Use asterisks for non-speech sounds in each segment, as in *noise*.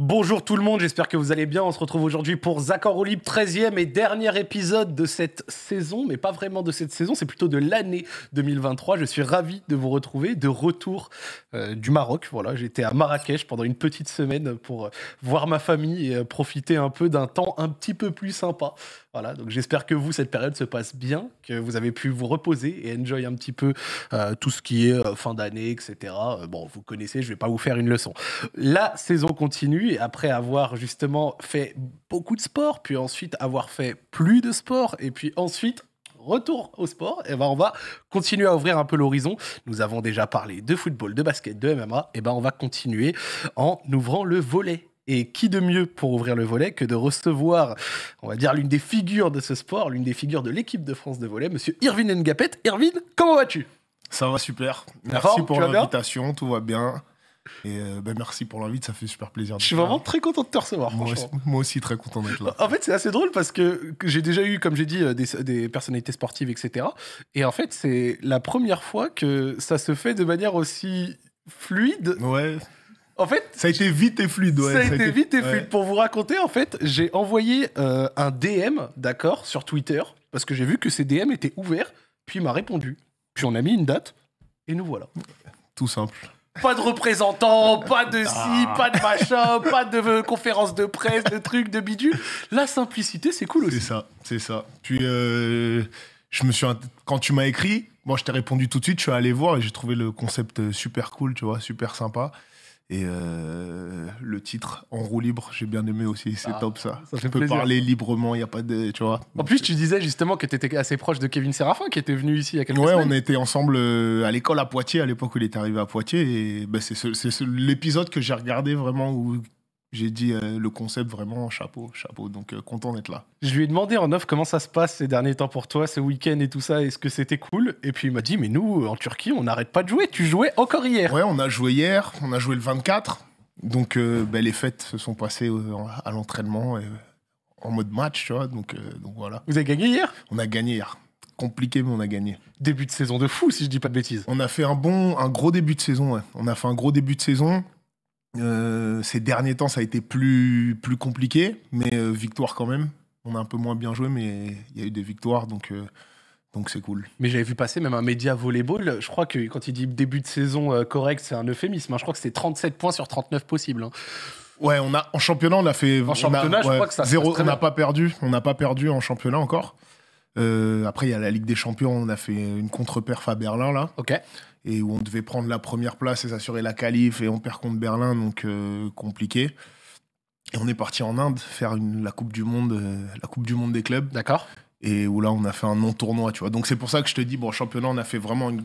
Bonjour tout le monde, j'espère que vous allez bien. On se retrouve aujourd'hui pour Zaccord au 13e et dernier épisode de cette saison, mais pas vraiment de cette saison, c'est plutôt de l'année 2023. Je suis ravi de vous retrouver, de retour euh, du Maroc. Voilà, j'étais à Marrakech pendant une petite semaine pour euh, voir ma famille et euh, profiter un peu d'un temps un petit peu plus sympa voilà, donc j'espère que vous, cette période se passe bien, que vous avez pu vous reposer et enjoy un petit peu euh, tout ce qui est euh, fin d'année, etc. Euh, bon, vous connaissez, je ne vais pas vous faire une leçon. La saison continue et après avoir justement fait beaucoup de sport, puis ensuite avoir fait plus de sport, et puis ensuite retour au sport, et eh ben on va continuer à ouvrir un peu l'horizon. Nous avons déjà parlé de football, de basket, de MMA, et eh ben on va continuer en ouvrant le volet et qui de mieux pour ouvrir le volet que de recevoir, on va dire, l'une des figures de ce sport, l'une des figures de l'équipe de France de volet, monsieur Irvin Ngapet. Irvin, comment vas-tu Ça va super. Merci pour l'invitation, tout va bien. Et euh, ben, merci pour l'invite, ça fait super plaisir. Je suis vraiment très content de te recevoir. Moi aussi, très content d'être là. En fait, c'est assez drôle parce que j'ai déjà eu, comme j'ai dit, euh, des, des, personnalités sportives, etc. Et en fait, c'est la première fois que ça se fait de manière aussi fluide. Ouais. En fait, ça a été vite et fluide. ça, a été, vite et fluide. Pour vous raconter, en fait, j'ai envoyé euh, un DM, d'accord, sur Twitter, parce que j'ai vu que ces DM étaient ouverts, puis il m'a répondu. Puis on a mis une date, et nous voilà. Tout simple. Pas de représentant, pas de si, ah. pas de machin, pas de conférences conférence de presse, de trucs, de bidule. La simplicité, c'est cool aussi. C'est ça, c'est ça. Puis, euh, je me suis. Quand tu m'as écrit, moi, je t'ai répondu tout de suite, je suis allé voir et j'ai trouvé le concept euh, super cool, tu vois, super sympa. Et euh, le titre En roue libre, j'ai bien aimé aussi, c'est ah, top ça. ça On peut parler librement, il n'y a pas de. Tu vois. En plus, tu disais justement que tu étais assez proche de Kevin Serafin, qui était venu ici il y a quelques ouais, on était ensemble euh, à l'école à Poitiers, à l'époque où il était arrivé à Poitiers. Et bah, c'est ce, l'épisode que j'ai regardé vraiment où j'ai dit euh, le concept vraiment chapeau, chapeau. Donc euh, content d'être là. Je lui ai demandé en off comment ça se passe ces derniers temps pour toi, ce week-end et tout ça. Est-ce que c'était cool Et puis il m'a dit mais nous en Turquie on n'arrête pas de jouer. Tu jouais encore hier. Ouais, on a joué hier. On a joué le 24. Donc euh, ben, les fêtes se sont passées à l'entraînement en mode match, tu vois. Donc, donc voilà. Vous avez gagné hier On a gagné hier compliqué, mais on a gagné. Début de saison de fou, si je dis pas de bêtises. On a fait un bon, un gros début de saison, ouais. On a fait un gros début de saison. Euh, ces derniers temps, ça a été plus, plus compliqué, mais euh, victoire quand même. On a un peu moins bien joué, mais il y a eu des victoires, donc euh, donc c'est cool. Mais j'avais vu passer même un média volleyball. Je crois que quand il dit début de saison correct, c'est un euphémisme. Hein. Je crois que c'était 37 points sur 39 possibles. Hein. Ouais, on a en championnat, on a fait. En Zéro, on n'a pas perdu. On n'a pas perdu en championnat encore. après, il y a la Ligue des Champions. On a fait une contre-perf à Berlin là. Ok et où on devait prendre la première place et s'assurer la qualif et on perd contre Berlin, donc euh, compliqué. Et on est parti en Inde faire la Coupe du Monde, euh, la Coupe du Monde des clubs. D'accord. Et où là on a fait un non tournoi, tu vois. Donc c'est pour ça que je te dis bon championnat, on a fait vraiment une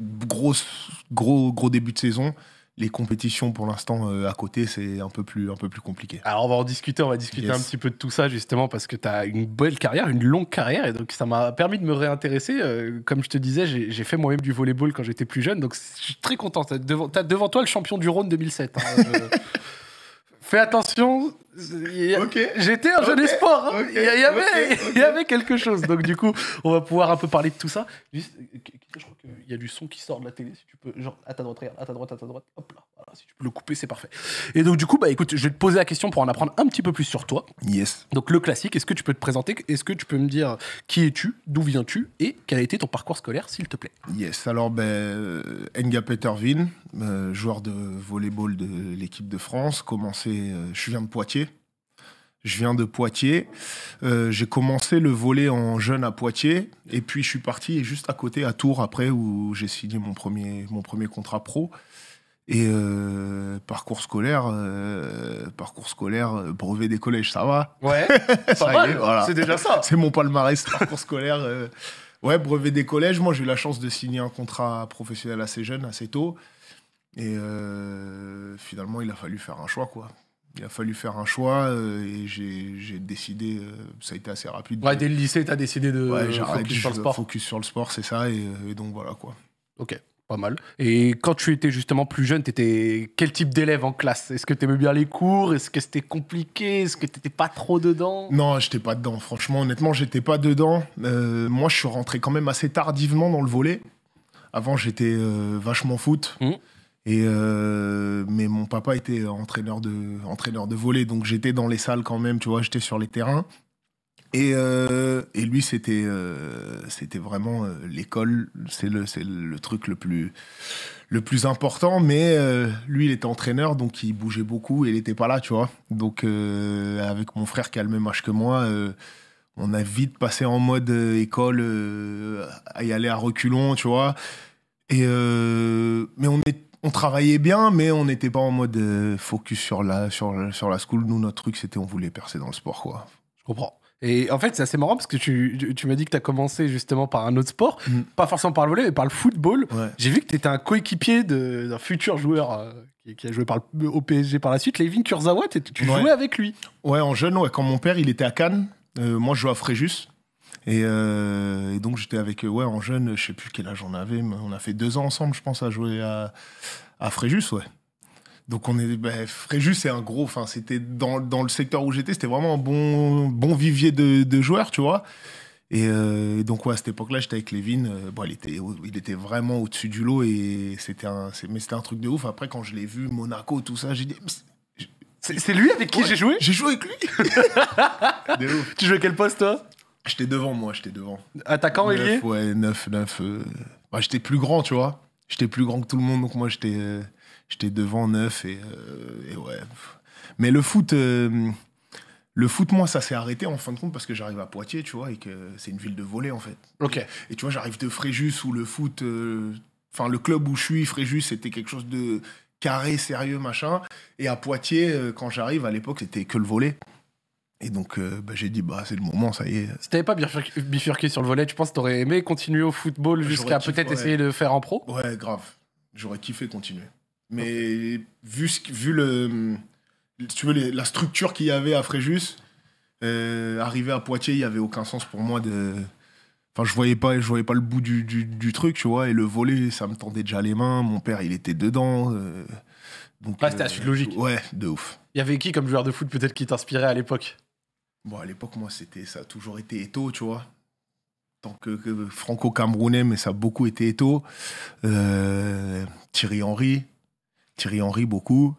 grosse gros gros début de saison les compétitions pour l'instant euh, à côté, c'est un peu plus un peu plus compliqué. Alors on va en discuter, on va discuter un petit peu de tout ça justement parce que tu as une belle carrière, une longue carrière et donc ça m'a permis de me réintéresser. Euh, comme je te disais, j'ai fait moi-même du volleyball quand j'étais plus jeune, donc je suis très content. Tu devant toi le champion du Rhône 2007. *laughs* Mais attention. J'étais un jeune okay. espoir. Hein. Il, y avait, quelque chose. Donc, du coup, on va pouvoir un peu parler de tout ça. Juste, euh, je crois qu'il y a du son qui sort de la télé. Si tu peux, genre à ta droite, regarde, à ta droite, à ta droite. Hop là si tu peux le couper, c'est parfait. Et donc, du coup, bah écoute, je vais te poser la question pour en apprendre un petit peu plus sur toi. Yes. Donc, le classique, est-ce que tu peux te présenter Est-ce que tu peux me dire qui es-tu D'où viens-tu Et quel a été ton parcours scolaire, s'il te plaît Yes. Alors, ben, euh, Enga Petervin, euh, joueur de volleyball de l'équipe de France, commencé, euh, je viens de Poitiers. Je viens de Poitiers. j'ai commencé le volet en jeune à Poitiers. Et puis, je suis parti juste à côté, à Tours, après, où j'ai signé mon premier, mon premier contrat pro. Et euh, parcours scolaire, euh, parcours scolaire, euh, brevet des collèges, ça va. Ouais, *laughs* c'est déjà ça. *laughs* c'est mon palmarès, parcours scolaire. ouais, brevet des collèges. Moi, j'ai eu la chance de signer un contrat professionnel assez jeune, assez tôt. Et finalement, il a fallu faire un choix, quoi. Il a fallu faire un choix et j'ai décidé, ça a été assez rapide. Ouais, dès le lycée, tu as décidé de focus, sur le sport. focus sur le sport, c'est ça. et donc voilà, quoi. Ok mal. Et quand tu étais justement plus jeune, tu étais quel type d'élève en classe Est-ce que tu aimais bien les cours Est-ce que c'était compliqué Est-ce que tu pas trop dedans Non, j'étais pas dedans. Franchement, honnêtement, j'étais pas dedans. Euh, moi, je suis rentré quand même assez tardivement dans le volet. Avant, j'étais euh, vachement foot. Mmh. Et euh, mais mon papa était entraîneur de entraîneur de donc j'étais dans les salles quand même, tu vois, j'étais sur les terrains. Euh, et, lui, c'était euh, c'était vraiment euh, l'école, c'est le, le truc le plus, le plus important. Mais lui, il était entraîneur, donc il bougeait beaucoup et il n'était pas là, tu vois. Donc, avec mon frère qui a le même âge que moi, on a vite passé en mode école, à y aller à reculons, tu vois. Et, mais on est on travaillait bien, mais on n'était pas en mode focus sur la, sur, sur la school. Nous, notre truc, c'était on voulait percer dans le sport, quoi. Je comprends. Et en fait, c'est assez marrant parce que tu, m'as dit que tu as commencé justement par un autre sport, mm. pas forcément par le volet, mais par le football. J'ai vu que tu étais un coéquipier d'un futur joueur euh, qui, a joué par le, au PSG par la suite, Levin Kurzawa. Tu jouais avec lui. Ouais, en jeune, quand mon père il était à Cannes, euh, moi je jouais à Fréjus. Et, euh, donc j'étais avec ouais en jeune, je sais plus quel âge on avait, mais on a fait deux ans ensemble, je pense, à jouer à, à Fréjus, ouais. Donc on est bah, Fréjus, c'est un gros. Enfin, c'était dans, le secteur où j'étais, c'était vraiment un bon bon vivier de, joueurs, tu vois. Euh, et donc ouais, à cette époque-là, j'étais avec Lévin. Euh, bon, il était il était vraiment au-dessus du lot et c'était un mais c'était un truc de ouf. Après, quand je l'ai vu Monaco, tout ça, j'ai dit. C'est lui avec qui j'ai joué J'ai joué avec lui. *laughs* Tu jouais quel poste toi J'étais devant moi, j'étais devant. Attaquant ailier Ouais, 9 9 euh, bah, j'étais plus grand, tu vois. J'étais plus grand que tout le monde donc moi j'étais J'étais devant neuf et, euh, et, ouais. Mais le foot, euh, le foot, moi, ça s'est arrêté en fin de compte parce que j'arrive à Poitiers, tu vois, et que c'est une ville de volée en fait. Ok. Et, tu vois, j'arrive de Fréjus où le foot, euh, enfin, le club où je suis, Fréjus, c'était quelque chose de carré, sérieux, machin. Et à Poitiers, quand j'arrive, à l'époque, c'était que le volet. Et donc, bah, j'ai dit, bah, c'est le moment, ça y est. Si t'avais pas bifurqué, sur le volet, tu penses que t'aurais aimé continuer au football jusqu'à peut-être essayer de faire en pro Ouais, grave. J'aurais kiffé continuer. Mais vu, vu le, veux, la structure qu'il y avait à Fréjus, euh, arrivé à Poitiers, il n'y avait aucun sens pour moi de. Enfin, je voyais pas, je voyais pas le bout du, truc, tu vois. Et le volet, ça me tendait déjà les mains. Mon père, il était dedans. Euh, donc, ah, c'était la suite euh, logique. Ouais, de ouf. Il y avait qui comme joueur de foot peut-être qui t'inspirait à l'époque Bon, à l'époque, moi, c'était, ça a toujours été Eto, tu vois. Tant que, franco-camerounais, mais ça a beaucoup été Eto. Thierry Henry. Thierry Henry beaucoup.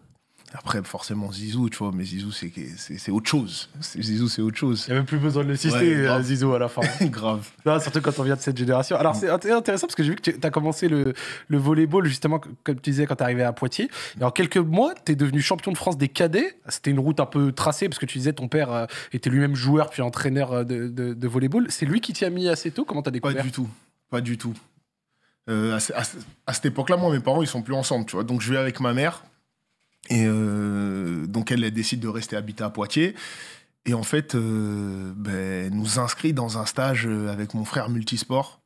Après, forcément, Zizou, tu vois, mais Zizou, c'est, autre chose. Zizou, c'est autre chose. Il n'y avait plus besoin de le citer, euh, Zizou, à la fin. *laughs* grave. surtout quand on vient de cette génération. Alors, c'est intéressant parce que j'ai vu que tu as commencé le, le volleyball, justement, comme tu disais, quand tu arrivé à Poitiers. Et en quelques mois, tu es devenu champion de France des cadets. C'était une route un peu tracée parce que tu disais ton père euh, était lui-même joueur puis entraîneur euh, de, de, de volleyball. C'est lui qui t'y a mis assez tôt. Comment tu as découvert Pas du tout. Pas du tout. Euh, à, cette époque-là, moi, mes parents, ils sont plus ensemble, tu vois. Donc, je vais avec ma mère. Et euh, donc, elle, décide de rester habiter à Poitiers. Et en fait, euh, ben, elle nous inscrit dans un stage avec mon frère multisport,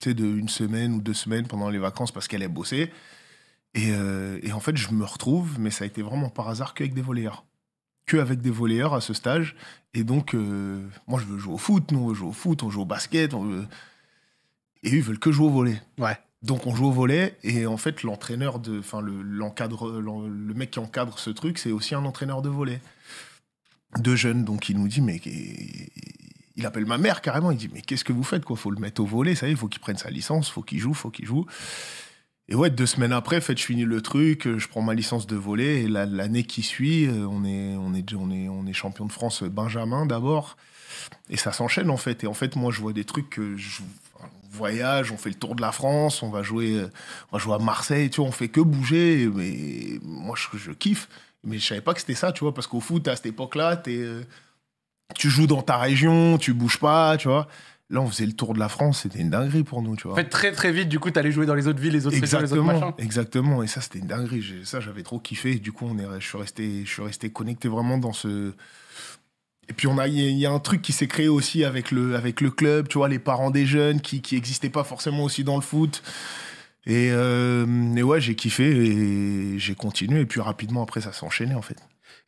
tu sais, de une semaine ou deux semaines pendant les vacances parce qu'elle est bossée. Et, en fait, je me retrouve, mais ça a été vraiment par hasard qu'avec des volleyeurs. Qu'avec des voleurs à ce stage. Et donc, moi, je veux jouer au foot, nous, on joue au foot, on joue au basket, on veut et eux, ils veulent que jouer au volet. Ouais. Donc on joue au volet et en fait l'entraîneur de, enfin le, le mec qui encadre ce truc, c'est aussi un entraîneur de volet. Deux jeunes, donc il nous dit mais il appelle ma mère carrément, il dit mais qu'est-ce que vous faites quoi, faut le mettre au volet, ça y faut qu'il prenne sa licence, faut qu'il joue, Il faut qu'il joue. Et ouais, deux semaines après, fait, je finis le truc, je prends ma licence de volet et l'année qui suit, euh, on est, on est, on est, on est champion de France euh, Benjamin d'abord. Et ça s'enchaîne en fait. Et en fait, moi, je vois des trucs que je voyage, on fait le tour de la France, on va jouer, euh, on jouer à Marseille, tu vois, on fait que bouger. Mais moi, je, kiffe. Mais je savais pas que c'était ça, tu vois, parce qu'au foot, à cette époque-là, euh, tu joues dans ta région, tu bouges pas, tu vois. Là, on faisait le tour de la France, c'était une dinguerie pour nous, tu vois. En fait, très très vite, du coup, t'allais jouer dans les autres villes, les autres exactement, Exactement, et ça, c'était une dinguerie. Ça, j'avais trop kiffé. Du coup, on est, je suis resté, je suis resté connecté vraiment dans ce, et puis on a, il y, a un truc qui s'est créé aussi avec le, avec le club, tu vois, les parents des jeunes qui, qui n'existaient pas forcément aussi dans le foot. Et, euh, et ouais, j'ai kiffé et j'ai continué. Et puis rapidement après, ça s'est enchaîné en fait.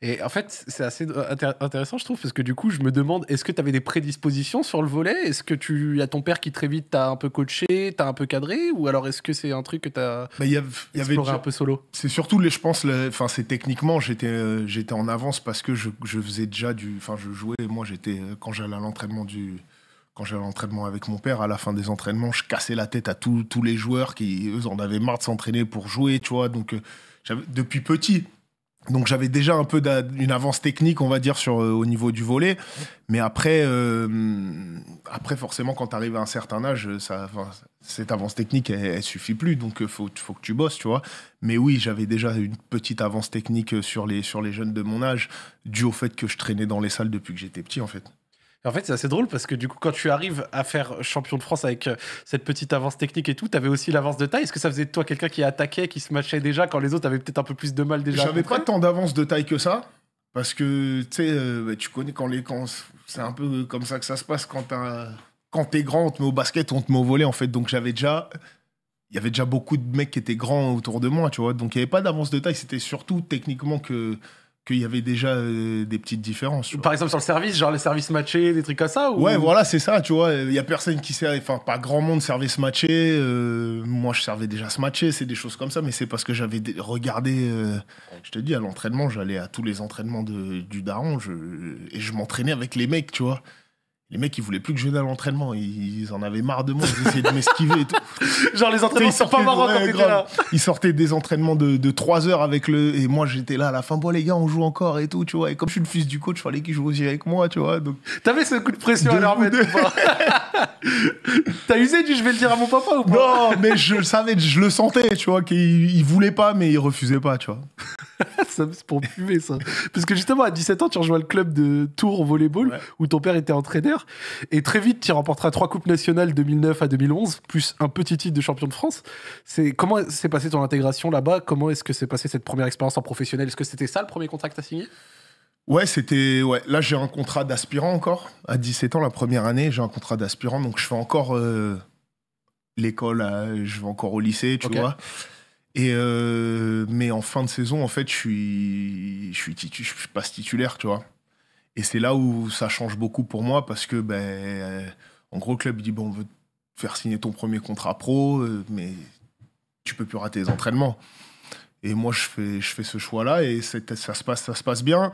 Et en fait, c'est assez euh, intéressant, je trouve, parce que du coup, je me demande, est-ce que tu avais des prédispositions sur le volet Est-ce que tu as ton père qui très vite t'a un peu coaché, t'a un peu cadré Ou alors est-ce que c'est un truc que tu as il y avait un peu solo C'est surtout, les, je pense, enfin, c'est techniquement, euh, j'étais en avance parce que je, faisais déjà du. Enfin, je jouais, moi, j'étais, euh, quand j'allais à l'entraînement du quand j'allais l'entraînement avec mon père, à la fin des entraînements, je cassais la tête à tous les joueurs qui, eux, en avaient marre de s'entraîner pour jouer, tu vois. Donc, depuis petit, donc j'avais déjà un peu d'une avance technique, on va dire, sur, euh, au niveau du volet. Mais après, euh, après forcément, quand tu arrives à un certain âge, euh, cette avance technique, elle, suffit plus. Donc faut, faut que tu bosses, tu vois. Mais oui, j'avais déjà une petite avance technique sur les, sur les jeunes de mon âge, dû au fait que je traînais dans les salles depuis que j'étais petit, en fait. En fait, c'est assez drôle parce que du coup, quand tu arrives à faire champion de France avec euh, cette petite avance technique et tout, t'avais aussi l'avance de taille. Est-ce que ça faisait de toi quelqu'un qui attaquait, qui se matchait déjà quand les autres avaient peut-être un peu plus de mal déjà J'avais pas tant d'avance de taille que ça. Parce que, tu sais, euh, bah, tu connais quand les. c'est un peu comme ça que ça se passe quand quand t'es grand, on te met au basket, on te met au volet, en fait. Donc j'avais déjà. Il y avait déjà beaucoup de mecs qui étaient grands autour de moi, tu vois. Donc il n'y avait pas d'avance de taille. C'était surtout techniquement que qu'il y avait déjà euh, des petites différences. Par exemple, sur le service, genre les services matchés, des trucs comme ça Ouais, voilà, c'est ça, tu vois. Il y a personne qui sert, enfin, pas grand monde service matché. Euh, moi, je servais déjà ce matché, c'est des choses comme ça, mais c'est parce que j'avais regardé, euh, je te dis, à l'entraînement, j'allais à tous les entraînements du Daron et je m'entraînais avec les mecs, tu vois les mecs, ils voulaient plus que je vienne à l'entraînement. Ils, en avaient marre de moi. Ils essayaient de m'esquiver *laughs* Genre, les entraînements, ils sont pas marrants quand t'étais là. Ils sortaient des entraînements de, 3 heures avec le. Et moi, j'étais là à la fin. Bon, les gars, on joue encore et tout, tu vois. Et comme je suis le fils du coach, il fallait qu'ils jouent aussi avec moi, tu vois. Donc. T'avais ce coup de pression à leur mettre *laughs* T'as usé du je vais le dire à mon papa ou pas Non, mais je le savais, je le sentais, tu vois, qu'ils voulaient pas, mais ils refusaient pas, tu vois. *laughs* c'est pour puver ça. Parce que justement, à 17 ans, tu rejoins le club de Tours volleyball où ton père était entraîneur. Et très vite, tu remporteras trois Coupes nationales 2009 à 2011, plus un petit titre de champion de France. C'est Comment s'est passée ton intégration là-bas Comment est-ce que s'est passée cette première expérience en professionnel Est-ce que c'était ça le premier contrat que tu signé Ouais, c'était. Ouais. Là, j'ai un contrat d'aspirant encore. À 17 ans, la première année, j'ai un contrat d'aspirant. Donc, je fais encore euh, l'école, je vais encore au lycée, tu vois. Et euh, mais en fin de saison, en fait, je suis, je suis, je suis pas titulaire, tu vois. Et c'est là où ça change beaucoup pour moi parce que, ben, en gros, le club dit bon, on veut te faire signer ton premier contrat pro, euh, mais tu peux plus rater les entraînements. Et moi, je fais, je fais ce choix-là et ça se passe, ça se passe bien.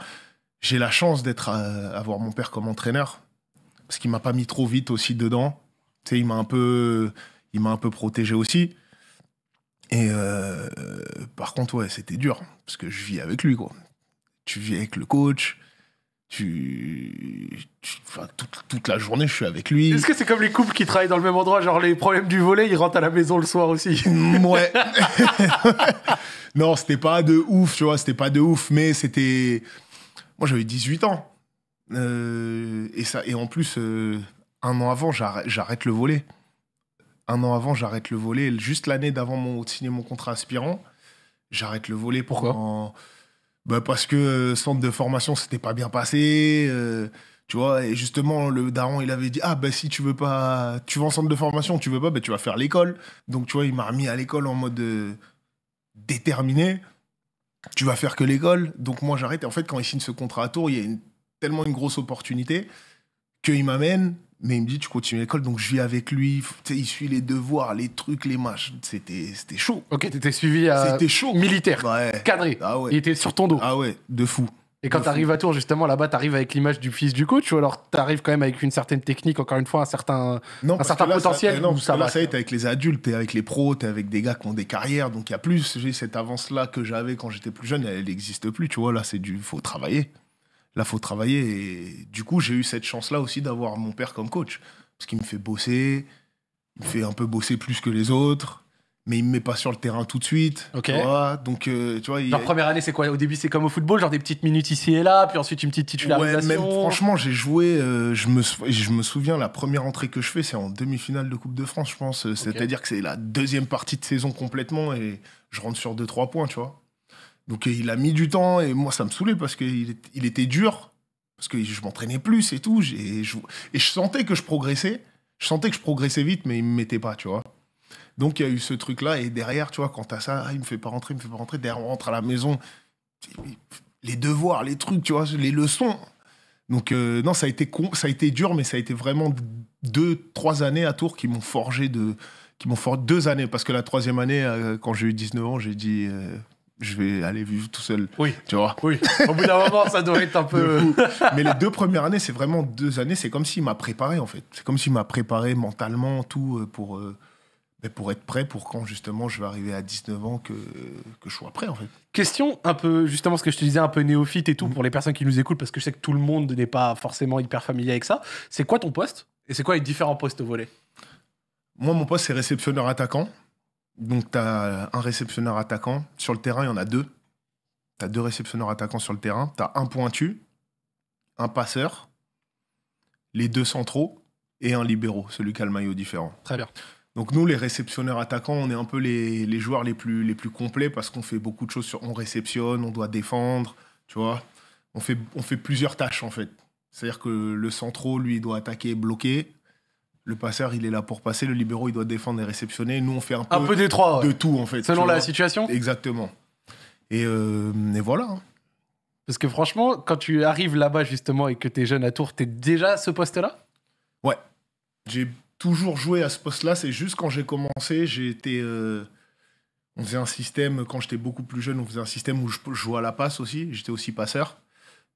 J'ai la chance d'être euh, avoir mon père comme entraîneur parce qu'il m'a pas mis trop vite aussi dedans. Tu sais, il m'a un peu, il m'a un peu protégé aussi. Et euh, par contre, ouais, c'était dur parce que je vis avec lui, Tu vis avec le coach, tu, toute, la journée, je suis avec lui. Est-ce que c'est comme les couples qui travaillent dans le même endroit, genre les problèmes du volet, ils rentrent à la maison le soir aussi mm, Ouais. *laughs* non, c'était pas de ouf, tu vois, c'était pas de ouf, mais c'était. Moi, j'avais 18 ans. Euh, et, ça, et en plus, euh, un an avant, j'arrête le volet. Un an avant, j'arrête le volet. Juste l'année d'avant mon, de signer mon contrat aspirant, j'arrête le volet. Pourquoi bah, parce que euh, centre de formation, c'était pas bien passé. Euh, tu vois, et justement, le daron, il avait dit Ah, bah si tu veux pas, tu vas en centre de formation, tu veux pas, bah, tu vas faire l'école. Donc, tu vois, il m'a remis à l'école en mode euh, déterminé. Tu vas faire que l'école. Donc, moi, j'arrête. Et en fait, quand il signe ce contrat à tour, il y a tellement une grosse opportunité qu'il m'amène mais il me dit, tu continues l'école, donc je vis avec lui. Il suit les devoirs, les trucs, les matchs. C'était chaud. Ok, t'étais suivi à. C'était chaud. Militaire. Cadré. Ah Il était sur ton dos. Ah ouais, de fou. Et quand t'arrives à Tours, justement, là-bas, t'arrives avec l'image du fils du coach ou alors t'arrives quand même avec une certaine technique, encore une fois, un certain, non, un certain potentiel Non, là, avec les adultes, t'es avec les pros, t'es avec des gars qui ont des carrières, donc il y a plus. Cette avance-là que j'avais quand j'étais plus jeune, elle n'existe plus, tu vois. Là, c'est du. faut travailler là, faut travailler. Et du coup, j'ai eu cette chance-là aussi d'avoir mon père comme coach. Parce qu'il me fait bosser, il me fait un peu bosser plus que les autres, mais il me met pas sur le terrain tout de suite. Ok. Donc, tu vois. Euh, première année, c'est quoi Au début, c'est comme au football, genre des petites minutes ici et là, puis ensuite une petite titularisation. même, franchement, j'ai joué, euh, je, me souviens, la première entrée que je fais, c'est en demi-finale de Coupe de France, je pense. C'est-à-dire que c'est la deuxième partie de saison complètement et je rentre sur deux, trois points, tu vois. Donc il a mis du temps et moi ça me saoulait parce qu'il il était dur, parce que je m'entraînais plus et tout. Et je, et je sentais que je progressais. Je sentais que je progressais vite, mais il me mettait pas, tu vois. Donc il y a eu ce truc-là. Et derrière, tu vois, quand t'as ça, il ah, il me fait pas rentrer, il me fait pas rentrer. Derrière, on rentre à la maison. Les devoirs, les trucs, tu vois, les leçons. Donc euh, non, ça a été ça a été dur, mais ça a été vraiment deux, trois années à Tours qui m'ont forgé de, qui m'ont forgé deux années parce que la troisième année, euh, quand j'ai eu 19 ans, j'ai dit euh, je vais aller vivre tout seul. Oui. Tu vois Oui. Au bout d'un *laughs* moment, ça doit être un peu. Mais les deux premières années, c'est vraiment deux années. C'est comme s'il m'a préparé, en fait. C'est comme s'il m'a préparé mentalement, tout, euh, pour, euh, ben, pour être prêt pour quand, justement, je vais arriver à 19 ans, que, que je sois prêt, en fait. Question un peu, justement, ce que je te disais, un peu néophyte et tout, mm. pour les personnes qui nous écoutent, parce que je sais que tout le monde n'est pas forcément hyper familier avec ça. C'est quoi ton poste Et c'est quoi les différents postes au volet Moi, mon poste, c'est réceptionneur attaquant. Donc, tu as un réceptionneur attaquant. Sur le terrain, il y en a deux. Tu as deux réceptionneurs attaquants sur le terrain. Tu as un pointu, un passeur, les deux centraux et un libéraux, celui qui a le maillot différent. Très bien. Donc nous, les réceptionneurs attaquants, on est un peu les, joueurs les plus, les plus complets parce qu'on fait beaucoup de choses. Sur, on réceptionne, on doit défendre, tu vois. On fait, on fait plusieurs tâches en fait. C'est-à-dire que le centraux, lui, doit attaquer, bloquer le passeur, il est là pour passer, le libéraux, il doit défendre et réceptionner. Nous, on fait un peu, de tout, en fait. Selon la situation Exactement. Et, euh, voilà. Hein. Parce que franchement, quand tu arrives là-bas, justement, et que tu es jeune à Tours, tu es déjà à ce poste-là Ouais. J'ai toujours joué à ce poste-là. C'est juste quand j'ai commencé, j'ai été. Euh, on faisait un système, quand j'étais beaucoup plus jeune, on faisait un système où je jouais à la passe aussi. J'étais aussi passeur.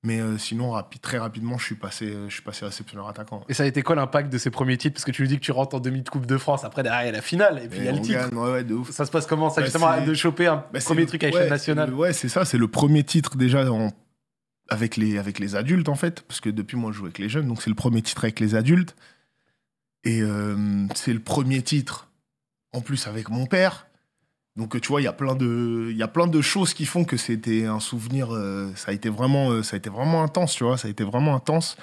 Mais euh, sinon, très rapidement, je suis passé, euh, je suis passé attaquant. Et ça a été quoi l'impact de ces premiers titres Parce que tu lui dis que tu rentres en demi de Coupe de France, après derrière, il y a la finale, et puis il y a le titre. Ça se passe comment Ça, bah, justement, de choper un bah, premier truc à l'échelle nationale Ouais, c'est ça, c'est le premier titre déjà avec, les, avec les adultes, en fait, parce que depuis moi, je joue avec les jeunes, donc c'est le premier titre avec les adultes. Et euh, c'est le premier titre, en plus, avec mon père. Donc euh, tu vois, il y a plein de, il y a plein de choses qui font que c'était un souvenir. Euh, ça a été vraiment, euh, ça a été vraiment intense, tu vois. Ça a été vraiment intense.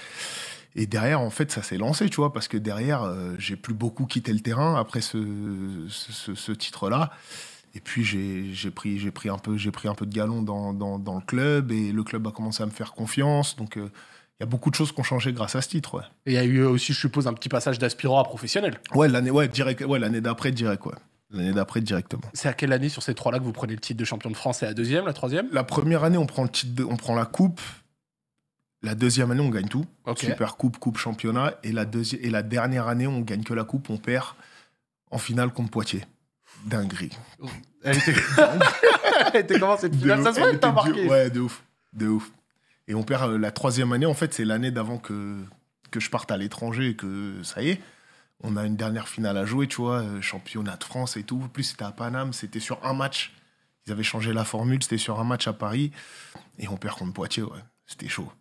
Et derrière, en fait, ça s'est lancé, tu vois, parce que derrière, j'ai plus beaucoup quitté le terrain après ce, ce, titre-là. Et puis j'ai pris, j'ai pris un peu, j'ai pris un peu de galon dans, le club et le club a commencé à me faire confiance. Donc il y a beaucoup de choses qui ont changé grâce à ce titre. Ouais. Et il y a eu aussi, je suppose, un petit passage d'aspirant à professionnel. Ouais, l'année, ouais, direct, ouais, l'année d'après, direct, ouais. L'année d'après directement. C'est à quelle année sur ces trois-là que vous prenez le titre de champion de France C'est la deuxième, la troisième La première année, on prend le titre, on prend la coupe. La deuxième année, on gagne tout. Super coupe, coupe championnat. Et la, deuxième, et la dernière année, on gagne que la coupe, on perd en finale contre Poitiers. Dinguerie. *laughs* Elle était, elle était comment cette finale Ça se voit, t'a marqué. Ouais, de ouf, de ouf. Et on perd euh, la troisième année. En fait, c'est l'année d'avant que que je parte à l'étranger et que ça y est on a une dernière finale à jouer, tu vois, euh, championnat de France et tout. plus, c'était à Paname, c'était sur un match. Ils avaient changé la formule, c'était sur un match à Paris. Et on perd contre Poitiers, ouais. C'était chaud.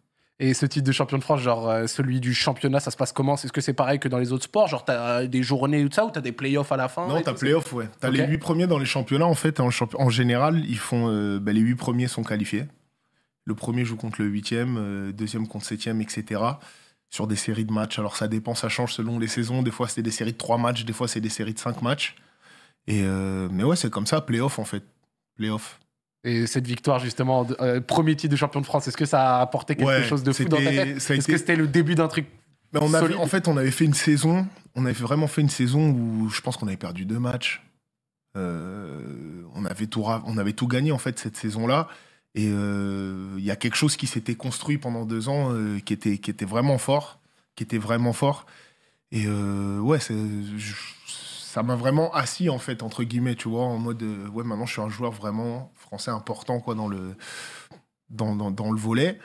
Et ce titre de champion de France, genre euh, celui du championnat, ça se passe comment Est-ce que c'est pareil que dans les autres sports Genre, t'as euh, des journées ou ça, ou t'as des playoffs à la fin Non, t'as playoffs, ouais. T'as les huit premiers dans les championnats, en fait. En, général, ils font, ben, les huit premiers sont qualifiés. Le premier joue contre le huitième, le deuxième contre septième, etc sur des séries de matchs. Alors ça dépend, ça change selon les saisons. Des fois, c'est des séries de 3 matchs, des fois, c'est des séries de 5 matchs. Et euh, mais ouais, c'est comme ça, playoff en fait. Playoff. Et cette victoire, justement, euh, premier titre de champion de France, est-ce que ça a apporté quelque chose de fou dans ta tête Est-ce que c'était le début d'un truc En fait, on avait fait une saison, on avait vraiment fait une saison où je pense qu'on avait perdu deux matchs. Euh, on, avait on avait tout gagné en fait cette saison-là. Et il euh, y a quelque chose qui s'était construit pendant deux ans euh, qui, était, qui était vraiment fort, qui était vraiment fort. Et euh, ouais, ça m'a vraiment assis, en fait, entre guillemets, tu vois, en mode, ouais, maintenant je suis un joueur vraiment français important, quoi, dans le, dans, dans, dans le volet.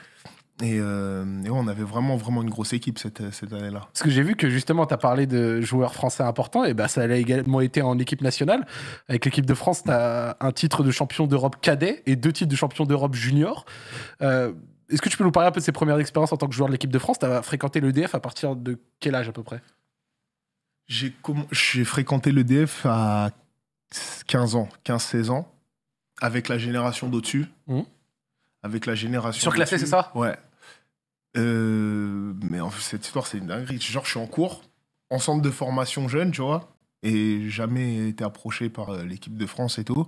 Et, euh, on avait vraiment, vraiment une grosse équipe cette, cette année-là. Parce que j'ai vu que justement, tu as parlé de joueurs français importants, et bah, ça a également été en équipe nationale. Avec l'équipe de France, tu as un titre de champion d'Europe cadet et deux titres de champion d'Europe junior. Euh, est-ce que tu peux nous parler un peu de ces premières expériences en tant que joueur de l'équipe de France Tu as fréquenté l'EDF à partir de quel âge à peu près J'ai fréquenté l'EDF à 15 ans, 15-16 ans, avec la génération d'au-dessus. Mmh avec la génération. Surclassé, c'est ça Ouais. Euh, mais en fait, cette histoire, c'est une dinguerie. Genre, je suis en cours, ensemble de formation jeune, tu vois, et jamais été approché par euh, l'équipe de France et tout.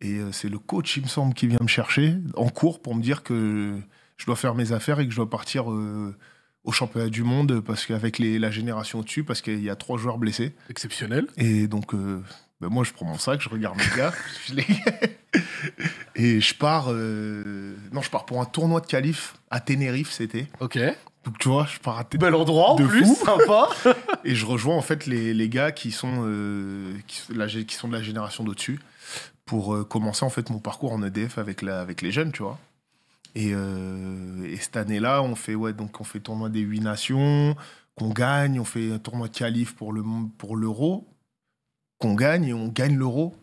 Et euh, c'est le coach, il me semble, qui vient me chercher en cours pour me dire que je dois faire mes affaires et que je dois partir au championnat du monde parce qu'avec la génération au-dessus, parce qu'il y a trois joueurs blessés. Exceptionnel. Et donc, bah, moi, je prends mon sac, je regarde mes gars, *laughs* *laughs* et je pars. Euh, non, je pars pour un tournoi de qualif à Tenerife, c'était. Ok. Donc tu vois, je pars à Tenerife. Bel endroit en plus, sympa. *laughs* et je rejoins en fait les, gars qui sont, euh, qui, sont de la génération d'au-dessus pour euh, commencer en fait mon parcours en EDF avec, la, avec les jeunes, tu vois. Et, cette année-là, on fait ouais, donc on fait tournoi des huit nations qu'on gagne, on fait un tournoi de qualif pour le pour l'euro qu'on gagne et on gagne l'euro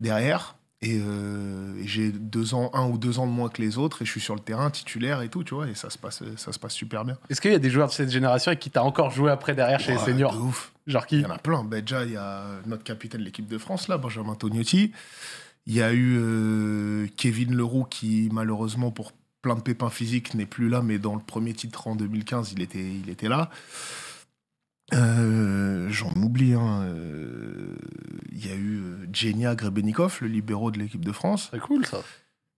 derrière. Euh, et, j'ai deux ans, un ou deux ans de moins que les autres, et je suis sur le terrain titulaire et tout, tu vois, et ça se passe, ça se passe super bien. Est-ce qu'il y a des joueurs de cette génération qui t'a encore joué après derrière chez les seniors ouf. Genre qui Il y en a plein. Ben, déjà, il y a notre capitaine de l'équipe de France, là, Benjamin Tognotti. Il y a eu euh, Kevin Leroux qui, malheureusement, pour plein de pépins physiques, n'est plus là, mais dans le premier titre en 2015, il était, il était là. Euh, j'en oublie. Il hein, euh, y a eu Genia euh, Grebenikov, le libéraux de l'équipe de France. C'est cool ça.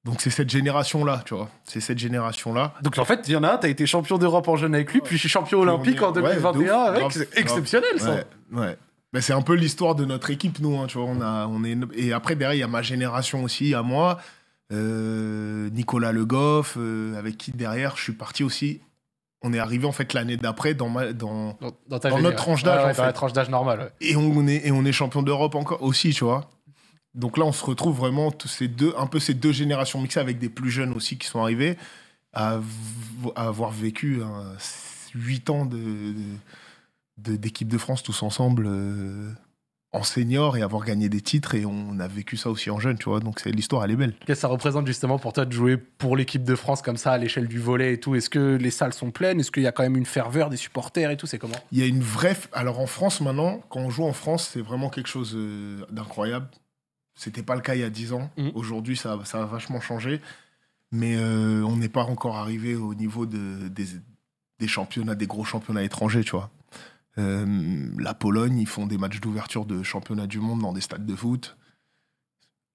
Donc c'est cette génération-là, tu vois. C'est cette génération-là. Donc en fait, il y en a un, t'as été champion d'Europe en jeune avec lui, puis je suis champion olympique en 2021 avec. C'est exceptionnel ça. Ouais. c'est un peu l'histoire de notre équipe, nous. Hein, tu vois, on a, on est... Et après, derrière, il y a ma génération aussi, à moi. Nicolas Le Goff, avec qui derrière je suis parti aussi on est arrivé en fait l'année d'après dans, dans, notre tranche d'âge. d'âge normale. Et, on est, et on est champion d'Europe encore aussi, tu vois. Donc là, on se retrouve vraiment tous ces deux, un peu ces deux générations mixées avec des plus jeunes aussi qui sont arrivés à, avoir vécu hein, huit 8 ans d'équipe de, de, France tous ensemble. Euh, en senior et avoir gagné des titres et on a vécu ça aussi en jeune, tu vois. Donc c'est l'histoire, elle est belle. Qu'est-ce que ça représente justement pour toi de jouer pour l'équipe de France comme ça à l'échelle du volet et tout Est-ce que les salles sont pleines Est-ce qu'il y a quand même une ferveur des supporters et tout C'est comment Il y a une vraie. Alors en France maintenant, quand on joue en France, c'est vraiment quelque chose euh, d'incroyable. C'était pas le cas il y a 10 ans. Mmh. Aujourd'hui, ça, a vachement changé. Mais euh, on n'est pas encore arrivé au niveau de, des, des championnats, des gros championnats étrangers, tu vois. Euh, la Pologne, ils font des matchs d'ouverture de championnat du monde dans des stades de foot.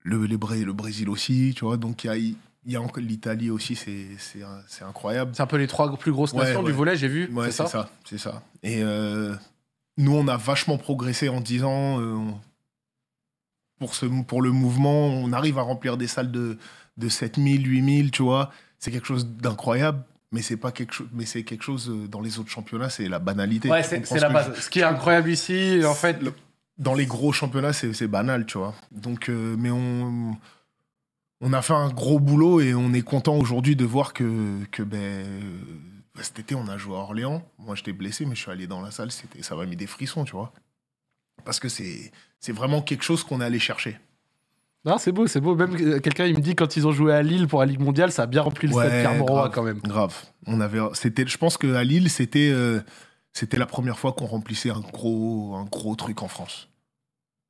Le, le Brésil aussi, tu vois. Donc, il y a l'Italie aussi, c'est incroyable. C'est un peu les trois plus grosses nations du volet, j'ai vu. c'est ça, c'est ça, Et euh, nous, on a vachement progressé en disant ans. Euh, pour, ce, le mouvement, on arrive à remplir des salles de, de 7000, 8000, tu vois. C'est quelque chose d'incroyable mais c'est pas quelque chose mais c'est quelque chose euh, dans les autres championnats c'est la banalité c'est la base ce qui est incroyable ici en fait dans les gros championnats c'est banal tu vois donc euh, mais on on a fait un gros boulot et on est content aujourd'hui de voir que que ben euh, cet été on a joué à Orléans moi j'étais blessé mais je suis allé dans la salle c'était ça m'a mis des frissons tu vois parce que c'est c'est vraiment quelque chose qu'on est allé chercher non, c'est beau, c'est beau. Même euh, quelqu'un, il me dit quand ils ont joué à Lille pour la Ligue mondiale, ça a bien rempli le stade Pierre quand même. Grave. On avait, c'était, je pense que à Lille, c'était, euh, c'était la première fois qu'on remplissait un gros, un gros truc en France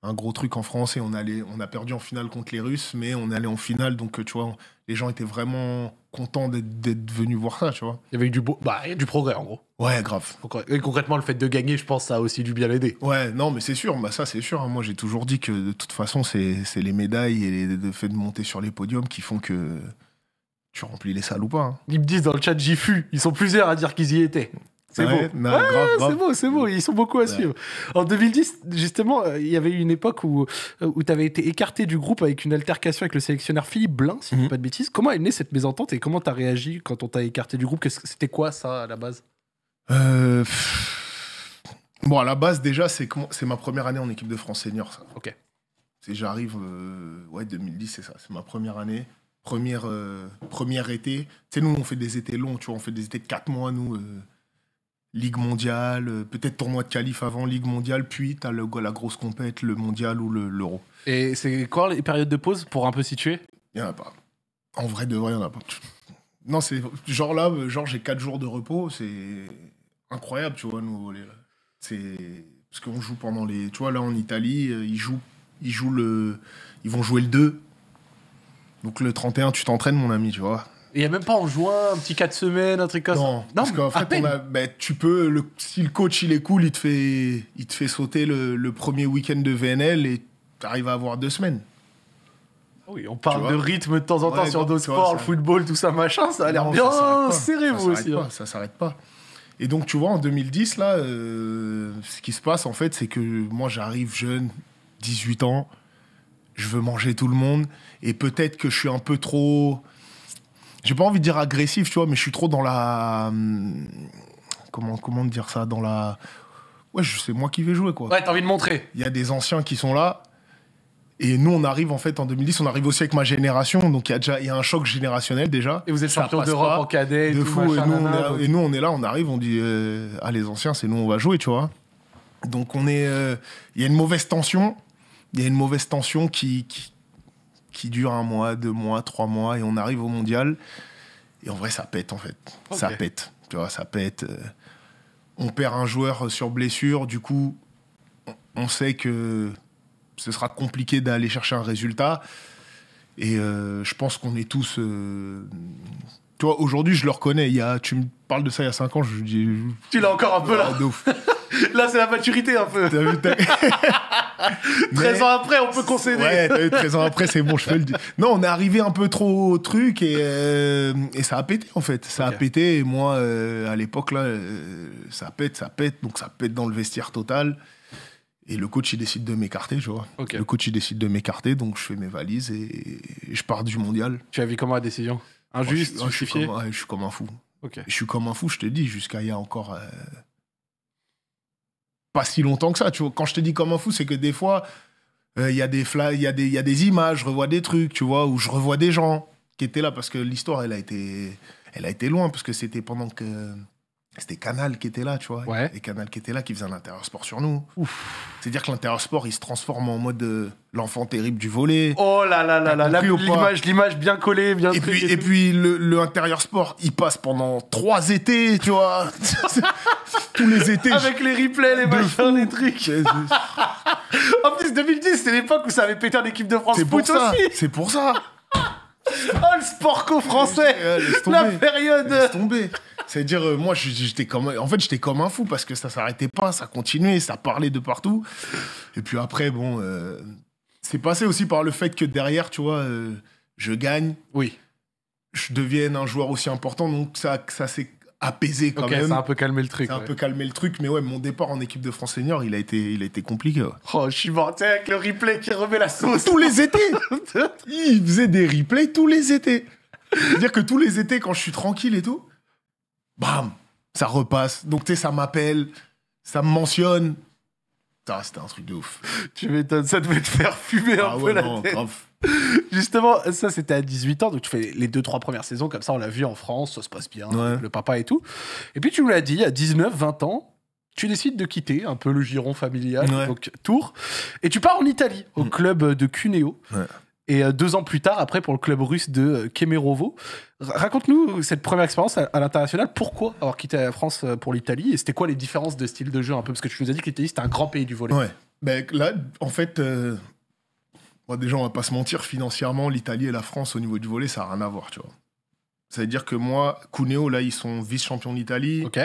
un gros truc en France et on, a perdu en finale contre les Russes, mais on est allé en finale. Donc, euh, tu vois, les gens étaient vraiment contents d'être venus voir ça, tu vois. Il y avait eu du, beau, bah, du progrès, en gros. Ouais, grave. Et concrètement, le fait de gagner, je pense, ça a aussi dû bien l'aider. Ouais, non, mais c'est sûr, bah, ça, c'est sûr. Hein. Moi, j'ai toujours dit que de toute façon, c'est les médailles et le fait de monter sur les podiums qui font que tu remplis les salles ou pas. Hein. Ils me disent dans le chat, j'y fus. Ils sont plusieurs à dire qu'ils y étaient. C'est beau. c'est beau, Ils sont beaucoup à suivre. En 2010, justement, euh, il y avait eu une époque où, euh, où tu avais été écarté du groupe avec une altercation avec le sélectionneur Philippe Blin, si je ne dis mhm. pas de bêtises. Comment est née cette mésentente et comment tu as réagi quand on t'a écarté du groupe C'était quoi ça à la base euh, Bon, à la base, déjà, c'est ma première année en équipe de France senior. Ça. Ok. J'arrive, ouais, 2010, c'est ça. C'est ma première année première, première été. Tu sais, nous, on fait des étés longs, tu vois, on fait des étés de 4 mois, nous, Ligue mondiale, euh, peut-être tournoi de qualif avant, Ligue mondiale, puis tu as le, la grosse compète, le mondial ou l'euro. Et c'est quoi les périodes de pause pour un peu situer Il n'y en a pas. En vrai, de vrai, il n'y en a pas. Non, c'est genre là, euh, genre j'ai 4 jours de repos, c'est incroyable, tu vois, nous voler. C'est parce qu'on joue pendant les. Tu vois, là en Italie, euh, ils jouent, ils jouent le, ils vont jouer le 2. Donc le 31, tu t'entraînes, mon ami, tu vois. Il n'y a même pas en juin, un petit 4 semaines, un truc comme ça. Non, parce qu'en fait, on a, ben, tu peux, le, si le coach il est cool, il te fait, il te fait sauter le, le premier week-end de VNL et tu arrives à avoir deux semaines. Ah oui, on parle de rythme de temps en temps sur d'autres sports, le football, tout ça, machin, ça a l'air bien serré, vous aussi. Pas, hein. ça s'arrête pas. Et donc, tu vois, en 2010, là, euh, ce qui se passe, en fait, c'est que moi, j'arrive jeune, 18 ans, je veux manger tout le monde, et peut-être que je suis un peu trop j'ai pas envie de dire agressif, tu vois, mais je suis trop dans la. Hum, comment, comment dire ça Dans la. Ouais, c'est moi qui vais jouer, quoi. Ouais, t'as envie de montrer. Il y a des anciens qui sont là. Et nous, on arrive en fait en 2010, on arrive aussi avec ma génération, donc il y a déjà y a un choc générationnel déjà. Et vous êtes champion d'Europe en cadet, de fou. et, nous, on est, là, on arrive, on dit euh, ah les anciens, c'est nous, on va jouer, tu vois. Donc on est, euh, il y a une mauvaise tension, il y a une mauvaise tension qui, qui qui dure un mois, deux mois, trois mois, et on arrive au mondial. Et en vrai, ça pète, en fait. Ça pète. Tu vois, ça pète. Euh. On perd un joueur euh, sur blessure, du coup, on sait que ce sera compliqué d'aller chercher un résultat. Et euh, je pense qu'on est tous. toi aujourd'hui, je le reconnais. Il Tu me parles de ça il y a 5 ans, je dis. Tu l'as encore un peu là. Là, c'est la maturité un peu. 13 *laughs* ans après, on peut concéder. 13 ans après, c'est bon, je peux le dire. Non, on est arrivé un peu trop au truc et, euh, et ça a pété en fait. Ça a pété et moi, euh, à l'époque, là, euh, ça pète, ça pète. Donc ça pète dans le vestiaire total. Et le coach, il décide de m'écarter, je vois. Le coach, il décide de m'écarter, donc je fais mes valises et, je pars du mondial. Tu as vu comment la décision Injuste, moi, je, suis, ah, je, suis comme, un fou. Ok. Je suis comme un fou, je te dis, jusqu'à il y a encore pas si longtemps que ça. Tu vois, quand je te dis comme un fou, c'est que des fois, euh, il y, a des y, y a des images, je revois des trucs, tu vois, où je revois des gens qui étaient là parce que l'histoire, elle a été elle a été loin parce que c'était pendant que c'était Canal qui était là, tu vois. Et Canal qui était là, qui faisait un intérieur sport sur nous. C'est-à-dire que l'intérieur sport, il se transforme en mode euh, l'enfant terrible du volet. Oh là là là là, l'image, l'image bien collée, bien Et puis, et, puis le, intérieur sport, il passe pendant trois étés, tu vois. *laughs* Tous les étés. Avec les replays, les machins, les trucs. *laughs* en plus, 2010, c'est l'époque où ça avait pété en équipe de France. C'est pour C'est pour ça. Oh, le co français La période Laisse c'est-à-dire, euh, moi, j'étais comme, en fait, j'étais comme un fou parce que ça s'arrêtait pas, ça continuait, ça parlait de partout. Et puis après, bon, euh, c'est passé aussi par le fait que derrière, tu vois, euh, je gagne. Oui. Je devienne un joueur aussi important, donc ça, ça, apaisé quand même. Ça a un peu calmé le truc. Ça un peu calmé le truc, mais ouais, mon départ en équipe de France senior, il a été, il compliqué. Oh, je suis mort avec le replay qui remet la sauce. Tous les étés *laughs* Il faisait des replays tous les étés. C'est-à-dire que tous les étés, quand je suis tranquille et tout, bam, ça repasse. Donc, tu sais, ça m'appelle, ça me mentionne, Putain, c'était un truc de ouf. *laughs* tu m'étonnes, ça devait te faire fumer un ah peu la tête. Justement, ça c'était à 18 ans, donc tu fais les 2-3 premières saisons, comme ça on l'a vu en France, ça se passe bien, le papa et tout. Et puis tu nous l'as dit, à 19, 20 ans, tu décides de quitter un peu le giron familial, donc Tours, et tu pars en Italie, au mm. club de Cuneo. Ouais et euh, deux ans plus tard, après, pour le club russe de euh, Kemerovo. Raconte-nous cette première expérience à, l'international. Pourquoi avoir quitté la France euh, pour l'Italie Et c'était quoi les différences de style de jeu un peu Parce que tu nous as dit que l'Italie, c'était un grand pays du volet. Ouais. Ben, là, en fait, euh... déjà, on va pas se mentir, financièrement, l'Italie et la France, au niveau du volet, ça n'a rien à voir, tu vois. Ça veut dire que moi, Cuneo, là, ils sont vice-champions d'Italie. Ok.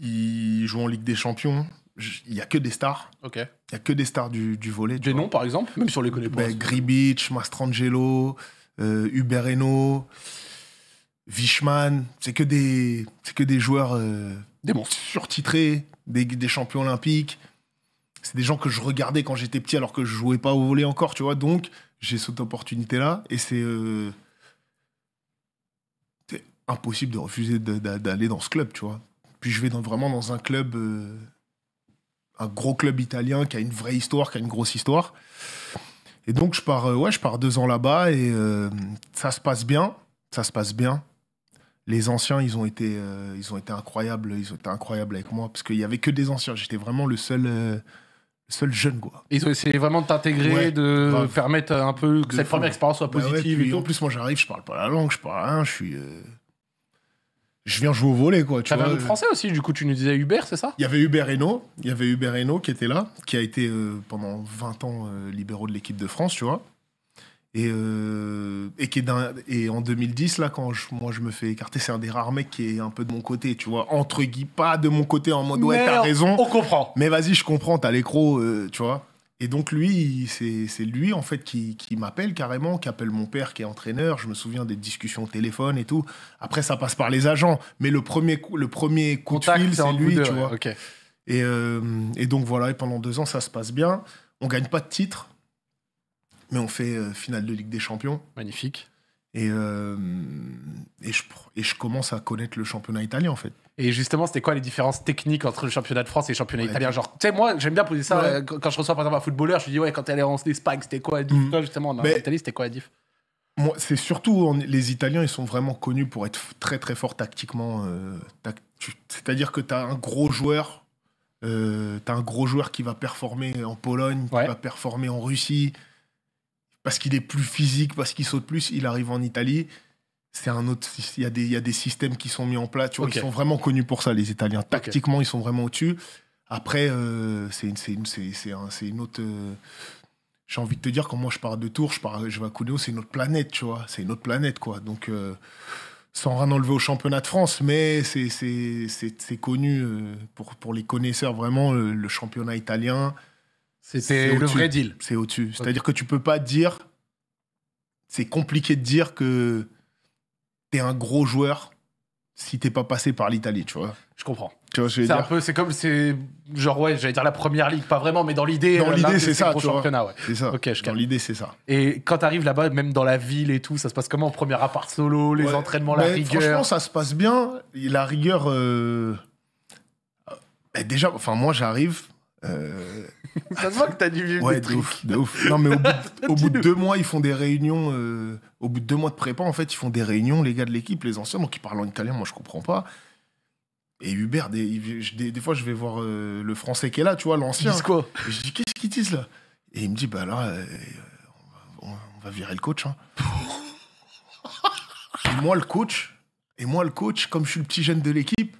Ils jouent en Ligue des Champions il n'y a que des stars. Il n'y a que des stars du, du volet. Des noms, par exemple Même sur les connaît pas. Ben, Gribich, Mastrangelo, euh, Ubereno, Vishman. C'est que, des, que des joueurs euh, des surtitrés, des, des champions olympiques. C'est des gens que je regardais quand j'étais petit alors que je jouais pas au volet encore, tu vois. Donc, j'ai cette opportunité-là et c'est. Euh, impossible de refuser d'aller dans ce club, tu vois. Puis je vais dans, vraiment dans un club euh, un gros club italien qui a une vraie histoire, qui a une grosse histoire. Et donc, je pars, euh, ouais, je pars deux ans là-bas et euh, ça se passe bien. Ça se passe bien. Les anciens, ils ont été, euh, ils ont été incroyables. Ils ont été incroyables avec moi parce qu'il n'y avait que des anciens. J'étais vraiment le seul. seul jeune quoi. Ils ont essayé vraiment de t'intégrer, de permettre un peu que cette première expérience soit bah positive. En plus moi j'arrive, je parle pas la langue, je parle rien, je suis je viens jouer au volet, quoi. Tu avais un autre français aussi, du coup, tu nous disais Hubert, c'est ça Il y avait Hubert Hainaut, il y avait Hubert Hainaut qui était là, qui a été euh, pendant 20 ans euh, libéraux de l'équipe de France, tu vois. Et, euh, et, qui est et en 2010, là, quand je, moi je me fais écarter, c'est un des rares mecs qui est un peu de mon côté, tu vois, entre guillemets, pas de mon côté en mode ouais, t'as raison. On comprend. Mais vas-y, je comprends, t'as l'écro, tu vois. Et donc lui, c'est lui en fait qui, m'appelle carrément, qui appelle mon père qui est entraîneur. Je me souviens des discussions au téléphone et tout. Après ça passe par les agents, mais le premier coup, le premier de fil c'est lui, tu vois. Euh, et, donc voilà, et pendant deux ans ça se passe bien. On gagne pas de titre, mais on fait euh, finale de Ligue des Champions. Magnifique. Et, euh, et je commence à connaître le championnat italien en fait. Et justement, c'était quoi les différences techniques entre le championnat de France et le championnat italien Genre, tu sais, moi, j'aime bien poser ça euh, quand, je reçois par exemple un footballeur, je lui dis ouais, quand elle est en Espagne, c'était quoi mm. justement, en Italie, c'était quoi la diff moi, c'est surtout les Italiens, ils sont vraiment connus pour être très très forts tactiquement. Euh, c'est-à-dire que tu as un gros joueur, euh, tu as un gros joueur qui va performer en Pologne, qui va performer en Russie, parce qu'il est plus physique, parce qu'il saute plus, il arrive en Italie, c'est un autre. Il y, a des, systèmes qui sont mis en place. vois, Ils sont vraiment connus pour ça, les Italiens. Tactiquement, ils sont vraiment au-dessus. Après, euh, c'est une autre. Euh, j'ai envie de te dire, quand moi je pars de Tours, je, pars, je vais à Cuneo, c'est une autre planète, tu vois. C'est une autre planète, quoi. Donc, euh, sans rien enlever au championnat de France, mais c'est connu pour, pour les connaisseurs, vraiment, le, championnat italien. C'est le vrai deal. C'est au-dessus. C'est-à-dire que tu peux pas dire. C'est compliqué de dire que un gros joueur si t'es pas passé par l'Italie, tu vois. Je comprends. Tu vois, c'est un peu, c'est comme, c'est genre, ouais, j'allais dire la première ligue, pas vraiment, mais dans l'idée, dans euh, l'idée, c'est ça, tu vois. C'est ça. dans l'idée, c'est ça. Et quand t'arrives là-bas, même dans la ville et tout, ça se passe comment Premier appart solo, les entraînements, la rigueur Franchement, ça se passe bien. La rigueur. Euh, bah, déjà, enfin, moi, j'arrive, euh, *laughs* Ça se voit que t'as du ouais, Non, mais *laughs* au bout, de, deux mois, ils font des réunions. Euh, au bout de deux mois de prépa, en fait, ils font des réunions, les gars de l'équipe, les anciens, donc ils parlent en italien, moi je comprends pas. Et Hubert, des, fois, je vais voir euh, le français qui est là, tu vois, l'ancien. quoi Je dis, qu'est-ce qu'ils disent là Et il me dit, bah là, on, va, virer le coach. Hein. *laughs* moi, le coach, et moi, le coach, comme je suis le petit jeune de l'équipe,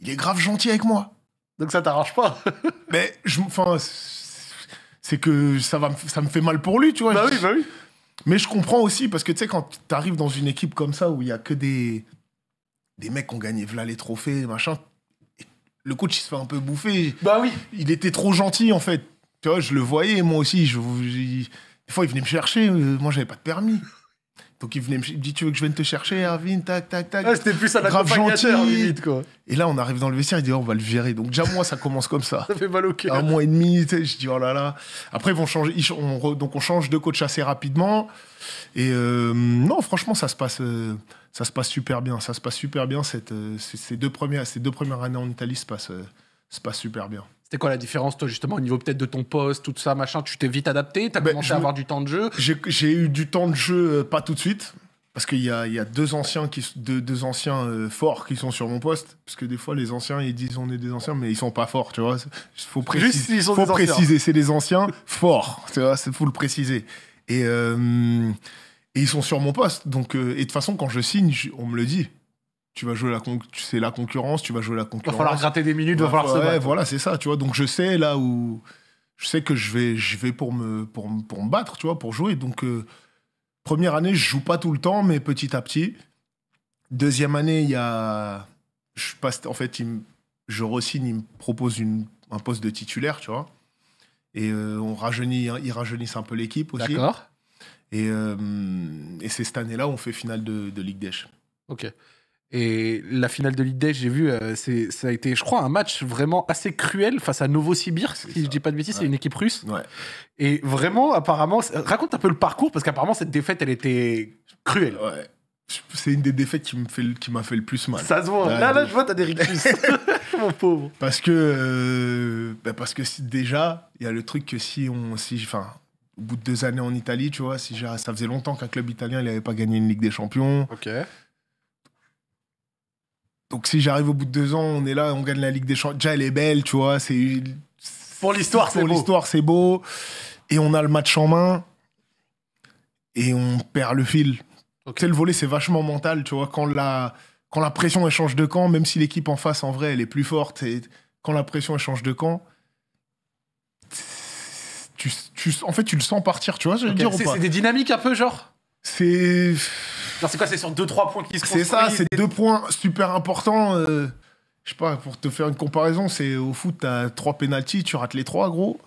il est grave gentil avec moi. Donc ça t'arrange pas. *laughs* mais je, enfin, c'est que ça va, ça me fait mal pour lui, tu vois. Bah oui, bah oui. Mais je comprends aussi parce que tu sais quand t'arrives dans une équipe comme ça où il y a que des des mecs qui ont gagné les trophées, machin. Le coach il se fait un peu bouffer. Bah oui. Il était trop gentil en fait. Tu vois, je le voyais moi aussi. Je, je, des fois il venait me chercher. Euh, moi j'avais pas de permis. Donc il venait me, dit tu veux que je vienne te chercher Arvin tac tac tac. c'était plus à la grave gentil limite quoi. Et là on arrive dans le vestiaire il dit oh, on va le virer. Donc déjà moi ça commence comme ça. *laughs* ça fait mal au cœur. Un mois et demi je dis oh là là. Après vont changer on, donc on change de coach assez rapidement et euh, non franchement ça se passe euh, ça se passe super bien ça se passe super bien cette, euh, ces deux premières ces deux premières années en Italie se passe se passe super bien. C'est quoi la différence, toi, justement, au niveau peut-être de ton poste, tout ça, machin Tu t'es vite adapté, t'as as ben, commencé à avoir du temps de jeu J'ai eu du temps de jeu, euh, pas tout de suite, parce qu'il y a, deux anciens, qui, deux, anciens euh, forts qui sont sur mon poste. Parce que des fois, les anciens, ils disent on est des anciens, mais ils sont pas forts, tu vois. Faut préciser, faut préciser, c'est les anciens forts, tu vois, faut le préciser. Et, euh, et, ils sont sur mon poste, donc, et de toute façon, quand je signe, on me le dit tu vas jouer la c'est la concurrence, tu vas jouer la concurrence. Il Va falloir gratter des minutes, va, va falloir ouais, se battre. voilà, c'est ça, tu vois. Donc je sais là où je sais que je vais je vais pour me pour, pour me battre, tu vois, pour jouer. Donc euh, première année, je joue pas tout le temps mais petit à petit. Deuxième année, il y a je passe en fait, je re-signe, il me propose une, un poste de titulaire, tu vois. Et euh, on rajeunit, hein, ils rajeunissent un peu l'équipe aussi. D'accord. Et, euh, et c'est cette année-là où on fait finale de, de Ligue des Ok. Et la finale de Ligue j'ai vu, euh, ça a été, je crois, un match vraiment assez cruel face à Sibir, si je dis pas de bêtises, c'est une équipe russe. Ouais. Et vraiment, apparemment, raconte un peu le parcours, parce qu'apparemment, cette défaite, elle était cruelle. Ouais. C'est une des défaites qui, me fait, qui m'a fait le plus mal. Ça se voit. Là, là, je vois, t'as des rictus. Mon pauvre. Parce que, euh, bah, parce que déjà, il y a le truc que si on. Si, enfin, au bout de deux années en Italie, tu vois, si ça faisait longtemps qu'un club italien n'avait pas gagné une Ligue des Champions. Ok. Donc si j'arrive au bout de deux ans, on est là, on gagne la Ligue des Champions. Déjà, elle est belle, tu vois. C'est pour l'histoire, c'est beau. Pour l'histoire, c'est beau. Et on a le match en main et on perd le fil. Donc Tu le volet, c'est vachement mental, tu vois. Quand la, quand la pression échange de camp, même si l'équipe en face, en vrai, elle est plus forte, et quand la pression échange de camp, en fait, tu le sens partir, tu vois, je veux C'est des dynamiques un peu, genre C'est. C'est quoi C'est sur 2-3 points qui se C'est ça, c'est deux points super importants. Euh, je sais pas, pour te faire une comparaison, c'est au foot, t'as 3 pénalties, tu rates les 3, gros.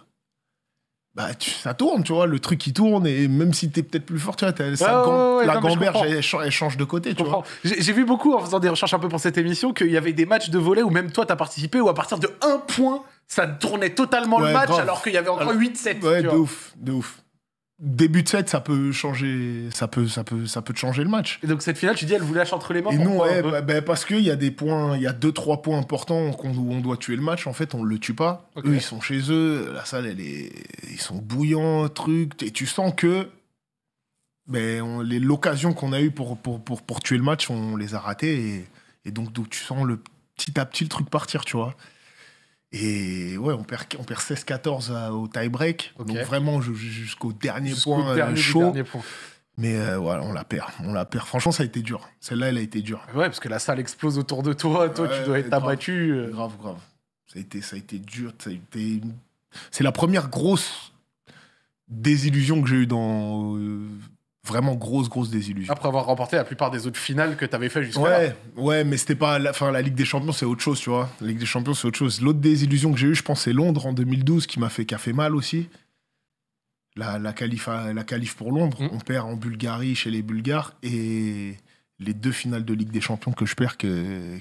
Bah, ça tourne, tu vois, le truc qui tourne, et même si t'es peut-être plus fort, tu vois, la gamberge, elle, change de côté, tu vois. J'ai vu beaucoup en faisant des recherches un peu pour cette émission qu'il y avait des matchs de volet où même toi t'as participé, où à partir de 1 point, ça tournait totalement le match, alors qu'il y avait encore 8-7. Ouais, de ouf, de ouf début de set, ça peut changer, ça peut, ça peut, ça peut changer le match. Et donc cette finale, tu dis, elle vous lâche entre les mains. Bah, bah, parce qu'il y a des points, il y a deux trois points importants où on doit tuer le match. En fait, on le tue pas. Eux, ils sont chez eux, la salle, elle est, ils sont bouillants, truc. Et tu sens que ben, les l'occasion qu'on a eu pour pour, tuer le match, on les a ratés. Et, donc, donc tu sens le petit à petit le truc partir, tu vois. Et ouais, on perd, on perd 16-14 au tie-break. Donc vraiment jusqu'au dernier point euh, chaud. Mais voilà, euh, on la perd, on la perd. Franchement, ça a été dur. Celle-là, elle a été dure. Ouais, parce que la salle explose autour de toi. Toi, tu dois être abattu. Euh. Grave, grave, Ça a été, ça a été dur. C'est la première grosse désillusion que j'ai eue dans vraiment grosse, grosse désillusion. Après avoir remporté la plupart des autres finales que tu avais fait jusqu'à ouais, Ouais, mais c'était pas. La, la Ligue des Champions, c'est autre chose, tu vois. La Ligue des Champions, c'est autre chose. L'autre désillusion que j'ai eue, je pense, c'est Londres en 2012 qui m'a fait, café mal aussi. La, la, qualif, la pour Londres. Mm. On perd en Bulgarie chez les Bulgares et les deux finales de Ligue des Champions que je perds que,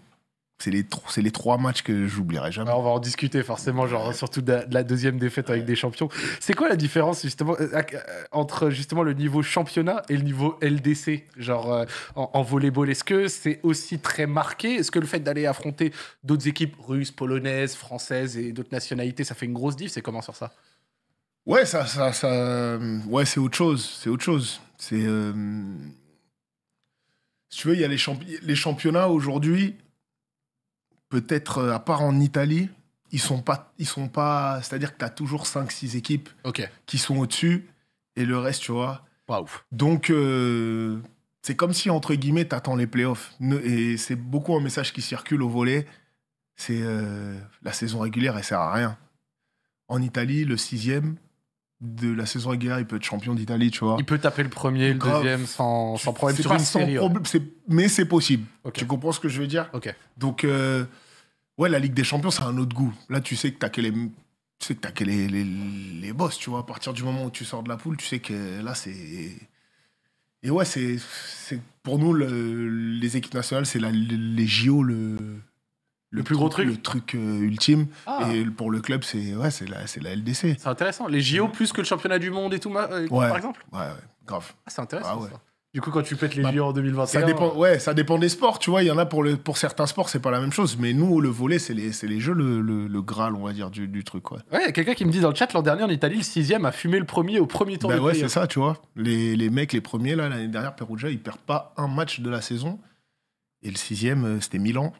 c'est les, les, trois matchs que j'oublierai jamais. on va en discuter forcément, genre surtout de la, deuxième défaite avec des champions. C'est quoi la différence justement euh, euh, entre justement le niveau championnat et le niveau LDC, genre euh, en, volleyball Est-ce que c'est aussi très marqué Est-ce que le fait d'aller affronter d'autres équipes russes, polonaises, françaises et d'autres nationalités, ça fait une grosse diff C'est comment sur ça Ouais, ça, ça, ouais, c'est autre chose. C'est autre chose. C'est si tu veux, il y a les, les championnats aujourd'hui peut-être, euh, à part en Italie, ils sont pas. Ils sont pas C'est-à-dire que tu as toujours 5-6 équipes qui sont au-dessus et le reste, tu vois. Donc, euh, c'est comme si, entre guillemets, tu attends les playoffs. Et c'est beaucoup un message qui circule au volet. C'est euh, la saison régulière, elle sert à rien. En Italie, le sixième, de la saison régulière, il peut être champion d'Italie, tu vois. Il peut taper le premier, le deuxième sans, problème Mais c'est possible. Tu comprends ce que je veux dire Donc, Ouais, la Ligue des Champions, c'est un autre goût. Là, tu sais que t'as que les tu sais que que les, les, boss, tu vois. À partir du moment où tu sors de la poule, tu sais que là, c'est. Et ouais, c'est, c'est pour nous, les équipes nationales, c'est les JO, le, le, plus gros truc. Le truc euh, ultime. Ah. Et pour le club, c'est ouais, la, c'est la LDC. C'est intéressant. Les JO plus que le championnat du monde et tout, euh, par exemple Ouais, ouais, grave. Ah, c'est intéressant. Ah, ça. Du coup, quand tu pètes les bah, en 2021. Ça dépend, euh, ouais, ça dépend des sports, tu vois. Il y en a pour, le, pour certains sports, c'est pas la même chose. Mais nous, le volet, c'est les, jeux, le, le, Graal, on va dire, du, du truc. Ouais, a quelqu'un qui me dit dans le chat, l'an dernier, en Italie, le sixième a fumé le premier au premier tour bah ouais, c'est ça, tu vois. Les, mecs, les premiers, là, l'année dernière, Perugia, ils perdent pas un match de la saison. Et le sixième, euh, c'était Milan.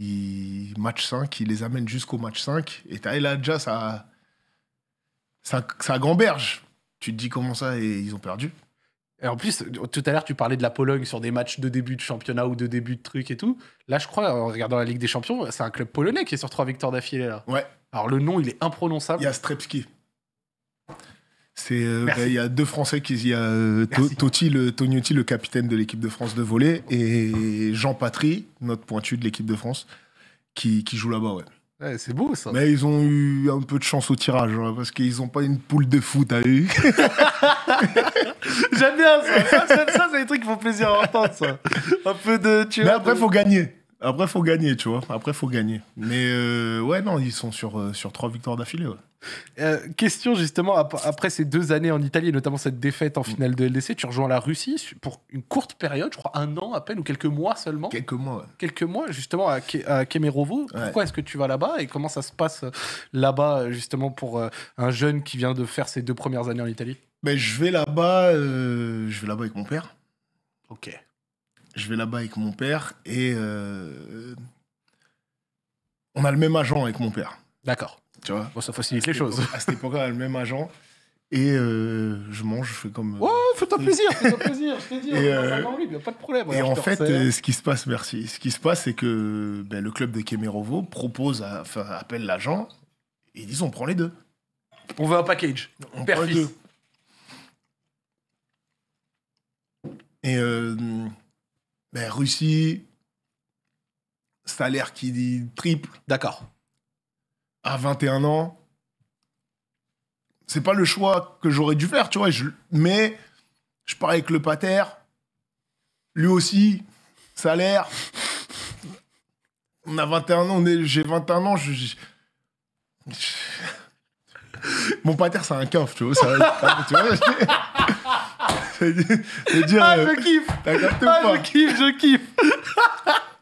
Il, match 5, ils les amène jusqu'au match 5. Et là, déjà, ça, ça, ça gamberge. Tu te dis comment ça, et ils ont perdu. Et en plus, tout à l'heure, tu parlais de la Pologne sur des matchs de début de championnat ou de début de truc et tout. Là, je crois, en regardant la Ligue des Champions, c'est un club polonais qui est sur trois victoires d'affilée, là. Ouais. Alors, le nom, il est imprononçable. Il y a Strepski. C'est, euh, bah, il y a deux Français qui, il y a euh, Totti, le, le capitaine de l'équipe de France de volley, et Jean Patry, notre pointu de l'équipe de France, qui, qui joue là-bas, ouais c'est beau ça. Mais ils ont eu un peu de chance au tirage hein, parce qu'ils n'ont pas une poule de foot à eux. *laughs* J'aime bien ça. Ça, c'est des trucs qui font plaisir à entendre. Ça. Un peu de. Tu Mais après, il faut gagner. Après, faut gagner, tu vois. Après, faut gagner. Mais euh, ouais, non, ils sont sur, euh, sur trois victoires d'affilée. Euh, question justement, après ces deux années en Italie, et notamment cette défaite en mm. finale de LDC, tu rejoins la Russie pour une courte période, je crois un an à peine ou quelques mois seulement. Quelques mois. Quelques mois justement à, Kemerovo. Pourquoi est-ce que tu vas là-bas et comment ça se passe là-bas justement pour un jeune qui vient de faire ses deux premières années en Italie Mais ben, je vais là-bas, je vais là-bas avec mon père. Ok je vais là-bas avec mon père et euh, on a le même agent avec mon père. D'accord. Tu vois Ça facilite les choses. À cette époque on a le même agent. Et euh, je mange, je fais comme. Oh, fais-toi *laughs* plaisir, fais-toi plaisir, je t'ai dit, il n'y a pas de problème. Et en fait, hein. ce qui se passe, merci, ce qui se passe, c'est que ben, le club de Kemerovo propose, enfin, appelle l'agent, et ils disent on prend les deux. On veut un package. On perd les deux. Et ben, Russie, salaire qui dit triple. D'accord. À 21 ans, c'est pas le choix que j'aurais dû faire, tu vois. mais je pars avec le pater, lui aussi, salaire. On a 21 ans, j'ai 21 ans, *laughs* Mon pater, c'est un caf, tu vois dire, ah, euh, je ah, kiffe. je kiffe, je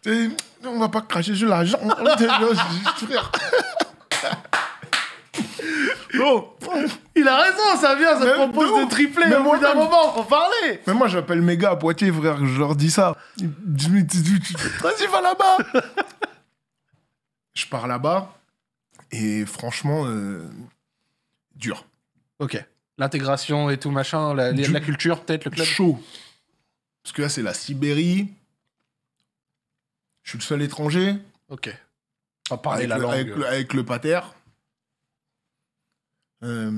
*laughs* kiffe. on va pas cracher sur l'argent. frère. *laughs* il a raison, ça vient, ça te propose de tripler. Mais moi, d'un moment, faut parler. Mais moi, j'appelle mes gars à Poitiers, frère, je leur dis ça. Vas-y, va là-bas. je pars là-bas, et franchement, euh, dur. Ok l'intégration et tout machin, la, culture peut-être, le club Chaud. Parce que là, c'est la Sibérie. Je suis le seul étranger. Ok. On va parler avec la le, langue. Avec le, pater. Euh,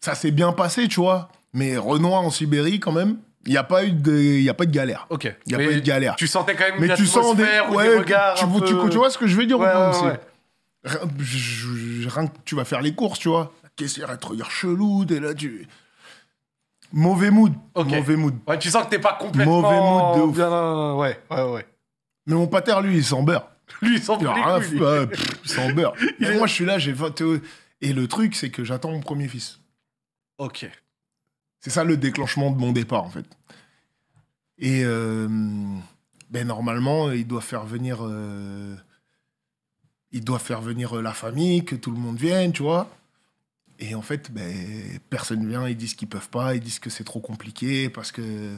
ça s'est bien passé, tu vois. Mais Renoir en Sibérie, quand même, il n'y a, pas eu de, y a pas de galère. Ok. Il n'y a pas eu de galère. Tu sentais quand même mais tu sens des, regards. Tu, vois ce que je veux dire ouais, tu vas faire les courses, tu vois qui ce qui te chelou, t'es là, tu. Mauvais mood. Mauvais mood. tu sens que t'es pas complètement. Mauvais mood de ouf. Bien, ouais, ouais, ouais. Mais mon pater, lui, il s'en beurre. Lui, il s'en beurre. Il s'en beurre. *laughs* Et moi, je suis là, j'ai 20. Et le truc, c'est que j'attends mon premier fils. Ok. C'est ça le déclenchement de mon départ, en fait. Et euh, ben, normalement, il doit faire venir. Euh, il doit faire venir euh, la famille, que tout le monde vienne, tu vois. Et en fait, ben, personne vient, ils disent qu'ils peuvent pas, ils disent que c'est trop compliqué parce que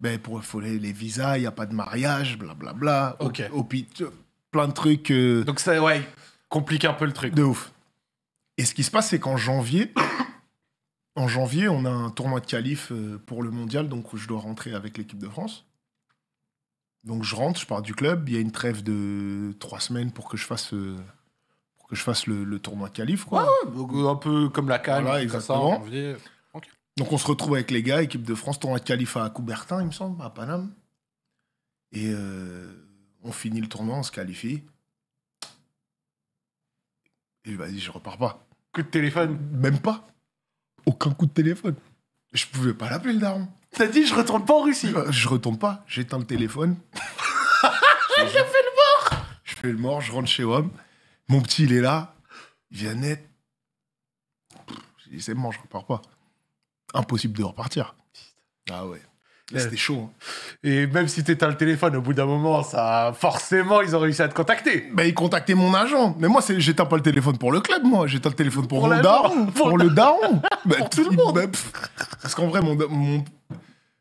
ben, pour les, visas, il n'y a pas de mariage, blablabla. Bla, bla, ok. Au, plein de trucs. Euh, donc ça, ouais, complique un peu le truc. De ouf. Et ce qui se passe, c'est qu'en janvier, *coughs* en janvier, on a un tournoi de qualif euh, pour le mondial, donc où je dois rentrer avec l'équipe de France. Donc je rentre, je pars du club, il y a une trêve de trois semaines pour que je fasse. Euh, que je fasse le, tournoi qualif, quoi. Euh, un peu comme la Cannes. Donc on se retrouve avec les gars, équipe de France, tournoi qualif à Coubertin, il me semble, à Paname. Et euh, on finit le tournoi, on se qualifie. Et vas-y, je repars pas. Coup de téléphone Même pas. Aucun coup de téléphone. Je pouvais pas l'appeler le daron. T'as dit, je retourne pas en Russie Je, retourne pas, j'éteins le téléphone. *laughs* je, fais le mort Je fais le mort, je rentre chez Homme mon petit, il est là. dit, c'est bon, je repars pas. Impossible de repartir. Ah ouais. c'était chaud. Hein. Et même si éteins le téléphone, au bout d'un moment, ça forcément, ils ont réussi à te contacter. mais bah, ils contactaient mon agent. Mais moi, je j'éteins pas le téléphone pour le club, moi. J'éteins le téléphone pour, le mon daron. Pour, le daron. *laughs* Bah, tout le monde. Bah, parce qu'en vrai, mon, mon,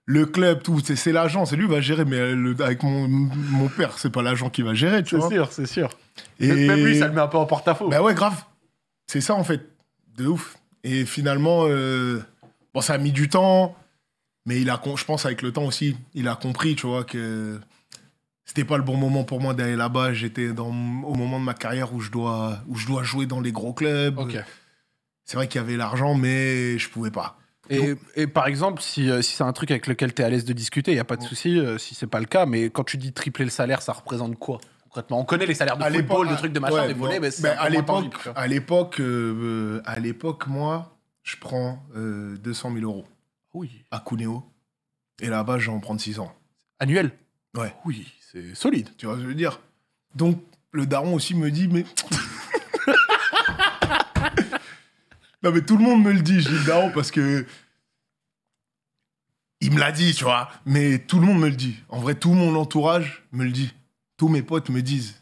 le club, tout, c'est l'agent, c'est lui qui va gérer, mais avec mon, père, c'est pas l'agent qui va gérer, tu vois. C'est sûr, c'est sûr. Et... Même lui, ça le met un peu en porte-à-faux. Bah ouais, grave. C'est ça, en fait. De ouf. Et finalement, euh, bon, ça a mis du temps, mais il a, je pense, avec le temps aussi, il a compris, tu vois, que c'était pas le bon moment pour moi d'aller là-bas. J'étais au moment de ma carrière où je dois, où je dois jouer dans les gros clubs. C'est vrai qu'il y avait l'argent, mais je pouvais pas. Et, par exemple, euh, si, c'est un truc avec lequel tu es à l'aise de discuter, il n'y a pas de souci euh, si c'est pas le cas. Mais quand tu dis tripler le salaire, ça représente quoi concrètement On connaît les salaires de à football, de trucs de machin, des volets, mais c'est à l'époque, euh, à l'époque, l'époque, moi, je prends 200 000 euros. Oui. À Cuneo. Et là-bas, j'en prends 600. Annuel. Ouais. Oui, c'est solide. Tu vois ce que je veux dire Donc, le daron aussi me dit, mais non, mais tout le monde me le dit, Gilles Daron, parce que. Il me l'a dit, tu vois. Mais tout le monde me le dit. En vrai, tout mon entourage me le dit. Tous mes potes me disent.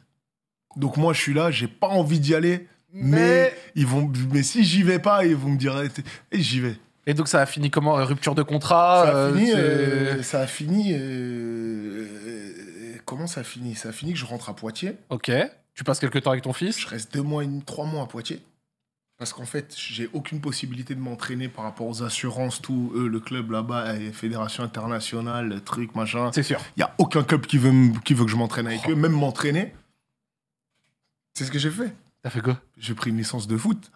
Donc moi, je suis là, j'ai pas envie d'y aller. Mais... ils vont, mais si j'y vais pas, ils vont me dire, et j'y vais. Et donc ça a fini comment euh, Rupture de contrat Ça a euh, fini. Euh, comment ça a fini Ça a fini que je rentre à Poitiers. Ok. Tu passes quelques temps avec ton fils Je reste deux mois, et trois mois à Poitiers. Parce qu'en fait, j'ai aucune possibilité de m'entraîner par rapport aux assurances, tout, euh, le club là-bas, euh, fédération internationale, truc, machin. C'est sûr. Il n'y a aucun club qui veut, qui veut que je m'entraîne avec oh. eux, même m'entraîner. C'est ce que j'ai fait. T'as fait quoi J'ai pris une licence de foot.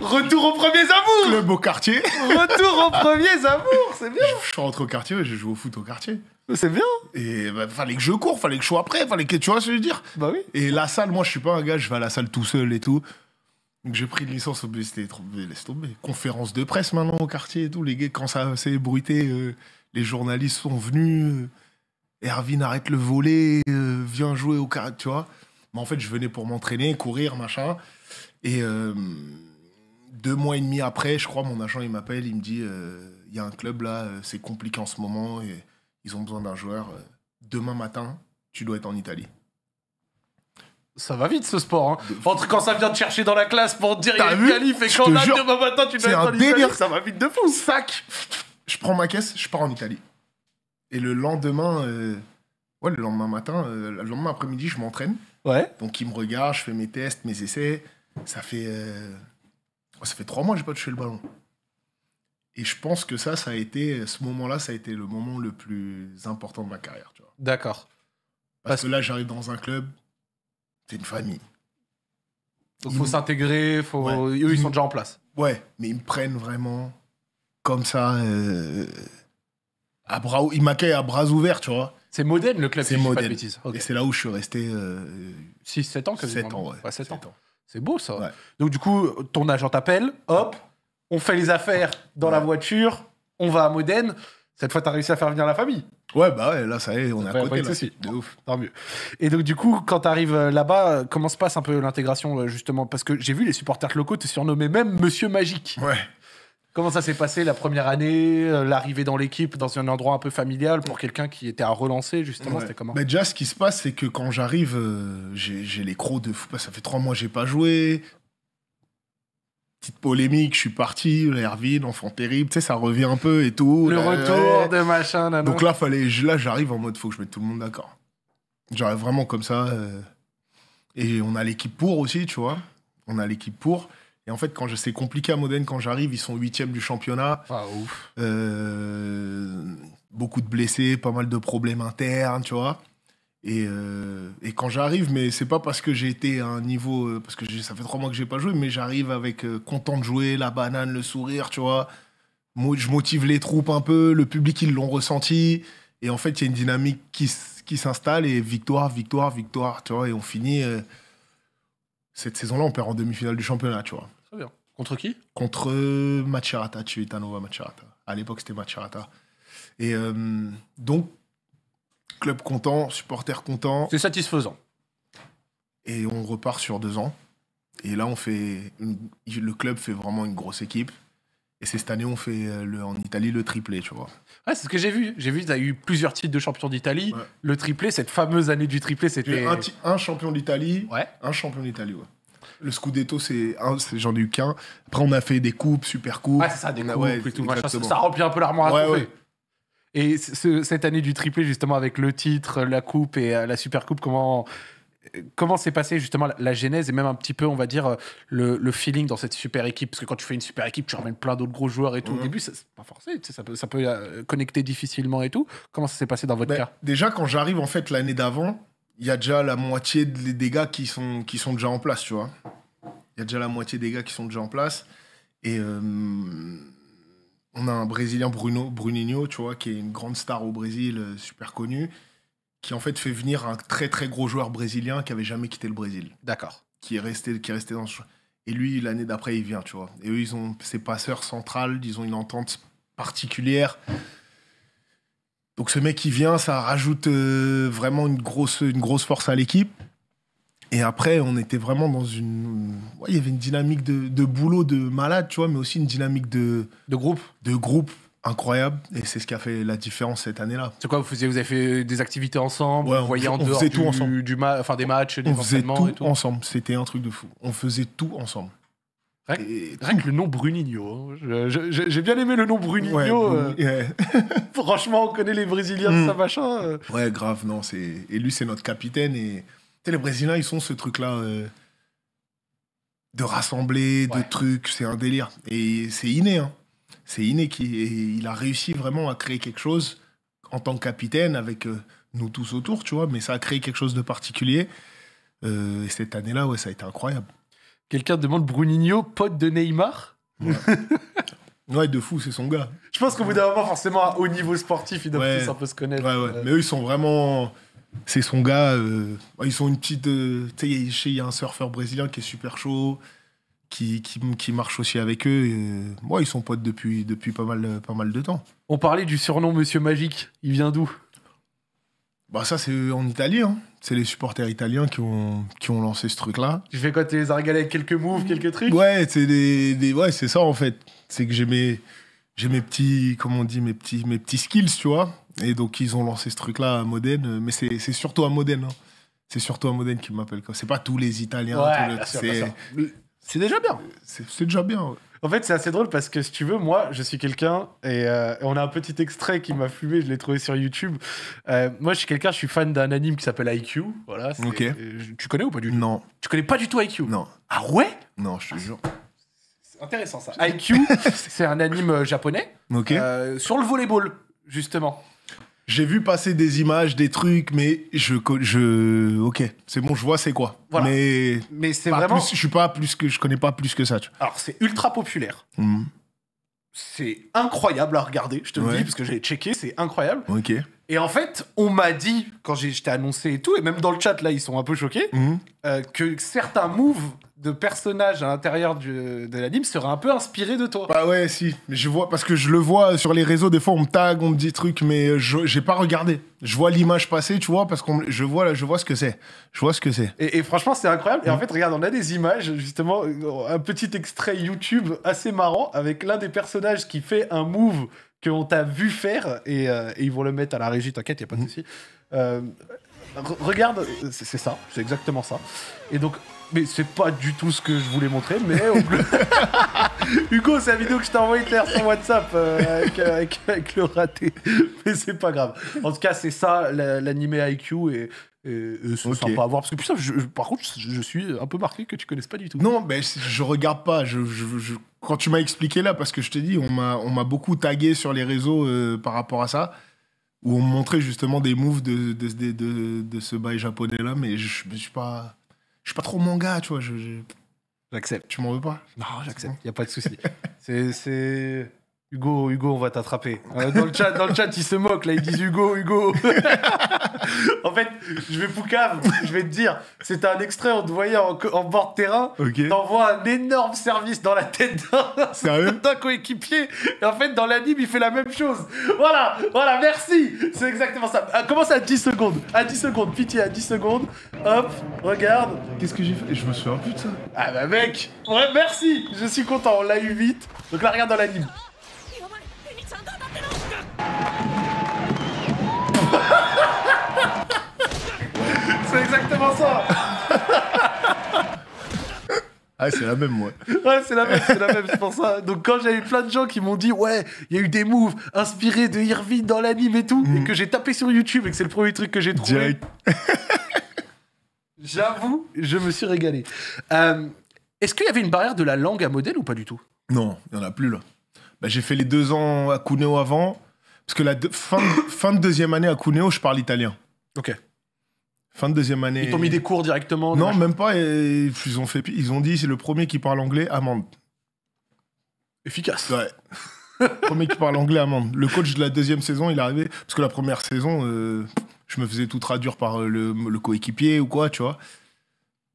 Retour aux premiers amours Club au quartier. Retour aux premiers amours, c'est bien. Je, suis rentre au quartier, je joue au foot au quartier. C'est bien. Et bah, fallait que je cours, fallait que je sois prêt, fallait que tu vois ce que je veux dire. Bah oui. Et la salle, moi je suis pas un gars, je vais à la salle tout seul et tout j'ai pris une licence au BST, laisse tomber. Conférence de presse maintenant au quartier et tout. Les gars, quand ça s'est ébruité, euh, les journalistes sont venus. Euh, Erwin arrête le volet, vient euh, viens jouer au quartier, vois. Mais en fait, je venais pour m'entraîner, courir, machin. Et deux mois et demi après, je crois, mon agent, il m'appelle, il me dit, il y a un club là, c'est compliqué en ce moment, et ils ont besoin d'un joueur. Demain matin, tu dois être en Italie. Ça va vite ce sport. Hein. quand ça vient te chercher dans la classe pour te dire il y a un et quand on demain matin tu dois être en Italie, ça va vite de fou. Sac Je prends ma caisse, je pars en Italie. Et le lendemain, euh, ouais, le lendemain matin, euh, le lendemain après-midi, je m'entraîne. Ouais. Donc il me regarde, je fais mes tests, mes essais. Ça fait, euh, ça fait trois mois que j'ai pas touché le ballon. Et je pense que ça, ça a été, ce moment-là, ça a été le moment le plus important de ma carrière. D'accord. Parce que là, j'arrive dans un club, c'est une famille. Donc il faut s'intégrer, faut... ils sont déjà en place. Ouais, mais ils me prennent vraiment comme ça, euh, à bras... ils m'accueillent à bras ouverts, tu vois. C'est Modène, le club, c'est Modène. Et c'est là où je suis resté. 6-7 euh, ans que 7 ans, ouais. 7, ans. C'est beau ça. Donc du coup, ton agent t'appelle, hop, on fait les affaires dans la voiture, on va à Modène. Cette fois, tu as réussi à faire venir la famille. Ouais, bah ouais, là, ça y est, on est à côté, là. De ouf, tant mieux. Et donc, du coup, quand t'arrives euh, là-bas, comment se passe un peu l'intégration, euh, justement Parce que j'ai vu les supporters locaux te surnommer même Monsieur Magique. Ouais. Comment ça s'est passé la première année, euh, l'arrivée dans l'équipe, dans un endroit un peu familial pour quelqu'un qui était à relancer, justement bah, Déjà, ce qui se passe, c'est que quand j'arrive, j'ai les crocs de fou. Ça fait trois mois que j'ai pas joué petite polémique, je suis parti, Erwin, enfant terrible, tu sais, ça revient un peu et tout. Le retour de machin, Donc là, fallait, là, j'arrive en mode, faut que je mette tout le monde d'accord. J'arrive vraiment comme ça. Euh, et on a l'équipe pour aussi, tu vois. On a l'équipe pour. Et en fait, quand c'est compliqué à Modène, quand j'arrive, ils sont huitièmes du championnat. Ah, euh, beaucoup de blessés, pas mal de problèmes internes, tu vois. Euh, et, quand j'arrive, mais c'est pas parce que j'ai été à un niveau, euh, parce que ça fait trois mois que j'ai pas joué, mais j'arrive avec euh, content de jouer, la banane, le sourire, tu vois. je motive les troupes un peu, le public ils l'ont ressenti, et en fait il y a une dynamique qui, qui s'installe et victoire, victoire, victoire, tu vois. Et on finit cette saison-là, on perd en demi-finale du championnat, tu vois. Très bien. Contre qui Contre Macerata, Civitanova Macerata. À l'époque c'était Macerata. Et donc club content, supporter content. C'est satisfaisant. Et on repart sur deux ans. Et là, on fait le club fait vraiment une grosse équipe. Et c'est cette année, on fait euh, le, en Italie le triplé, tu vois. Ouais, c'est ce que j'ai vu. J'ai vu, tu as eu plusieurs titres de champion d'Italie. Le triplé, cette fameuse année du triplé, c'était. Un, champion d'Italie. Ouais. Un champion d'Italie, ouais. Le Scudetto, c'est j'en ai eu qu'un. Après, on a fait des coupes, super coupes. Ouais, c'est ça, des coupes ça, remplit un peu l'armoire à ouais, et cette année du triplé, justement, avec le titre, la coupe et euh, la super coupe, comment comment s'est passée justement la, genèse et même un petit peu, on va dire, le, feeling dans cette super équipe Parce que quand tu fais une super équipe, tu ramènes plein d'autres gros joueurs et tout. Au mhm. début, c'est pas forcé, ça peut, euh, connecter difficilement et tout. Comment ça s'est passé dans votre ben, cas Déjà, quand j'arrive en fait l'année d'avant, il y a déjà la moitié des gars qui sont, qui sont déjà en place, tu vois. Il y a déjà la moitié des gars qui sont déjà en place. Et. Euh, on a un Brésilien Bruno Bruninho, tu vois, qui est une grande star au Brésil, euh, super connu, qui en fait fait venir un très très gros joueur brésilien qui avait jamais quitté le Brésil. D'accord. Qui est resté, qui est resté dans. Ce... Et lui, l'année d'après, il vient, tu vois. Et eux, ils ont ces passeurs centrales, ils ont une entente particulière. Donc ce mec qui vient, ça rajoute euh, vraiment une grosse, une grosse force à l'équipe. Et après, on était vraiment dans une. il y avait une dynamique de, de, boulot de malade, tu vois, mais aussi une dynamique de. De groupe De groupe incroyable. Et c'est ce qui a fait la différence cette année-là. C'est quoi vous, faisiez, vous avez fait des activités ensemble Vous voyez en dehors du, tout ensemble. enfin, des matchs, des on faisait tout, tout ensemble. C'était un truc de fou. On faisait tout ensemble. Rien, que le nom Bruninho. J'ai bien aimé le nom Bruninho. Euh. *laughs* franchement, on connaît les Brésiliens ça, mm. machin. Hein. Ouais, grave, non. Et lui, c'est notre capitaine. Et les Brésiliens, ils sont ce truc-là euh, de rassembler, de trucs, c'est un délire. Et c'est inné, hein. C'est inné qu'il a réussi vraiment à créer quelque chose en tant que capitaine avec euh, nous tous autour, tu vois, mais ça a créé quelque chose de particulier. Euh, et cette année-là, ouais, ça a été incroyable. Quelqu'un demande Bruninho, pote de Neymar ouais. *laughs* de fou, c'est son gars. Je pense qu'on vous devez avoir forcément, haut niveau sportif, il doivent ouais. un peu se connaître. Mais eux, ils sont vraiment c'est son gars. Euh, ils sont une petite. Euh, il y, a un surfeur brésilien qui est super chaud, qui, qui, marche aussi avec eux. Moi, euh, ils sont potes depuis, depuis pas, mal, pas mal de temps. On parlait du surnom Monsieur Magique. Il vient d'où Bah, ça, c'est en Italie. Hein. C'est les supporters italiens qui ont, qui ont lancé ce truc-là. Tu fais quoi Tu les as avec quelques moves, quelques trucs Ouais, c'est des, des, ouais, ça en fait. C'est que j'aimais j'ai mes petits, comment on dit, mes petits, mes petits skills, tu vois. Et donc, ils ont lancé ce truc-là à Modène, euh, mais c'est surtout à Modène. Hein. C'est surtout à Modène qu'ils m'appellent. C'est pas tous les Italiens. c'est déjà bien. C'est déjà bien. En fait, c'est assez drôle parce que si tu veux, moi, je suis quelqu'un et, euh, on a un petit extrait qui m'a fumé. Je l'ai trouvé sur YouTube. Euh, moi, je suis quelqu'un, je suis fan d'un anime qui s'appelle IQ. Voilà. tu connais ou pas du tout Non. Tu connais pas du tout IQ Non. Ah ouais Non, je te jure intéressant ça. IQ, *laughs* c'est un anime euh, japonais. Ok. Euh, sur le volleyball, justement. J'ai vu passer des images, des trucs, mais je, je, ok, c'est bon, je vois c'est quoi. Mais, mais c'est vraiment. je suis pas plus que, je connais pas plus que ça. Alors c'est ultra populaire. Hmm. C'est incroyable à regarder, je te le dis, parce que j'ai checké, c'est incroyable. Ok. Et en fait, on m'a dit, quand j'étais annoncé et tout, et même dans le chat, là, ils sont un peu choqués, hmm. euh, que certains moves de personnages à l'intérieur de l'anime sera un peu inspiré de toi. Bah ouais, si. Je vois, parce que je le vois sur les réseaux, des fois on me tag, on me dit trucs, mais j'ai pas regardé. Je vois l'image passer, tu vois, parce que je vois, je vois ce que c'est. Je vois ce que c'est. Et, franchement, c'est incroyable. Et en fait, regarde, on a des images, justement, un petit extrait YouTube assez marrant avec l'un des personnages qui fait un move qu'on t'a vu faire, euh, et, ils vont le mettre à la régie, t'inquiète, y a pas de mm. souci. Euh, regarde, c'est ça, c'est exactement ça. Et donc, mais c'est pas du tout ce que je voulais montrer, mais *laughs* Hugo, c'est la vidéo que je t'ai envoyée hier sur WhatsApp euh, avec, avec, le raté. Mais c'est pas grave. En tout cas, c'est ça l'animé IQ et, et, à voir. Parce que putain, par contre, je, suis un peu marqué que tu connaisses pas du tout. Non, mais je regarde pas. Je, quand tu m'as expliqué là, parce que je t'ai dit, on m'a beaucoup tagué sur les réseaux euh, par rapport à ça où on montrait justement des moves de, de, de, ce bail japonais là, mais je suis pas je suis pas trop manga, tu vois. J'accepte. Tu m'en veux pas Non, j'accepte. Il n'y a pas de souci. *laughs* c'est Hugo, Hugo, on va t'attraper. Euh, dans, le chat, dans le chat, ils se moquent, là, ils disent Hugo, Hugo. *laughs* en fait, je vais poucave, je vais te dire, c'est un extrait, on te voyait en, bord de terrain, Ok. t'envoies un énorme service dans la tête *laughs* d'un coéquipier, et en fait, dans l'anime, il fait la même chose. Voilà, voilà, merci, c'est exactement ça. Euh, commence à 10 secondes, à 10 secondes, pitié, à 10 secondes, hop, regarde. Qu'est-ce que j'ai fait Je me suis un putain. Ah bah mec, ouais, merci, je suis content, on l'a eu vite, donc là, regarde dans l'anime. C'est exactement ça Ah, c'est la même, moi. Ouais, c'est la même, c'est la même, c'est pour ça. Donc, quand j'avais plein de gens qui m'ont dit, ouais, il y a eu des moves inspirés de Irvine dans l'anime et tout, et mm. que j'ai tapé sur YouTube et que c'est le premier truc que j'ai trouvé. Direct. *laughs* J'avoue, je me suis régalé. Euh, est-ce qu'il y avait une barrière de la langue à modèle ou pas du tout Non, il n'y en a plus là. Bah, j'ai fait les deux ans à Kuneo avant. Parce que la fin, de deuxième année à Cuneo, je parle italien. Ok. Fin de deuxième année. Ils t'ont mis des cours directement Non, même pas. ils, ont fait, ils ont dit c'est le premier qui parle anglais, amende. Efficace. Ouais. *laughs* premier qui parle anglais, amende. Le coach de la deuxième saison, il est arrivé. Parce que la première saison, euh, je me faisais tout traduire par le, coéquipier ou quoi, tu vois.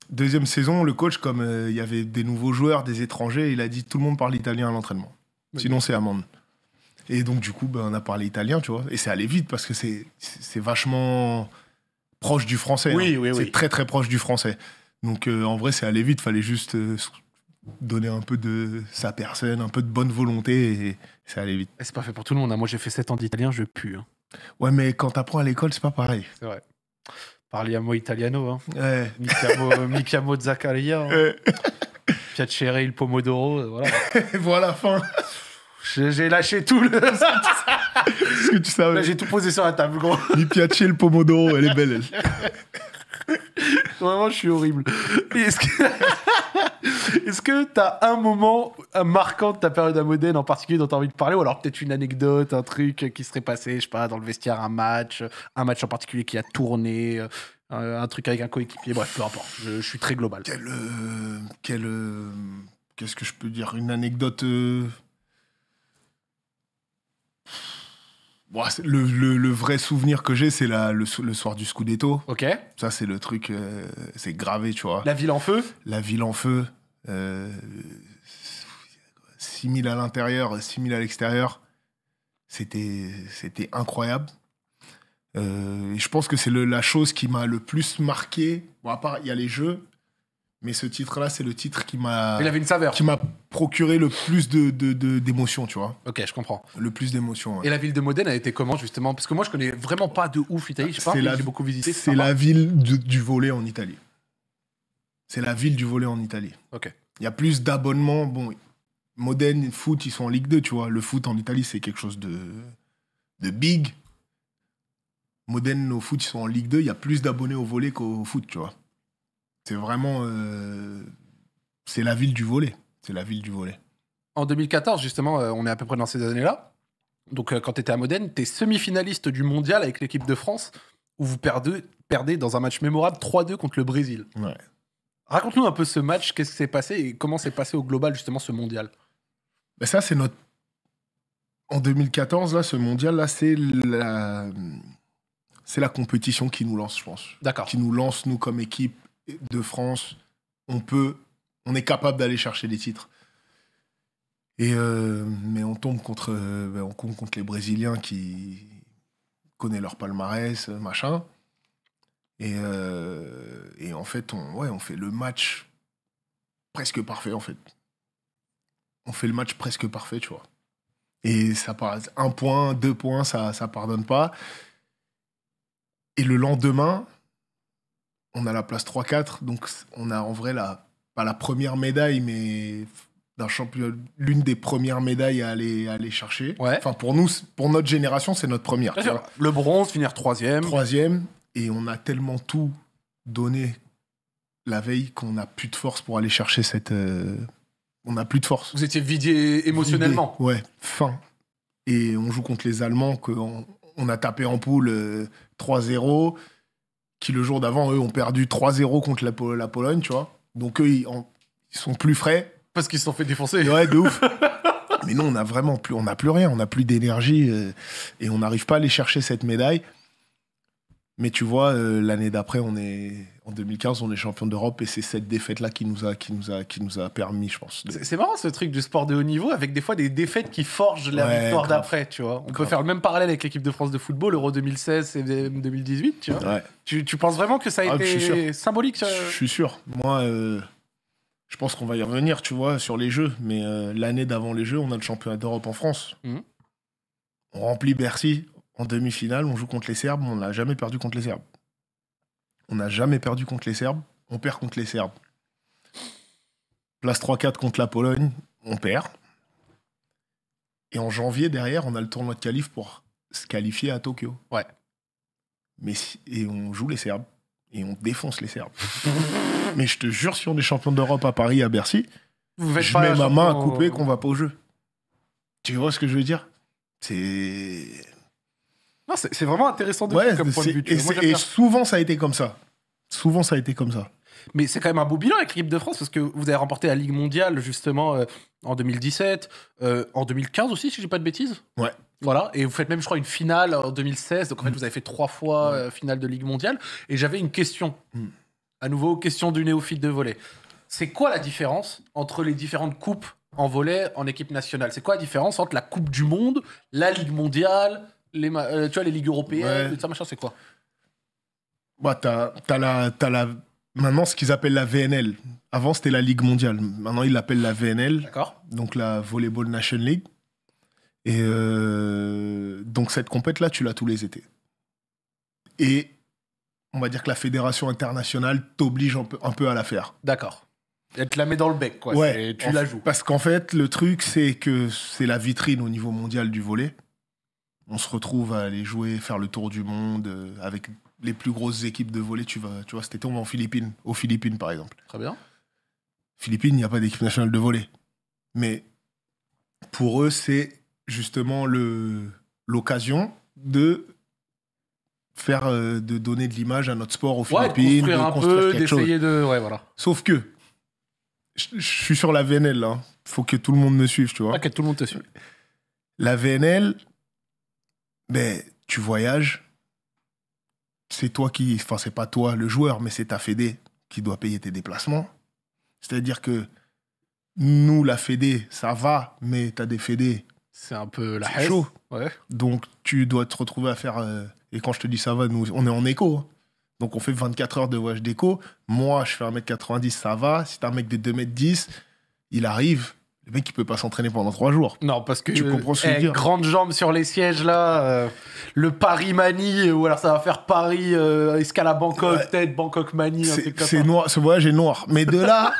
Deuxième saison, le coach, comme euh, il y avait des nouveaux joueurs, des étrangers, il a dit tout le monde parle italien à l'entraînement. Sinon, c'est amende. Et donc, du coup, ben, on a parlé italien, tu vois. Et c'est allé vite parce que c'est, vachement proche du français. Oui, hein. oui, C'est très, très proche du français. Donc, euh, en vrai, c'est allé vite. Fallait juste euh, donner un peu de sa personne, un peu de bonne volonté et c'est allé vite. Eh, c'est pas fait pour tout le monde. Hein. Moi, j'ai fait 7 ans d'italien, je pue. Hein. Ouais, mais quand t'apprends à l'école, c'est pas pareil. C'est vrai. Parliamo italiano. Hein. Ouais. Euh, Zaccaria. Hein. Piacere il pomodoro. Voilà. *laughs* voilà, fin. J'ai lâché tout le. *laughs* ce que tu savais. J'ai tout posé sur la table, gros. Piace, le pomodoro, elle est belle, elle. Vraiment, je suis horrible. Est-ce que *laughs* tu as un moment marquant de ta période à Modène en particulier dont t'as envie de parler Ou alors peut-être une anecdote, un truc qui serait passé, je sais pas, dans le vestiaire, un match, un match en particulier qui a tourné, euh, un, truc avec un coéquipier, bref, peu importe. Je, suis très global. Quel. Euh, euh, qu'est-ce que je peux dire Une anecdote. le, vrai souvenir que j'ai, c'est le, le, soir du Scudetto. Ok. Ça, c'est le truc, euh, c'est gravé, tu vois. La ville en feu La ville en feu. Euh, 6000 à l'intérieur, 6000 à l'extérieur. C'était, incroyable. Euh, je pense que c'est la chose qui m'a le plus marqué. Bon, à part, il y a les jeux, mais ce titre-là, c'est le titre qui m'a. Qui m'a procuré le plus de, d'émotions, tu vois. Ok, je comprends. Le plus d'émotions. Et la ville de Modène a été comment, justement Parce que moi, je connais vraiment pas de ouf Italie. je sais pas, j'ai beaucoup visité. C'est, la ville du, volet en Italie. C'est la ville du volet en Italie. Ok. Il y a plus d'abonnements. Bon, Modène, foot, ils sont en Ligue 2, tu vois. Le foot en Italie, c'est quelque chose de, de big. Modène, au foot, ils sont en Ligue 2. Il y a plus d'abonnés au volet qu'au foot, tu vois. C'est vraiment. Euh, c'est la ville du volet. C'est la ville du volet. En 2014, justement, euh, on est à peu près dans ces années-là. Donc, euh, quand tu étais à Modène, tu es semi-finaliste du mondial avec l'équipe de France, où vous perdez, perdez dans un match mémorable 3-2 contre le Brésil. Raconte-nous un peu ce match, qu'est-ce qui s'est passé et comment s'est passé au global, justement, ce mondial ben Ça, c'est notre. En 2014, là, ce mondial-là, c'est la c'est la compétition qui nous lance, je pense. Qui nous lance, nous, comme équipe, de France, on peut, on est capable d'aller chercher des titres. Et euh, mais euh, ben, on tombe contre, les Brésiliens qui connaissent leur palmarès, machin. Euh, et, en fait, on, ouais, on fait le match presque parfait, en fait. On fait le match presque parfait, tu vois. Et ça passe, un point, deux points, ça, ça pardonne pas. Et le lendemain, on a la place 3-4, donc on a en vrai la, pas la première médaille, mais d'un champion, l'une des premières médailles à aller, aller chercher. Enfin, pour nous, pour notre génération, c'est notre première. Le bronze, finir troisième. Troisième, et on a tellement tout donné la veille qu'on n'a plus de force pour aller chercher cette. Euh, on n'a plus de force. Vous étiez vidé émotionnellement. ouais, fin. Et on joue contre les Allemands, qu'on on a tapé en poule 3-0. Euh, qui le jour d'avant, eux, ont perdu 3-0 contre la, Pologne, tu vois. Donc eux, ils, sont plus frais. Parce qu'ils se sont fait défoncer. Ouais, de ouf. *laughs* Mais non, on n'a vraiment plus, on n'a plus rien, on n'a plus d'énergie euh, et on n'arrive pas à aller chercher cette médaille. Mais tu vois, euh, l'année d'après, on est en 2015, on est champion d'Europe et c'est cette défaite-là qui nous a, qui nous a, qui nous a permis, je pense. C'est marrant ce truc du sport de haut niveau avec des fois des défaites qui forgent la victoire d'après, tu vois. On peut faire le même parallèle avec l'équipe de France de football, Euro 2016 et 2018, tu vois. Tu, penses vraiment que ça a ah, été symbolique Je suis sûr. Moi, euh, je pense qu'on va y revenir, tu vois, sur les Jeux. Mais euh, l'année d'avant les Jeux, on a le championnat d'Europe en France. Mhm. On remplit Bercy, en demi-finale, on joue contre les Serbes, on n'a jamais perdu contre les Serbes. On n'a jamais perdu contre les Serbes, on perd contre les Serbes. Place 3-4 contre la Pologne, on perd. Et en janvier, derrière, on a le tournoi de qualif pour se qualifier à Tokyo. Ouais. Mais et on joue les Serbes. Et on défonce les Serbes. *laughs* Mais je te jure, si on est champion d'Europe à Paris, à Bercy, Vous je mets ma main à couper qu'on va pas au jeu. Tu vois ce que je veux dire C'est c'est vraiment intéressant de voir comme point de vue. Et, souvent, ça a été comme ça. Souvent, ça a été comme ça. Mais c'est quand même un beau bilan avec l'équipe de France parce que vous avez remporté la Ligue mondiale justement euh, en 2017, euh, en 2015 aussi, si je dis pas de bêtises. Ouais. Voilà, et vous faites même, je crois, une finale en 2016. Donc en fait, vous avez fait trois fois euh, finale de Ligue mondiale. Et j'avais une question. Hmm. À nouveau, question du néophyte de volet. C'est quoi la différence entre les différentes coupes en volet en équipe nationale C'est quoi la différence entre la Coupe du Monde, la Ligue mondiale, euh, tu vois, les ligues européennes, ça, machin, c'est quoi bah, t'as, la, la, maintenant ce qu'ils appellent la VNL. Avant, c'était la Ligue mondiale. Maintenant, ils l'appellent la VNL. D'accord. Donc, la Volleyball Nation League. Et euh, donc, cette compète-là, tu l'as tous les étés. Et on va dire que la fédération internationale t'oblige un peu, un peu à la faire. D'accord. Elle te la met dans le bec, quoi. Ouais, tu la joues. Parce qu'en fait, le truc, c'est que c'est la vitrine au niveau mondial du volet on se retrouve à aller jouer, faire le tour du monde euh, avec les plus grosses équipes de volley. Tu vas, tu vois, cet été, on va en Philippines, aux Philippines par exemple. Très bien. Philippines, il n'y a pas d'équipe nationale de volley. Mais pour eux, c'est justement le, l'occasion de faire, euh, de donner de l'image à notre sport aux Philippines, de construire, un peu, d'essayer De... Ouais, voilà. Sauf que, je suis sur la VNL, là. Hein. Il Faut que tout le monde me suive, tu vois. Ah, que tout le monde te suive. La VNL, ben, tu voyages, c'est toi qui, enfin c'est pas toi le joueur, mais c'est ta Fédé qui doit payer tes déplacements. C'est-à-dire que nous, la Fédé, ça va, mais tu as des Fédés. C'est un peu la chaud. Donc tu dois te retrouver à faire. Euh, et quand je te dis ça va, nous, on est en écho. Hein. Donc on fait 24 heures de voyage d'écho. Moi, je fais 1m90, ça va. Si t'as un mec de 2m10, il arrive, le mec, il peut pas s'entraîner pendant trois jours. Non, parce que. Tu comprends ce que je veux eh, dire Grandes jambes sur les sièges, là. Euh, le Paris-Mani, euh, ou alors ça va faire Paris, euh, escala Bangkok, peut-être Bangkok-Mani. C'est noir, ce voyage est noir. Mais de là,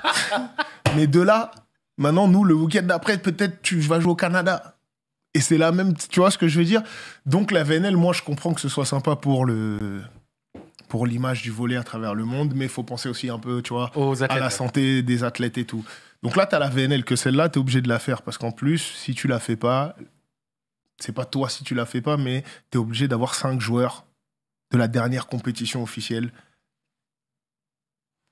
*laughs* mais de là, maintenant, nous, le week-end d'après, peut-être tu vas jouer au Canada. Et c'est la même. Tu vois ce que je veux dire Donc, la VNL, moi, je comprends que ce soit sympa pour le pour l'image du volet à travers le monde, mais il faut penser aussi un peu, tu vois, à la santé des athlètes et tout. Donc là, tu as la VNL, que celle-là, tu es obligé de la faire. Parce qu'en plus, si tu la fais pas, c'est pas toi si tu la fais pas, mais tu es obligé d'avoir 5 joueurs de la dernière compétition officielle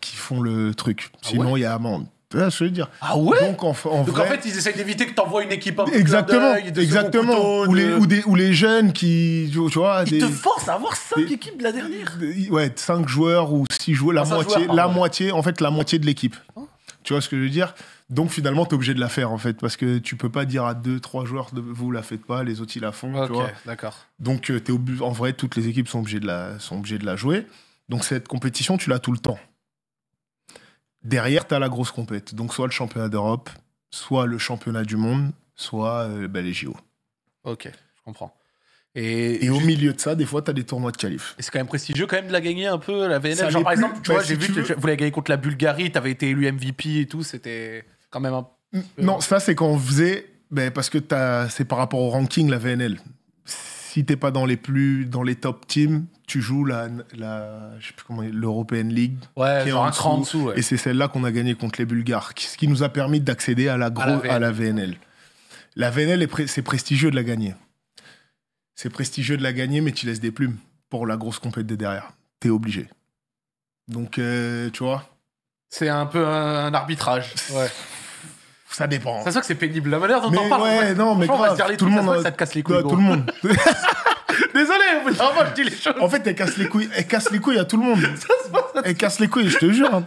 qui font le truc. Ah Sinon, il y a amende. que je veux dire. Ah ouais Donc, en, fait, ils essaient d'éviter que t'envoies une équipe un peu Exactement, exactement. ou, les, ou, ou, les, jeunes qui, tu vois... Ils te forcent à avoir 5 équipes de la dernière Ouais, 5 joueurs ou 6 joueurs, la, ah, moitié, la moitié, en fait, la moitié de l'équipe. Oh. Tu vois ce que je veux dire Donc finalement, tu es obligé de la faire en fait, parce que tu peux pas dire à deux, trois joueurs, de, vous la faites pas, les autres ils la font. d'accord. Donc euh, es en vrai, toutes les équipes sont obligées de la, sont obligées de la jouer. Donc cette compétition, tu l'as tout le temps. Derrière, tu as la grosse compète. Donc soit le championnat d'Europe, soit le championnat du monde, soit euh, bah, les JO. Ok, je comprends. Et, au milieu de ça, des fois, tu as des tournois de qualif. c'est quand même prestigieux quand même de la gagner un peu, la VNL. par exemple, tu bah, vois, j'ai vu, que vous l'avez gagner contre la Bulgarie, tu avais été élu MVP et tout, c'était quand même un. Non, ça, c'est quand on faisait. Ben, parce que c'est par rapport au ranking, la VNL. Si t'es pas dans les plus dans les top teams, tu joues la, la je sais plus comment l'European League ouais, qui est un en dessous et c'est celle-là qu'on a gagné contre les Bulgares ce qui nous a permis d'accéder à la à, la à, la VNL. La VNL c'est prestigieux de la gagner c'est prestigieux de la gagner, mais tu laisses des plumes pour la grosse compète de derrière. T'es obligé. Donc, euh, tu vois. C'est un peu un, arbitrage. Ouais. *laughs* Ça dépend. Ça que c'est pénible. La manière dont on parle. Ouais, non, mais grave, tout, tout le monde. Ça, te casse les couilles. tout le monde. *laughs* Désolé, au je dis les choses. En fait, elle casse les couilles, casse les couilles à tout le monde. *laughs* Ça se elle casse les couilles, je te jure. Hein.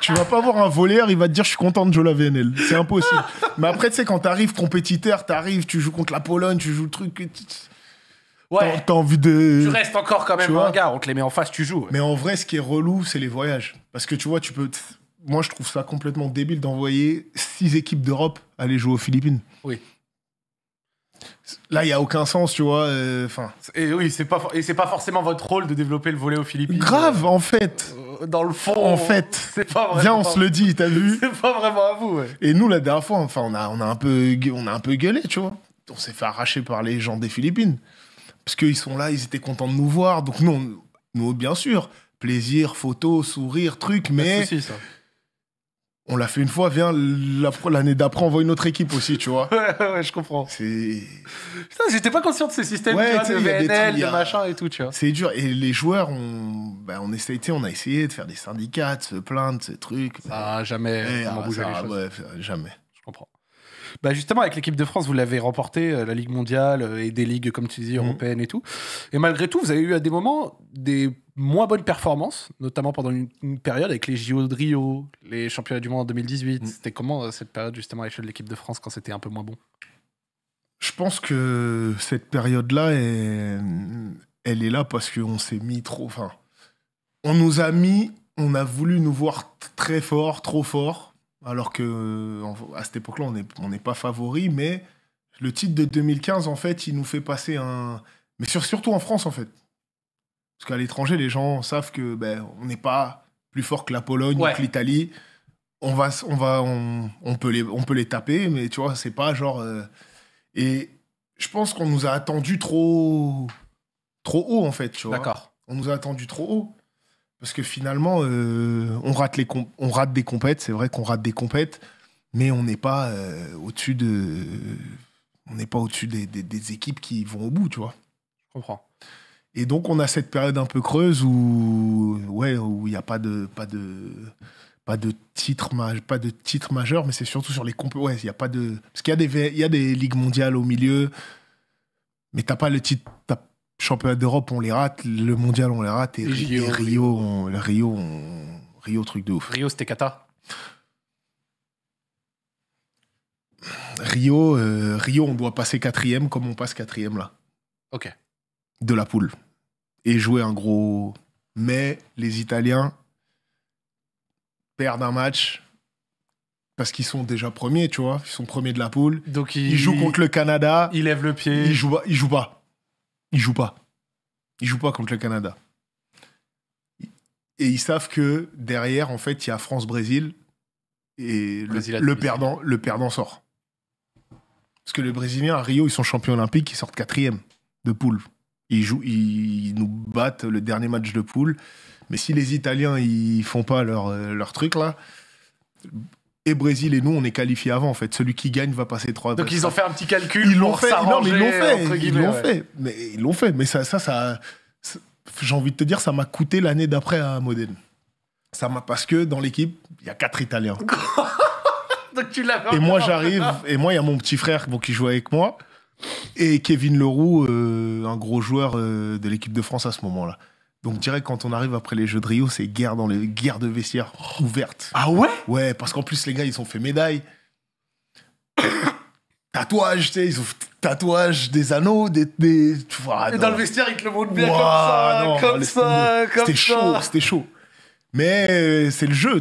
tu vas pas voir un voleur, il va te dire je suis content de jouer la VNL. C'est impossible. mais après, tu sais, quand t'arrives compétiteur, t'arrives, tu joues contre la Pologne, tu joues le truc. Ouais. Tu restes encore quand même un gars, on te les met en face, tu joues. Mais en vrai, ce qui est relou, c'est les voyages. Parce que tu vois, tu peux. Moi, je trouve ça complètement débile d'envoyer six équipes d'Europe aller jouer aux Philippines. Oui. Là, il n'y a aucun sens, tu vois. Euh, enfin. et oui, c'est pas et c'est pas forcément votre rôle de développer le volet aux Philippines. Grave, en fait. Euh, dans le fond. En fait. C'est pas vraiment. Viens, on se le dit, t'as vu. *laughs* C'est pas vraiment à vous. Et nous, la dernière fois, enfin, on a on a un peu on a un peu gueulé, tu vois. On s'est fait arracher par les gens des Philippines parce qu'ils sont là, ils étaient contents de nous voir. Donc nous, nous bien sûr, plaisir, photos, sourire, truc, mais ça. on l'a fait une fois. Viens l'année d'après, on voit une autre équipe aussi, tu vois. *laughs* ouais, ouais, je comprends. C'est putain, j'étais pas conscient de ces systèmes ouais, de VNL, de machin et tout, tu vois. C'est dur. Et les joueurs, bah, on, on on a essayé de faire des syndicats, de se plaindre, ces trucs. Ah, jamais. les jamais. Bah, justement, avec l'équipe de France, vous l'avez remporté, euh, la Ligue mondiale euh, et des ligues, comme tu dis, mhm. européennes et tout. Et malgré tout, vous avez eu à des moments des moins bonnes performances, notamment pendant une, période avec les JO de Rio, les championnats du monde en 2018. Mhm. C'était comment euh, cette période, justement, à l'échelle de l'équipe de France, quand c'était un peu moins bon Je pense que cette période-là, elle est là parce qu'on s'est mis trop. Enfin, on nous a mis, on a voulu nous voir très fort, trop fort alors que euh, à cette époque-là, on n'est pas favori, mais le titre de 2015, en fait, il nous fait passer un. Mais surtout en France, en fait. Parce qu'à l'étranger, les gens savent que ben, n'est pas plus fort que la Pologne ou que l'Italie. On, va, on, va, on, peut les, on peut les taper, mais tu vois, c'est pas genre. Euh, et je pense qu'on nous a attendu trop, trop haut, en fait. D'accord. On nous a attendu trop haut. Parce que finalement, euh, on, rate des compètes, c'est vrai qu'on rate des compètes, mais on n'est pas euh, au-dessus de. On n'est pas au-dessus des, équipes qui vont au bout, tu vois. Je comprends. Et donc, on a cette période un peu creuse où ouais, où il n'y a pas de, pas de, pas de titre, pas de titre majeur, mais c'est surtout sur les compétitions. il a pas de, parce qu'il y a des, y a des ligues mondiales au milieu, mais tu t'as pas le titre, championnat d'Europe, on les rate, le mondial, on les rate, et, Rio, Rio, Rio, truc de ouf. Rio, c'était Kata Rio, euh, Rio, on doit passer quatrième comme on passe quatrième là. Ok. De la poule. Et jouer un gros. Mais les Italiens perdent un match parce qu'ils sont déjà premiers, tu vois. Ils sont premiers de la poule. Donc ils, jouent contre le Canada. Ils lèvent le pied. Ils jouent, ils jouent pas ils jouent pas. Ils jouent pas contre le Canada. Et ils savent que derrière, en fait, il y a France-Brésil et le, perdant, le perdant sort. Parce que les Brésiliens à Rio, ils sont champions olympiques, ils sortent quatrième de poule. Ils, jouent, ils nous battent le dernier match de poule. Mais si les Italiens, ils font pas leur, euh, leur truc là, et Brésil et nous, on est qualifiés avant, en fait. Celui qui gagne va passer trois. Donc, ils ont fait un petit calcul. Ils l'ont fait. Non, mais ils l'ont fait. Mais ça, ça, ça j'ai envie de te dire, ça m'a coûté l'année d'après à Modène. Ça m'a parce que dans l'équipe, il y a quatre Italiens. *laughs* Donc tu l'as. Et moi, j'arrive. Et moi, il y a mon petit frère bon, qui joue avec moi et Kevin Leroux, euh, un gros joueur euh, de l'équipe de France à ce moment-là. Donc direct quand on arrive après les Jeux de Rio, c'est guerre dans les guerres de vestiaires ouvertes. Ah ouais Ouais, parce qu'en plus les gars ils ont fait médaille, *coughs* tatouage, tu sais, ils ont fait tatouage, des anneaux, des, des... Et dans le vestiaire ils te le montrent bien comme ça, comme ça, comme ça. C'était chaud, c'était chaud. Mais euh, c'est le jeu,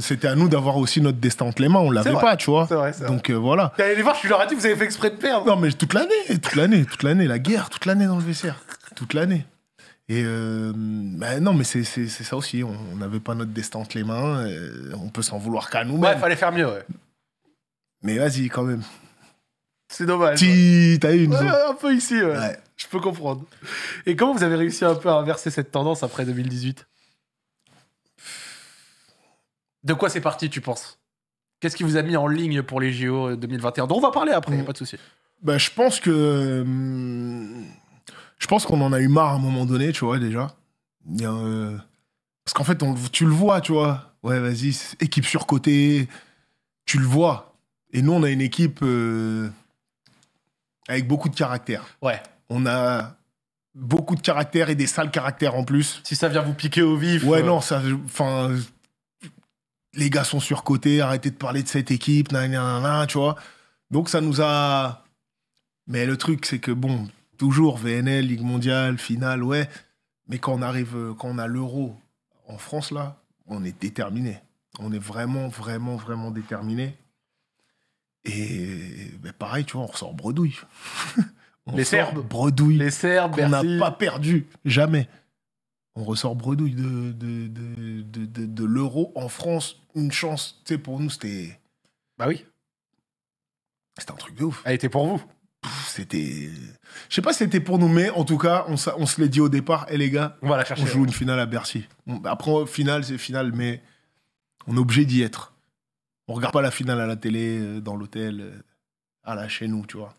c'était à nous d'avoir aussi notre destin entre les mains, on l'avait pas, tu vois. Vrai, Donc euh, voilà. T'es allé les voir, tu leur as dit, vous avez fait exprès de perdre. Non, mais toute l'année, toute l'année, toute l'année, la guerre, toute l'année dans le vestiaire, toute l'année. Et euh, bah, non, mais c'est ça aussi. On n'avait pas notre destin entre les mains. Euh, on peut s'en vouloir qu'à nous-mêmes. Ouais, fallait faire mieux. Ouais. Mais vas-y, quand même. C'est dommage. Si, t'as eu une. un peu ici, ouais. Je peux comprendre. Et comment vous avez réussi un peu à inverser cette tendance après 2018 De quoi c'est parti, tu penses Qu'est-ce qui vous a mis en ligne pour les JO 2021 Dont on va parler après, mm. pas de souci. Bah, je pense que. Hum, je pense qu'on en a eu marre à un moment donné, tu vois, déjà. Euh, parce qu'en fait, tu le vois, tu vois. Ouais, vas-y, équipe surcotée, tu le vois. Et nous, on a une équipe euh, avec beaucoup de caractère. Ouais. On a beaucoup de caractère et des sales caractères en plus. Si ça vient vous piquer au vif. Ouais, euh, non, ça. Enfin. Les gars sont surcotés, arrêtez de parler de cette équipe, nan, nan, nan, tu vois. Donc ça nous a. Mais le truc, c'est que bon, toujours VNL, Ligue mondiale, finale, ouais. Mais quand on arrive, euh, quand on a l'euro en France, là, on est déterminé. On est vraiment, vraiment, vraiment déterminé. Et ben, pareil, tu vois, on ressort bredouille. *laughs* les Serbes. Bredouille. Les Serbes, On n'a pas perdu, jamais. On ressort bredouille de, de, de, de l'euro. En France, une chance, tu sais, pour nous, c'était. Bah oui. C'était un truc de ouf. Elle était pour vous c'était. Je sais pas si c'était pour nous, mais en tout cas, on, on se l'est dit au départ, et les gars, on, la on joue une finale à Bercy. Bah, après, finale, c'est finale, mais on est obligé d'y être. On regarde pas la finale à la télé, euh, dans l'hôtel, euh, à la chez nous, tu vois.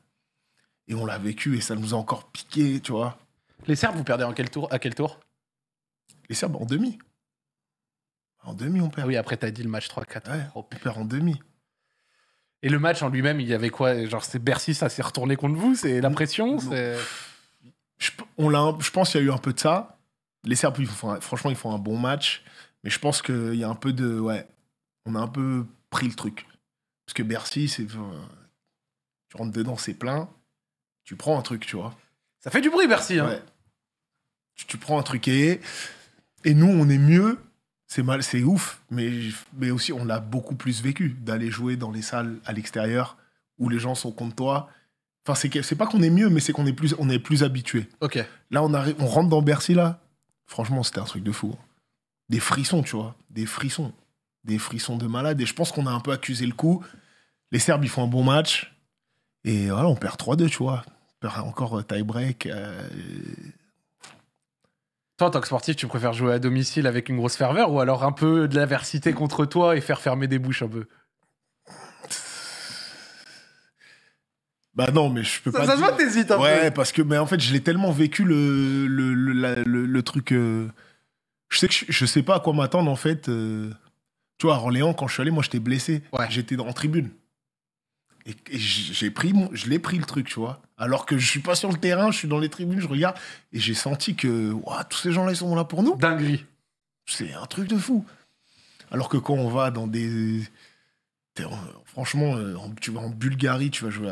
Et on l'a vécu et ça nous a encore piqué, tu vois. Les Serbes, vous perdez en quel tour, à quel tour Les Serbes en demi. En demi, on perd. Ah oui, après, t'as dit le match 3-4. on perd en demi. Et le match en lui-même, il y avait quoi Genre, c'est Bercy, ça s'est retourné contre vous C'est la pression je, on l'a, je pense qu'il y a eu un peu de ça. Les Serbes, franchement, ils font un bon match. Mais je pense qu'il y a un peu de. Ouais, on a un peu pris le truc. Parce que Bercy, c'est. Tu rentres dedans, c'est plein. Tu prends un truc, tu vois. Ça fait du bruit, Bercy. Hein. Tu, tu, prends un truc et. Et nous, on est mieux c'est mal, c'est ouf, mais, mais aussi on l'a beaucoup plus vécu d'aller jouer dans les salles à l'extérieur où les gens sont contre toi. Enfin, c'est, c'est pas qu'on est mieux, mais c'est qu'on est plus, on est plus habitué. Ok. Là, on arrive, on rentre dans Bercy là. Franchement, c'était un truc de fou. Hein. Des frissons, tu vois, des frissons, des frissons de malade. Et je pense qu'on a un peu accusé le coup. Les Serbes, ils font un bon match. Et voilà, on perd 3-2, tu vois. perd encore euh, tie-break. Euh, en tant que sportif, tu préfères jouer à domicile avec une grosse ferveur ou alors un peu de l'aversité contre toi et faire fermer des bouches un peu Bah non, mais je peux pas. Ça se voit, t'hésites un peu. Ouais, parce que, mais en fait, je l'ai tellement vécu le, le, le, truc. Euh, je sais que je, sais pas à quoi m'attendre en fait. Toi, euh. Tu vois, à Orléans, quand je suis allé, moi j'étais blessé. Ouais. J'étais en tribune. Et, j'ai pris, je l'ai pris le truc, tu vois. Alors que je suis pas sur le terrain, je suis dans les tribunes, je regarde et j'ai senti que tous ces gens-là, ils sont là pour nous. Dinguerie. C'est un truc de fou. Alors que quand on va dans des. Franchement, euh, tu vas en Bulgarie, tu vas jouer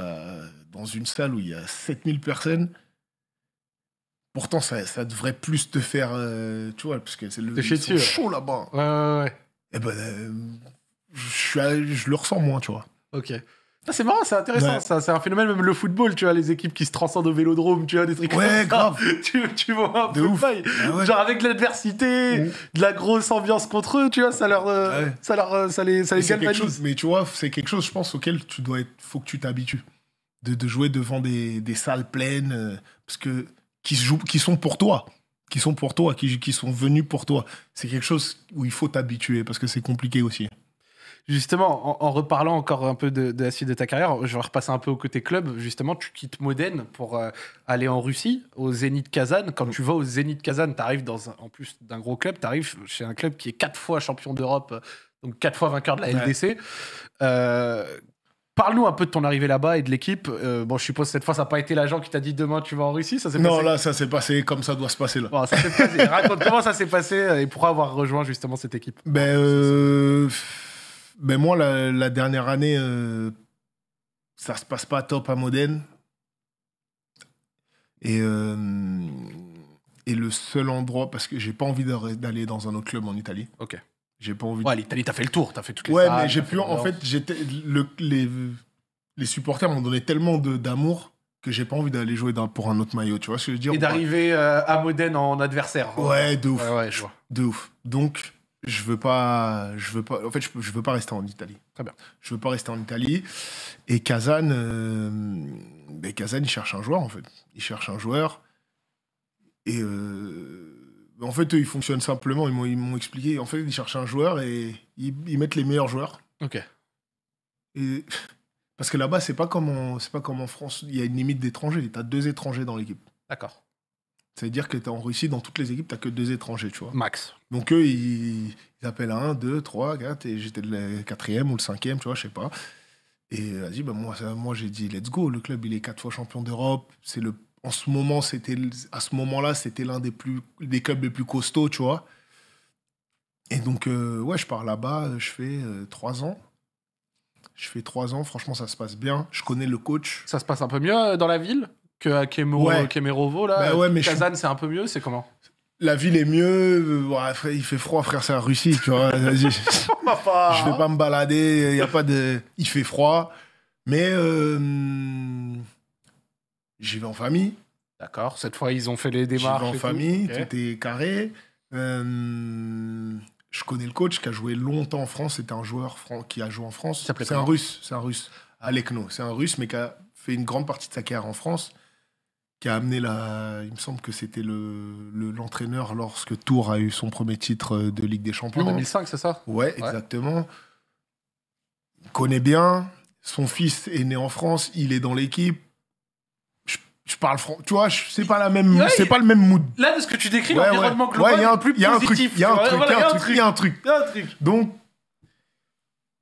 dans une salle où il y a 7000 personnes. Pourtant, ça, ça, devrait plus te faire. Euh, tu vois, parce que c'est le. Ils chaud là-bas. Ouais, ouais, ouais. Et eh ben, euh, je, je le ressens moins, tu vois. Ok. Ah, c'est marrant, c'est intéressant. C'est un phénomène, même le football, tu vois, les équipes qui se transcendent au vélodrome, tu vois, des trucs ouais, comme grave. *laughs* Tu, tu, vois un de peu ouf. Ah Genre avec l'adversité, de la grosse ambiance contre eux, tu vois, ça leur. Euh, ah ça, leur euh, ça les, ça les mais tu vois, c'est quelque chose, je pense, auquel tu dois être. Faut que tu t'habitues. De, de, jouer devant des, des salles pleines, euh, parce que. Qui, jouent, qui sont pour toi qui sont pour toi, qui, qui sont venus pour toi. C'est quelque chose où il faut t'habituer parce que c'est compliqué aussi justement, en, reparlant encore un peu de, la suite de ta carrière, je vais repasser un peu au côté club. Justement, tu quittes Modène pour euh, aller en Russie, au Zénith Kazan. Quand mm. tu vas au Zénith Kazan, tu arrives dans en plus d'un gros club, tu arrives chez un club qui est quatre fois champion d'Europe, donc quatre fois vainqueur de la LDC. Euh, parle-nous un peu de ton arrivée là-bas et de l'équipe. Euh, bon, je suppose cette fois, ça n'a pas été l'agent qui t'a dit demain tu vas en Russie. Ça non, passé... là, ça s'est passé comme ça doit se passer. Là. ça passé. Raconte comment ça s'est passé et pourquoi avoir rejoint justement cette équipe. Ben, ben moi, la, dernière année, euh, ça se passe pas top à Modène. Et, euh, et le seul endroit, parce que j'ai pas envie d'aller dans un autre club en Italie. Ok. J'ai pas envie. Ouais, l'Italie, t'as fait le tour, t'as fait toutes les. Ouais, mais j'ai pu. En fait, j'étais le, les, supporters m'ont donné tellement d'amour que j'ai pas envie d'aller jouer dans, pour un autre maillot. Tu vois ce que je veux dire Et d'arriver euh, à Modène en adversaire. Ouais, de ouf. ouais, je De ouf. Donc, je veux pas, je veux pas, en fait, je, veux pas rester en Italie. Très bien. Je veux pas rester en Italie. Et Kazan, euh, ben, il cherche un joueur, en fait. Il cherche un joueur. Et euh, en fait, ils fonctionnent simplement. Ils m'ont expliqué. En fait, ils cherchent un joueur et ils, mettent les meilleurs joueurs. Ok. Et, parce que là-bas, c'est pas comme en, pas comme en France. Il y a une limite d'étrangers. Tu as deux étrangers dans l'équipe. D'accord. C'est-à-dire que en Russie, dans toutes les équipes, tu n'as que deux étrangers, tu vois. Max. Donc eux, ils, ils appellent un, deux, trois, quatre, et j'étais le quatrième ou le cinquième, tu vois, je sais pas. Et vas-y, bah, moi, moi j'ai dit, let's go, le club, il est quatre fois champion d'Europe. C'est le, en ce moment, c'était, à ce moment-là, c'était l'un des, plus, des clubs les plus costauds, tu vois. Et donc, euh, ouais, je pars là-bas, je fais euh, trois ans. Je fais trois ans, franchement, ça se passe bien. Je connais le coach. Ça se passe un peu mieux euh, dans la ville que à euh, Kemerovo là. Bah Kazan, c'est un peu mieux, c'est comment la ville est mieux, euh, il fait froid, frère, c'est la Russie, tu vois. je, *laughs* *laughs* je vais hein. pas me balader, il a pas de, il fait froid, mais euh, j'y vais en famille. D'accord. Cette fois, ils ont fait les démarches. J'y vais en famille, tout, est carré. je connais le coach qui a joué longtemps en France. C'était un joueur qui a joué en France. C'est un Russe. C'est un Russe. Alekno. C'est un Russe, mais qui a fait une grande partie de sa carrière en France qui a amené la. Il me semble que c'était l'entraîneur le, l'entraîneur lorsque Tours a eu son premier titre euh, de Ligue des Champions. En 2005, c'est ça ouais, exactement. Il connaît bien. Son fils est né en France. Il est dans l'équipe. Je, parle français. Tu vois, c'est pas la même, c'est pas le même mood. Là, ce que tu décris, ouais, l'environnement global il y a un, truc, Il y a un truc, il y a un truc, Donc,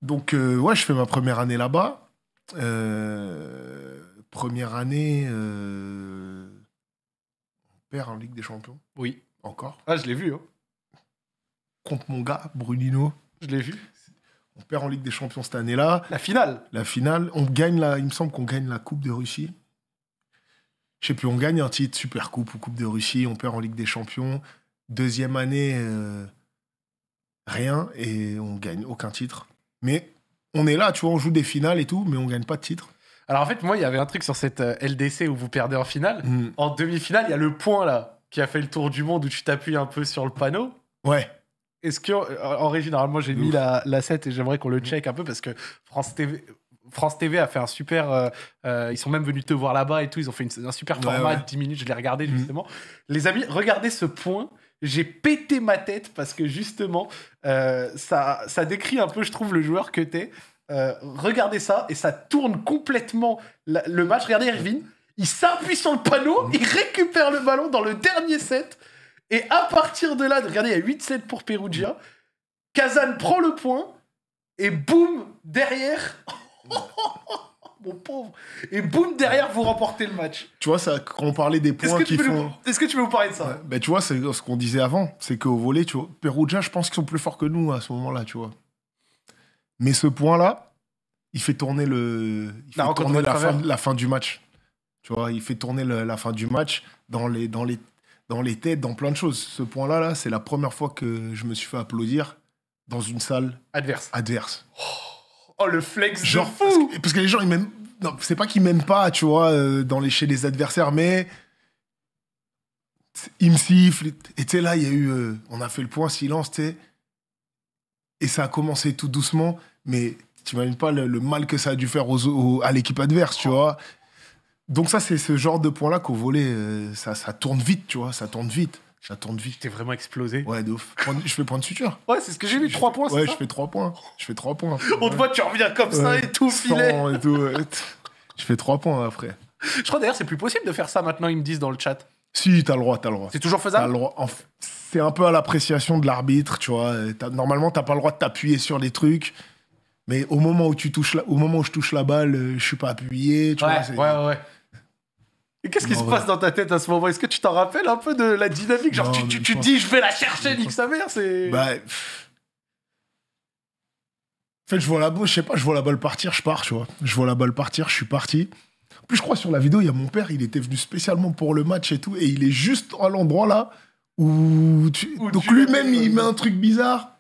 donc euh, ouais, je fais ma première année là-bas. Euh, première année, euh, on perd en Ligue des Champions. Oui. Encore. Ah, je l'ai vu. Hein. Contre mon gars, Brunino. Je l'ai vu. On perd en Ligue des Champions cette année-là. La finale. La finale. On gagne la, il me semble qu'on gagne la Coupe de Russie. Je sais plus, on gagne un titre, Super Coupe ou Coupe de Russie. On perd en Ligue des Champions. Deuxième année, euh, rien. Et on gagne aucun titre. Mais on est là, tu vois, on joue des finales et tout, mais on gagne pas de titre. Alors en fait, moi, il y avait un truc sur cette euh, LDC où vous perdez en finale. Hmm. En demi-finale, il y a le point là qui a fait le tour du monde où tu t'appuies un peu sur le panneau. Ouais. Est-ce que euh, en régie, normalement, j'ai mis la, la 7 et j'aimerais qu'on le check un peu parce que France TV. France TV a fait un super. Euh, ils sont même venus te voir là-bas et tout. Ils ont fait une, un super format de 10 minutes. Je l'ai regardé hmm. justement. Les amis, regardez ce point. J'ai pété ma tête parce que justement, ça, ça décrit un peu, je trouve, le joueur que t'es. Euh, regardez ça, et ça tourne complètement le match. Regardez Irvine, il s'appuie sur le panneau, mm. il récupère le ballon dans le dernier set. Et à partir de là, regardez, il y a 8 sets pour Perugia. Kazan prend le point, et boum, derrière. *laughs* Mon pauvre. Et boum, derrière, vous remportez le match. Tu vois, ça, quand on parlait des points qui font. Est-ce que tu veux vous parler de ça Mais bah, tu vois, c'est ce qu'on disait avant. C'est qu'au volet, tu vois, Perugia, je pense qu'ils sont plus forts que nous à ce moment-là, tu vois. Mais ce point-là, il fait tourner, le, il fait la, tourner fin, du match. Tu vois, il fait tourner la fin du match dans les, dans, les, dans les têtes, dans plein de choses. Ce point-là, là, c'est la première fois que je me suis fait applaudir dans une salle adverse. Adverse. Oh, le flex Genre, fou parce que, les gens, ils m'aiment. c'est pas qu'ils m'aiment pas, tu vois, euh, dans les, chez les adversaires, mais ils me sifflent. Et tu sais, là, il y a eu. Euh, on a fait le point silence, tu sais. Et ça a commencé tout doucement. Mais tu imagines pas le, mal que ça a dû faire aux, à l'équipe adverse, tu vois. Donc ça, c'est ce genre de point-là qu'au volet, euh, ça, tourne vite, tu vois, ça tourne vite. Ça tourne vite. T'es vraiment explosé. Ouais, de ouf. Je fais point de suture. Ouais, c'est ce que j'ai vu, Trois points. Ouais, ça je fais trois points. Je fais trois points. On te voit, tu reviens comme ça et tout filet. Et tout, Je fais trois points après. Je crois d'ailleurs c'est plus possible de faire ça maintenant, ils me disent dans le chat. Si, t'as le droit, t'as le droit. C'est toujours faisable C'est un peu à l'appréciation de l'arbitre, tu vois. normalement, t'as pas le droit de t'appuyer sur les trucs. Mais au moment où tu touches au moment où je touche la balle, euh, je suis pas appuyé. Tu ouais, ouais, ouais. Et qu'est-ce qui se passe dans ta tête à ce moment Est-ce que tu t'en rappelles un peu de la dynamique Genre, tu, tu, tu dis, je vais la chercher, nique sa c'est. Bah. En fait, je vois la balle, je sais pas, je vois la balle partir, je pars, tu vois. Je vois la balle partir, je suis parti. En plus, je crois sur la vidéo, il y a mon père, il était venu spécialement pour le match et tout, et il est juste à l'endroit là où. où Donc lui-même, il met un truc bizarre.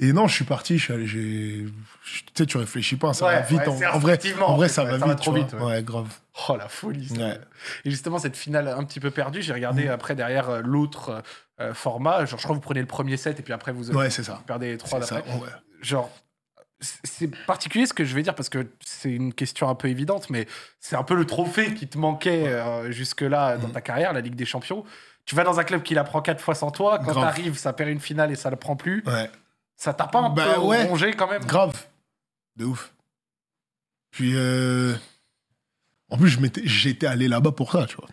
Et non, je suis parti, je suis j'ai. Tu sais, tu réfléchis pas, ça va vite. en, vrai, en vrai, ça, va, vite. Trop vite ouais. grave. Oh, la folie. Et justement, cette finale un petit peu perdue, j'ai regardé mm. après derrière euh, l'autre euh, format. Genre, je crois que vous prenez le premier set et puis après, vous, ouais, ça. perdez les trois d'après. Genre, c'est particulier ce que je vais dire parce que c'est une question un peu évidente, mais c'est un peu le trophée qui te manquait euh, jusque-là dans mm. ta carrière, la Ligue des Champions. Tu vas dans un club qui la prend quatre fois sans toi. Quand tu arrives, ça perd une finale et ça la prend plus. Ouais. Ça t'a pas un bah peu quand même Grave. De ouf. Puis, euh, en plus, j'étais allé là-bas pour ça, tu vois.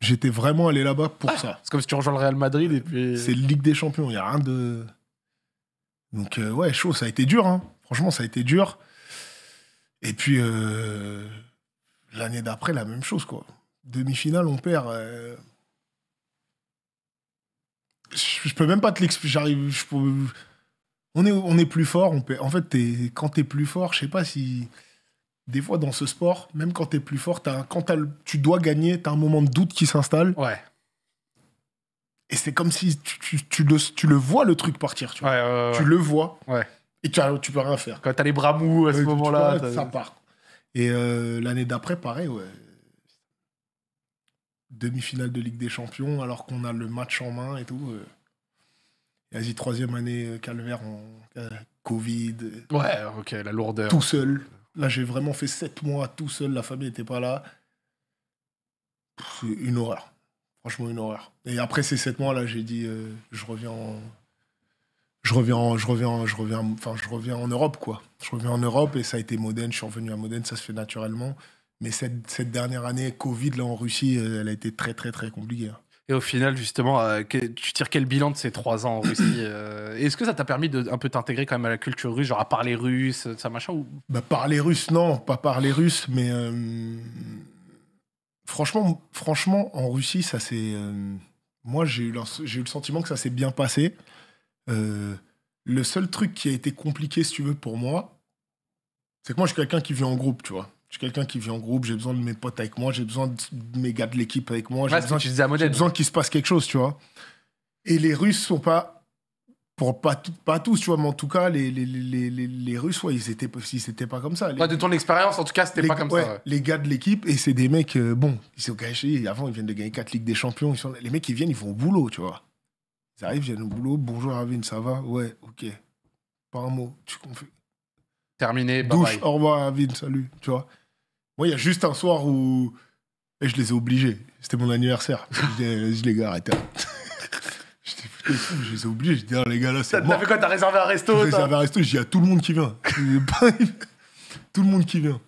J'étais vraiment allé là-bas pour ah, ça. C'est comme si tu rejoins le Real Madrid et puis. C'est Ligue des Champions, il n'y a rien de. Donc, euh, ouais, chaud, ça a été dur. Hein. Franchement, ça a été dur. Et puis, euh, l'année d'après, la même chose, quoi. Demi-finale, on perd. Je, peux même pas te l'expliquer. J'arrive on est, on est plus fort. On peut, en fait, es, quand t'es plus fort, je sais pas si. Des fois, dans ce sport, même quand t'es plus fort, as, quand tu dois gagner, t'as un moment de doute qui s'installe. Ouais. Et c'est comme si tu, tu, le, vois le truc partir. Tu, vois. tu le vois. Ouais. Et tu, tu peux rien faire. Quand t'as les bras mous à ce euh, moment-là. Ça part. Et euh, l'année d'après, pareil, ouais. Demi-finale de Ligue des Champions, alors qu'on a le match en main et tout. Euh quasi troisième année euh, calvaire en euh, Covid. Euh, ouais, ok, la lourdeur. Tout seul. Là, j'ai vraiment fait sept mois tout seul, la famille n'était pas là. c'est une horreur. Franchement, une horreur. Et après ces sept mois-là, j'ai dit, je reviens en... Je reviens, je reviens, je reviens, enfin, je reviens en Europe, quoi. Je reviens en Europe et ça a été Modène. Je suis revenu à Modène, ça se fait naturellement. Mais cette, cette dernière année Covid là en Russie, elle a été très, très, très compliquée. Hein. Et au final, justement, euh, tu tires quel bilan de ces trois ans en Russie euh, Est-ce que ça t'a permis de un peu t'intégrer quand même à la culture russe, genre à parler russe, euh, ça machin ou... bah, Parler russe, non, pas parler russe, mais franchement, franchement, en Russie, ça c'est moi, j'ai eu, eu, le sentiment que ça s'est bien passé. le seul truc qui a été compliqué, si tu veux, pour moi, c'est que moi, je suis quelqu'un qui vit en groupe, tu vois. Je suis quelqu'un qui vit en groupe, j'ai besoin de mes potes avec moi, j'ai besoin de mes gars de l'équipe avec moi, j'ai besoin, qu'il se passe quelque chose, tu vois. Et les Russes sont pas pour pas, pas tous, tu vois, mais en tout cas, les, les, les, les Russes, ouais, ils étaient, si c'était pas comme ça. de ton expérience, en tout cas, c'était pas comme ça. Les gars de l'équipe, et c'est des mecs, euh, bon, ils sont cachés, avant, ils viennent de gagner 4 Ligues des Champions. les mecs, ils viennent, ils vont au boulot, tu vois. Ils arrivent, viennent au boulot, bonjour Avin, ça va Ouais, ok. Pas un mot, tu confies Terminé, bye Douche, au revoir Avin, salut, tu vois. Moi, il y a juste un soir où. je les ai obligés. C'était mon anniversaire. *laughs* je les gars, arrêtez. *laughs* J'étais fou, je les ai obligés. Je dis, ah, les gars, là, c'est. T'as fait quoi T'as réservé un resto J'ai réservé un resto, j'ai dit à tout le monde qui vient. *laughs* tout le monde qui vient.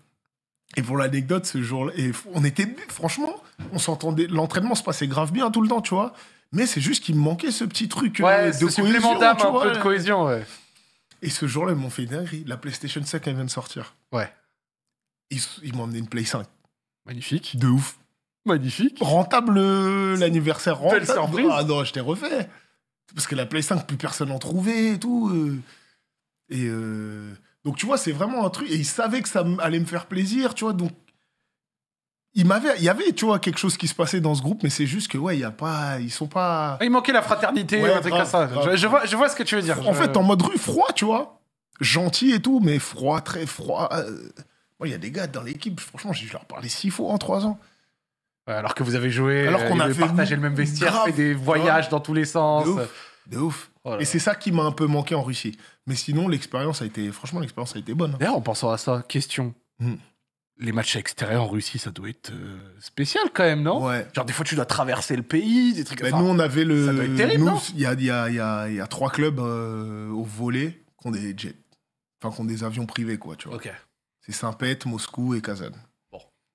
Et pour l'anecdote, ce jour-là, on était, franchement, on s'entendait, l'entraînement se passait grave bien tout le temps, tu vois. Mais c'est juste qu'il me manquait ce petit truc euh, ouais, de cohésion. un peu de cohésion, ouais. Et ce jour-là, ils m'ont fait dinguerie. La PlayStation 5, elle vient de sortir. Ouais ils, m'ont emmené une Play 5. Magnifique. De ouf. Magnifique. Rentable euh, l'anniversaire rentable. Ah non, je t'ai refait. Parce que la Play 5, plus personne n'en trouvait et tout. Euh. et euh, donc, tu vois, c'est vraiment un truc. Et ils savaient que ça allait me faire plaisir, tu vois. Donc, il m'avait il y avait tu vois quelque chose qui se passait dans ce groupe mais c'est juste que ouais il y a pas ils sont pas ah, il manquait la fraternité un truc ça Je, vois je vois ce que tu veux dire en fait en mode rue froid tu vois gentil et tout mais froid très froid euh il y a des gars dans l'équipe, franchement, je leur parlais six fois en trois ans. Alors que vous avez joué, alors euh, qu'on a partagé le même vestiaire, fait des voyages dans tous les sens. De ouf. Oh Et c'est ça qui m'a un peu manqué en Russie. Mais sinon, l'expérience a été, franchement, l'expérience a été bonne. Hein. D'ailleurs, en pensant à ça, question. Hmm. Les matchs extérieurs en Russie, ça doit être euh, spécial quand même, non Genre des fois tu dois traverser le pays, des trucs. Ben, comme ça. nous on avait le. Ça doit être terrible, Il y a, y, y, y a, trois clubs euh, au volet qui ont des jets, enfin qui des avions privés, quoi, tu vois. ok c'est saint pet Moscou et Kazan.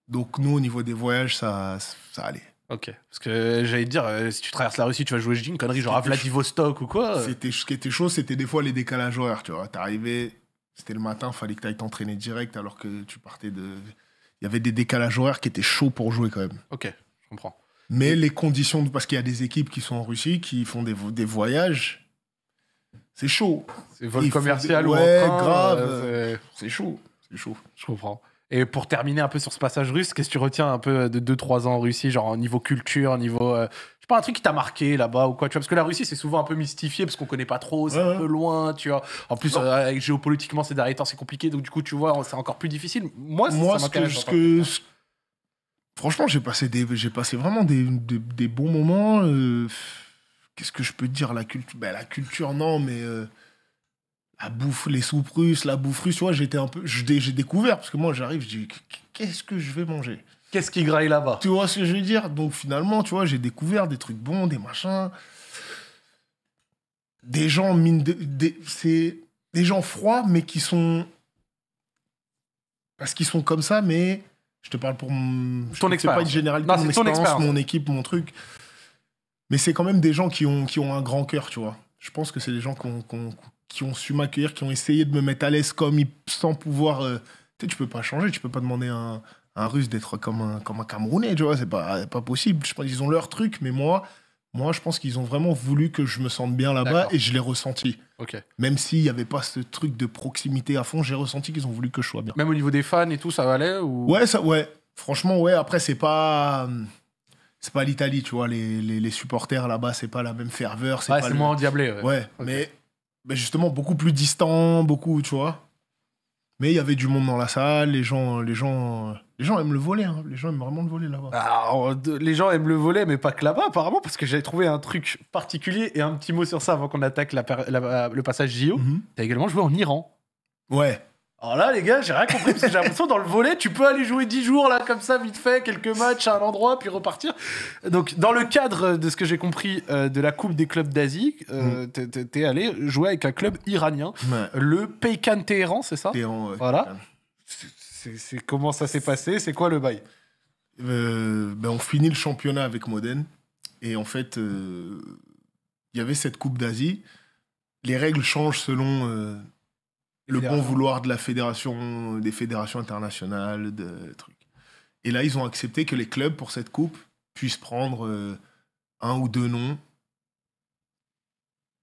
Donc nous, au niveau des voyages, ça, ça allait. Ok. Parce que j'allais te dire, euh, si tu traverses la Russie, tu vas jouer, je une connerie, genre à Vladivostok ou quoi. Euh. C'était, ce qui était chaud, c'était des fois les décalages horaires, tu vois. T'arrivais, c'était le matin, fallait que ailles t'entraîner direct alors que tu partais de. Il y avait des décalages horaires qui étaient chauds pour jouer quand même. Ok, je comprends. Mais les conditions, parce qu'il y a des équipes qui sont en Russie, qui font des, des voyages, c'est chaud. C'est vol commercial ou grave. Euh, c'est chaud. Je comprends. Et pour terminer un peu sur ce passage russe, qu'est-ce que tu retiens un peu de 2-3 ans en Russie, genre au niveau culture, niveau. Euh, je sais pas, un truc qui t'a marqué là-bas ou quoi, tu vois Parce que la Russie, c'est souvent un peu mystifié parce qu'on connaît pas trop, c'est un peu loin, tu vois. En plus, euh, géopolitiquement, ces derniers temps, c'est compliqué, donc du coup, tu vois, c'est encore plus difficile. Moi, Moi ça que, Franchement, j'ai passé, des, j'ai passé vraiment des, des, bons moments. Euh, qu'est-ce que je peux dire La culture, bah, la culture non, mais la bouffe, les soupes russes, la bouffe russe, tu vois, j'étais un peu, j'ai découvert, parce que moi, j'arrive, je dis, qu'est-ce que je vais manger Qu'est-ce qui graille là-bas Tu vois ce que je veux dire Donc finalement, tu vois, j'ai découvert des trucs bons, des machins, des gens mine c'est des gens froids, mais qui sont, parce qu'ils sont comme ça, mais je te parle pour mon, ton expérience. pas une généralité, non, mon expérience, mon équipe, mon truc, mais c'est quand même des gens qui ont qui ont un grand cœur, tu vois. Je pense que c'est des gens qu'on qui ont su m'accueillir, qui ont essayé de me mettre à l'aise comme ils, sans pouvoir. Euh, tu sais, tu peux pas changer, tu peux pas demander à un, un Russe d'être comme un, comme un Camerounais, tu vois, c'est pas, pas possible. Je pense qu'ils ont leur truc, mais moi, moi, je pense qu'ils ont vraiment voulu que je me sente bien là-bas et je l'ai ressenti. Ok. Même s'il n'y avait pas ce truc de proximité à fond, j'ai ressenti qu'ils ont voulu que je sois bien. Même au niveau des fans et tout, ça valait ou... Ouais, ça, ouais. Franchement, ouais. Après, c'est pas. Hum, c'est pas l'Italie, tu vois. Les, les, supporters là-bas, c'est pas la même ferveur. C'est le... moins endiablé. Ouais, mais bah, justement beaucoup plus distant, beaucoup, tu vois. Mais il y avait du monde dans la salle, les gens, les gens, les gens aiment le volet, hein. les gens aiment vraiment le voler là-bas. les gens aiment le volet, mais pas que là-bas apparemment, parce que j'avais trouvé un truc particulier et un petit mot sur ça avant qu'on attaque la, le passage JO. Mhm. Tu as également joué en Iran. Ouais. Alors là, les gars, j'ai rien compris parce que j'ai l'impression dans le volet, tu peux aller jouer 10 jours là, comme ça, vite fait, quelques matchs à un endroit, puis repartir. Donc, dans le cadre de ce que j'ai compris euh, de la Coupe des clubs d'Asie, euh, mm. t'es allé jouer avec un club iranien, le Paykan Téhéran, c'est ça Voilà. C'est comment ça s'est passé C'est quoi le bail euh, ben, On finit le championnat avec Modène. Et en fait, il y avait cette Coupe d'Asie. Les règles changent selon le bon vouloir de la fédération, des fédérations internationales, de trucs. Et là, ils ont accepté que les clubs pour cette coupe puissent prendre euh, un ou deux noms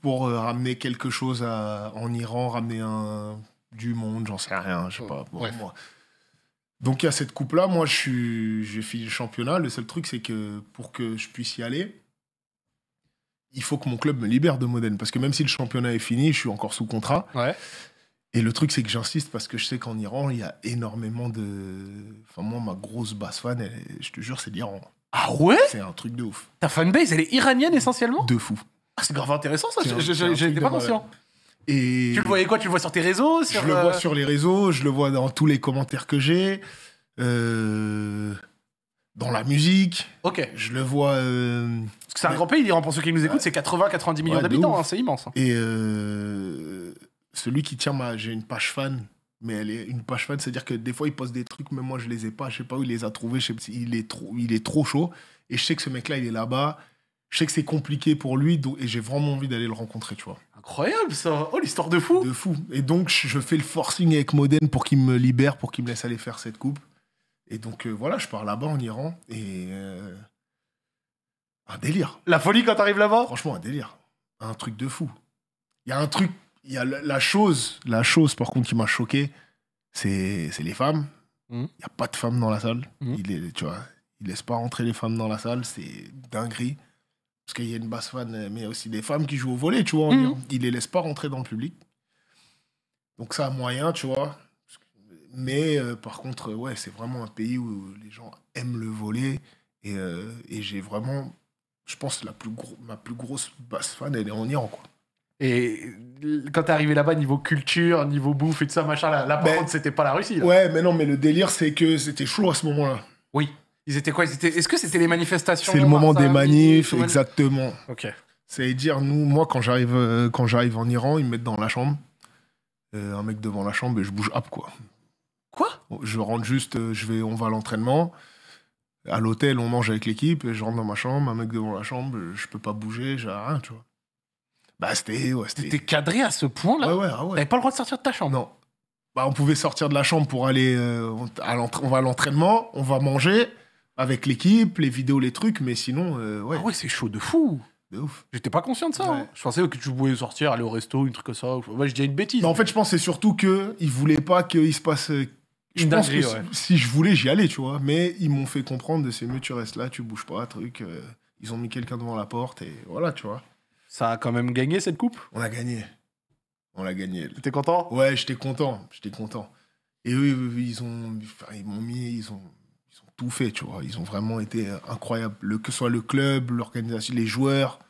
pour euh, ramener quelque chose en Iran, ramener un du monde, j'en sais rien, je sais pas. donc moi. Donc à cette coupe là, moi je suis j'ai fini le championnat, le seul truc c'est que pour que je puisse y aller, il faut que mon club me libère de Modène parce que même si le championnat est fini, je suis encore sous contrat. Ouais. Et le truc, c'est que j'insiste parce que je sais qu'en Iran, il y a énormément de. Enfin, moi, ma grosse basse fan, je te jure, c'est l'Iran. Ah ouais C'est un truc de ouf. Ta fanbase, elle est iranienne essentiellement De fou. Ah, c'est grave intéressant ça, j'étais pas conscient. Et tu le voyais quoi Tu le vois sur tes réseaux Je le... Euh, vois sur les réseaux, je le vois dans tous les commentaires que j'ai, euh, dans la musique. Ok. Je le vois. Euh, parce que c'est un grand pays, l'Iran, pour ceux qui nous écoutent, c'est 80-90 millions d'habitants, hein, c'est immense. Hein. Et celui qui tient ma. J'ai une page fan, mais elle est une page fan, c'est-à-dire que des fois, il poste des trucs, mais moi, je les ai pas, je sais pas où il les a trouvés, il, est trop, il est trop chaud. Et je sais que ce mec-là, il est là-bas. Je sais que c'est compliqué pour lui et j'ai vraiment envie d'aller le rencontrer, tu vois. Incroyable ça Oh, l'histoire de fou De fou. Et donc, je fais le forcing avec Moden pour qu'il me libère, pour qu'il me laisse aller faire cette coupe. Et donc, euh, voilà, je pars là-bas en Iran et. Euh, un délire. La folie quand t'arrives là-bas Franchement, un délire. Un truc de fou. Il y a un truc la, chose, la chose par contre qui m'a choqué, c'est les femmes. Hmm. Il y n'y a pas de femmes dans la salle. Hmm. Il est, il laisse pas rentrer les femmes dans la salle, c'est dinguerie. Parce qu'il y a une basse fan, mais aussi des femmes qui jouent au volet, tu vois. Hmm. Il les laisse pas rentrer dans le public. Donc ça a moyen, tu vois. Mais euh, par contre, ouais, c'est vraiment un pays où les gens aiment le volet. Euh, et, j'ai vraiment, je pense, la plus ma plus grosse basse fan, elle est en Iran, quoi. Et quand t'es arrivé là-bas, niveau culture, niveau bouffe et tout ça, machin, là, par c'était pas la Russie. Ouais, mais non, mais le délire, c'est que c'était chaud à ce moment-là. Oui. Ils étaient quoi Est-ce que c'était les manifestations C'est le moment des manifs, exactement. Ok. C'est dire, nous, moi, euh, quand j'arrive, en Iran, ils me mettent dans la chambre. Euh, un mec devant la chambre et je bouge hop, quoi. Quoi Je rentre juste, euh, je vais, on va à l'entraînement. À l'hôtel, on mange avec l'équipe et je rentre dans ma chambre. Un mec devant la chambre, je peux pas bouger, j'ai rien, tu vois. Bah, c'était. Ouais, T'étais cadré à ce point-là Ouais, ouais, ah ouais. T'avais pas le droit de sortir de ta chambre Non. Bah, on pouvait sortir de la chambre pour aller. Euh, à on va à l'entraînement, on va manger avec l'équipe, les vidéos, les trucs, mais sinon, euh, ouais. Ah ouais, c'est chaud de fou de ouf. J'étais pas conscient de ça. Hein. Je pensais que tu pouvais sortir, aller au resto, une truc comme ça. Ouais, je disais une bêtise. Non, en fait, je pensais surtout que ils voulaient pas qu'il se passe. Euh, une pense si, je voulais, j'y allais, tu vois. Mais ils m'ont fait comprendre de c'est mieux tu restes là, tu bouges pas, truc. Ils ont mis quelqu'un devant la porte et voilà, tu vois. Ça a quand même gagné cette coupe On a gagné. On l'a gagné. T'étais content Ouais, j'étais content. J'étais content. Et eux, ils ont, ils m'ont mis, ils ont, ils ont tout fait, tu vois. Ils ont vraiment été incroyables. Le, que ce soit le club, l'organisation, les joueurs.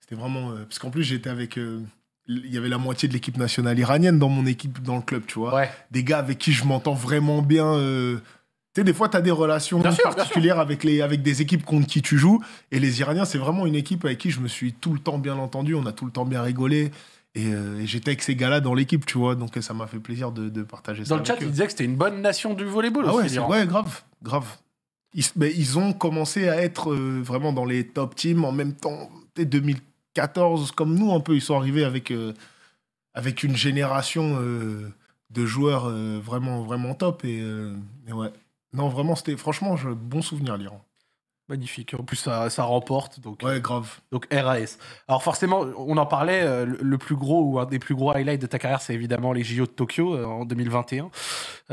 C'était vraiment. Euh, parce qu'en plus, j'étais avec. Euh, il y avait la moitié de l'équipe nationale iranienne dans mon équipe, dans le club, tu vois. Des gars avec qui je m'entends vraiment bien. Euh, tu sais, des fois, tu as des relations particulières avec, les, avec des équipes contre qui tu joues. Et les Iraniens, c'est vraiment une équipe avec qui je me suis tout le temps bien entendu. On a tout le temps bien rigolé. Et, euh, j'étais avec ces gars-là dans l'équipe, tu vois. Donc ça m'a fait plaisir de, partager dans ça. Dans le chat, tu disais que c'était une bonne nation du volleyball ah Ouais, hein. grave, grave. Ils, mais ils ont commencé à être euh, vraiment dans les top teams en même temps. Dès 2014, comme nous un peu, ils sont arrivés avec, euh, avec une génération de joueurs vraiment, vraiment top. Et, et ouais. Non, vraiment, c'était franchement un bon souvenir l'Iran. Magnifique. En plus, ça, remporte. Donc, ouais, euh, grave. Donc, RAS. Alors, forcément, on en parlait. Euh, le plus gros ou un des plus gros highlights de ta carrière, c'est évidemment les JO de Tokyo euh, en 2021,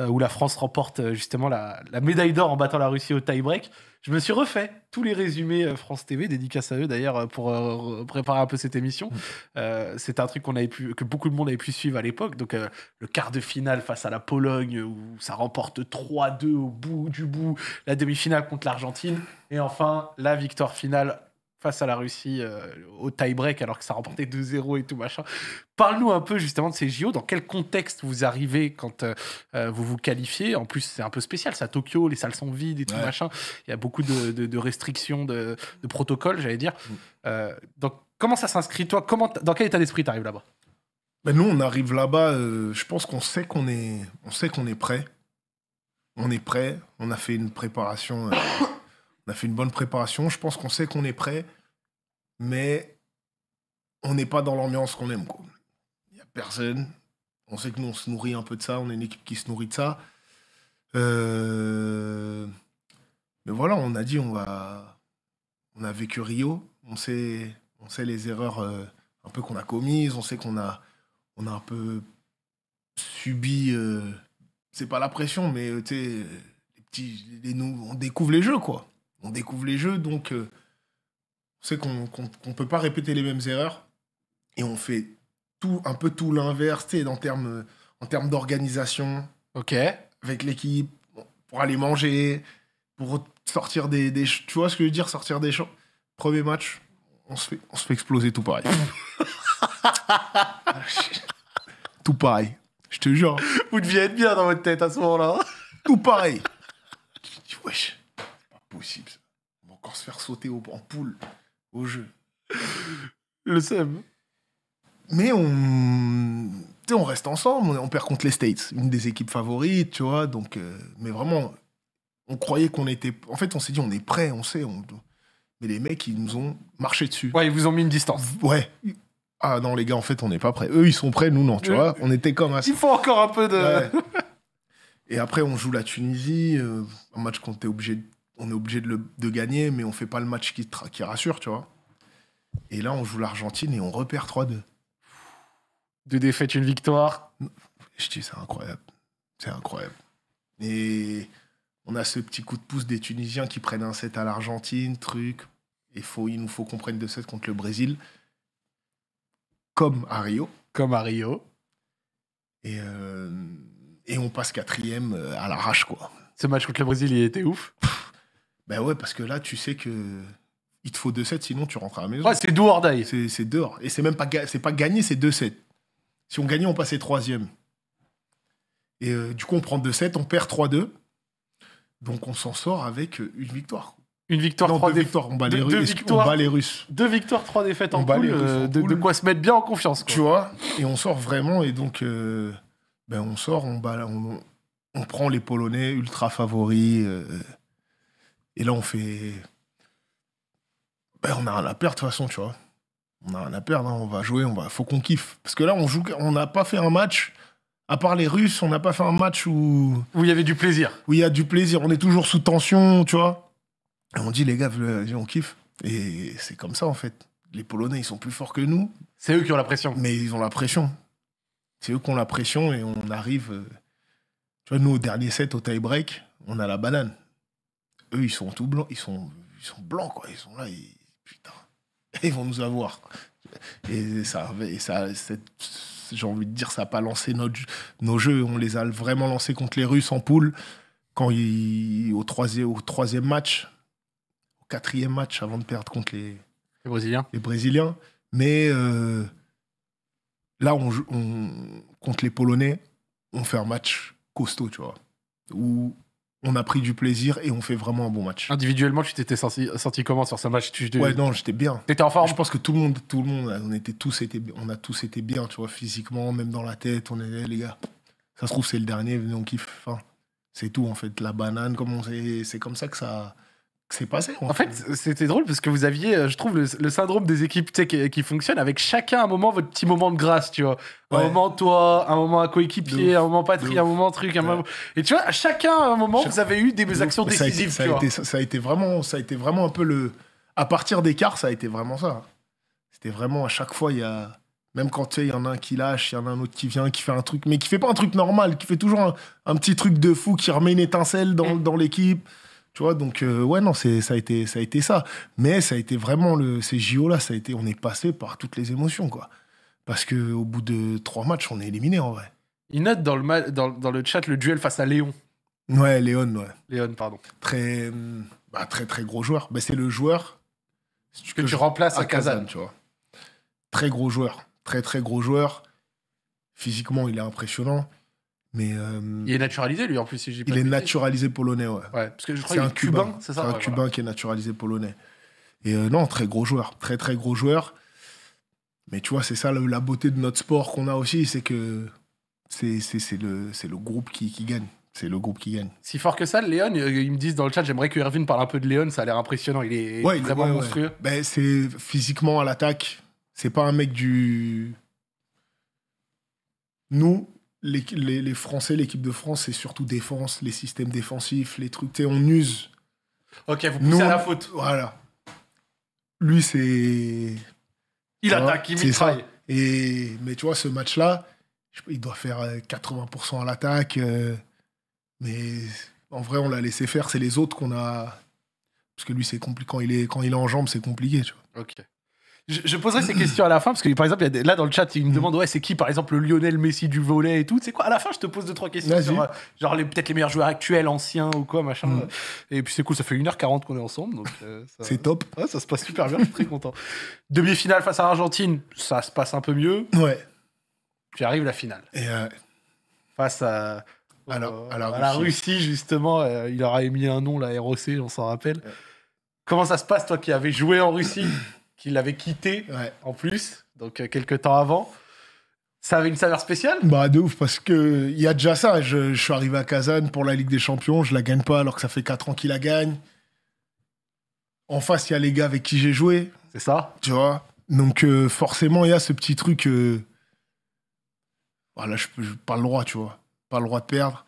où la France remporte justement la, la médaille d'or en battant la Russie au tie-break je me suis refait tous les résumés euh, France TV, dédicace à eux d'ailleurs euh, pour euh, préparer un peu cette émission. Mm. c'est un truc qu'on avait que beaucoup de monde avait pu suivre à l'époque. Donc le quart de finale face à la Pologne où ça remporte 3-2 au bout du bout, la demi-finale contre l'Argentine et enfin la victoire finale face à la Russie euh, au tie-break alors que ça remportait 2-0 et tout machin. Parle-nous un peu justement de ces JO. Dans quel contexte vous arrivez quand euh, euh, vous vous qualifiez En plus, c'est un peu spécial. C'est à Tokyo, les salles sont vides et tout machin. Il y a beaucoup de, restrictions, de, protocoles, j'allais dire. Mm. donc, comment ça s'inscrit toi comment Dans quel état d'esprit t'arrives là-bas ben Nous, on arrive là-bas. je pense qu'on sait qu'on est, on sait qu'on est prêt. On est prêt. On a fait une préparation. On a fait une bonne préparation. Je pense qu'on sait qu'on est prêt, mais on n'est pas dans l'ambiance qu'on aime. Il n'y a personne. On sait que nous, on se nourrit un peu de ça. On est une équipe qui se nourrit de ça. Euh, mais voilà, on a dit, on va. On a vécu Rio. On sait, on sait les erreurs euh, un peu qu'on a commises. On sait qu'on a, on a un peu subi. Euh... C'est pas la pression, mais euh, tu sais, petits, on découvre les jeux, quoi on découvre les jeux, donc euh, on sait qu'on ne peut pas répéter les mêmes erreurs. Et on fait tout, un peu tout l'inverse, en termes euh, en termes d'organisation. Ok. Avec l'équipe, pour aller manger, pour sortir des, des, Tu vois ce que je veux dire Sortir des champs. Premier match, on se fait, on se fait exploser tout pareil. *laughs* tout pareil. Je te jure. Vous deviez être bien dans votre tête à ce moment-là. tout pareil. *laughs* wesh possible. On va encore se faire sauter au, en poule au jeu. Le seum. Mais on, on reste ensemble, on, perd contre les States, une des équipes favorites, tu vois. Donc, euh, mais vraiment, on croyait qu'on était. En fait, on s'est dit, on est prêt, on sait. On... Mais les mecs, ils nous ont marché dessus. Ouais, ils vous ont mis une distance. Ouais. Ah non, les gars, en fait, on n'est pas prêt. Eux, ils sont prêts, nous, non, tu euh, vois. On était comme Il faut encore un peu de. Et après, on joue la Tunisie, euh, un match qu'on était obligé de on est obligé de, gagner, mais on fait pas le match qui, qui rassure, tu vois. Et là, on joue l'Argentine et on repère 3-2. Deux défaites, une victoire. Je dis, c'est incroyable. C'est incroyable. Et on a ce petit coup de pouce des Tunisiens qui prennent un set à l'Argentine, truc. Et faut, il nous faut qu'on prenne deux sets contre le Brésil. Comme à Rio. Comme à Rio. Et, euh, et on passe quatrième euh, à l'arrache, quoi. Ce match contre le Brésil, il était ouf. Ben ouais, parce que là, tu sais que il te faut 2-7, sinon tu rentres à la maison. Ouais, c'est dehors d'ailleurs. C'est dehors. Et c'est même pas, c'est pas gagné, c'est 2 sets. Si on gagnait, on passait troisième. Et euh, du coup, on prend 2-7, on perd 3-2. Donc on s'en sort avec euh, une victoire. Une victoire, 3 trois deux On bat, les on bat les Russes. Deux victoires, trois défaites euh, en, de, quoi se mettre bien en confiance. Tu vois Et on sort vraiment. Et donc, ben on sort, on, bat, on, on prend les Polonais ultra favoris. Et là, on fait. Ben, on a la peur de toute façon, tu vois. On a rien à perdre, hein. on va jouer, on va... faut qu'on kiffe. Parce que là, on joue, on n'a pas fait un match, à part les Russes, on n'a pas fait un match où. Où il y avait du plaisir. Où il y a du plaisir. On est toujours sous tension, tu vois. Et on dit, les gars, on kiffe. Et c'est comme ça, en fait. Les Polonais, ils sont plus forts que nous. C'est eux qui ont la pression. Mais ils ont la pression. C'est eux qui ont la pression et on arrive. Euh, tu vois, nous, au dernier set, au tie-break, on a la banane. Eux, ils sont tout blancs, ils sont, sont blancs, quoi. Ils sont là, putain, *laughs* ils vont nous avoir. Et ça, ça j'ai envie de dire, ça n'a pas lancé notre, nos jeux. On les a vraiment lancés contre les Russes en poule. Quand au, troisième, au troisième match, au quatrième match, avant de perdre contre les, Brésiliens. Mais euh, là, on, contre les Polonais, on fait un match costaud, tu vois. Où on a pris du plaisir et on fait vraiment un bon match. Individuellement, tu t'étais senti, comment sur ce match tu, Ouais, non, j'étais bien. T'étais en forme Je pense que tout le monde, tout le monde, on était tous, on a tous été bien, tu vois, physiquement, même dans la tête, on est les gars. Ça se trouve c'est le dernier, on kiffe. Enfin, c'est tout en fait, la banane, comme on c'est comme ça que ça, c'est passé. En, fait, c'était drôle parce que vous aviez, euh, je trouve, le, syndrome des équipes qui, fonctionnent avec chacun un moment votre petit moment de grâce, tu vois. Un moment toi, un moment à coéquipier, un moment Patrie, un moment truc, un moment. Et tu vois, chacun un moment, vous avez eu des, actions décisives. Ça a, été, vraiment, ça a été vraiment un peu le. À partir des quarts, ça a été vraiment ça. C'était vraiment à chaque fois, il y a même quand il y en a un qui lâche, il y en a un autre qui vient, qui fait un truc, mais qui fait pas un truc normal, qui fait toujours un, petit truc de fou, qui remet une étincelle dans l'équipe. Tu vois, donc, euh, ouais, non, c'est, ça, a été, ça Mais ça a été vraiment le, ces JO-là, ça a été, on est passé par toutes les émotions, quoi. Parce qu'au bout de trois matchs, on est éliminé, en vrai. Il note dans le, chat le duel face à Léon. Ouais, Léon, ouais. Léon, pardon. Très, bah, très, très gros joueur. mais bah, c'est le joueur que, tu remplaces à, Kazan, tu vois. Très gros joueur. Très, très gros joueur. Physiquement, il est impressionnant. Euh, il est naturalisé lui en plus. Si j'ai pas il est naturalisé polonais, ouais. parce que je crois c'est un cubain, ça. C'est un cubain qui est naturalisé polonais. Et euh, non, très gros joueur, très très gros joueur. Mais tu vois, c'est ça la, beauté de notre sport qu'on a aussi, c'est que c'est, c'est, le, c'est le groupe qui, gagne. C'est le groupe qui gagne. Si fort que ça, Léon, euh, ils me disent dans le chat, j'aimerais que Hervin parle un peu de Léon, ça a l'air impressionnant. Il est vraiment monstrueux. Ben, c'est physiquement à l'attaque. C'est pas un mec du. Nous, les, Français, l'équipe de France, c'est surtout défense, les systèmes défensifs, les trucs. Tu on use. Ok, vous poussez à la faute. Voilà. Lui, c'est. Il attaque, il mitraille. Et, mais tu vois, ce match-là, il doit faire 80% euh, à l'attaque. Euh, mais en vrai, on l'a laissé faire. C'est les autres qu'on a. Parce que lui, c'est compliqué. Quand il, est, quand il est en jambe, c'est compliqué. Tu vois. Ok. Je, poserai ces questions à la fin parce que par exemple, y a là dans le chat, il me mm. demande ouais, c'est qui par exemple le Lionel Messi du volet et tout. C'est quoi À la fin, je te pose deux trois questions sur euh, genre les, peut-être les meilleurs joueurs actuels, anciens ou quoi, machin. Mm. Et puis c'est cool, ça fait 1h40 qu'on est ensemble. Donc, euh, c'est top. ça se passe super bien, je suis très content. Demi-finale face à l'Argentine, ça se passe un peu mieux. Ouais. Puis arrive la finale. Et euh, Face à. Alors, la, Russie, justement, il aura émis un nom, la ROC, on s'en rappelle. Comment ça se passe, toi qui avais joué en Russie l'avait quitté en plus, donc euh, quelques temps avant. Ça avait une saveur spéciale Bah de ouf, parce que il y a déjà ça. Je, suis arrivé à Kazan pour la Ligue des Champions, je la gagne pas alors que ça fait quatre ans qu'il la gagne. En face, il y a les gars avec qui j'ai joué. C'est ça Tu vois Donc euh, forcément, il y a ce petit truc... Euh, voilà, je, peux pas le droit, tu vois. Pas le droit de perdre.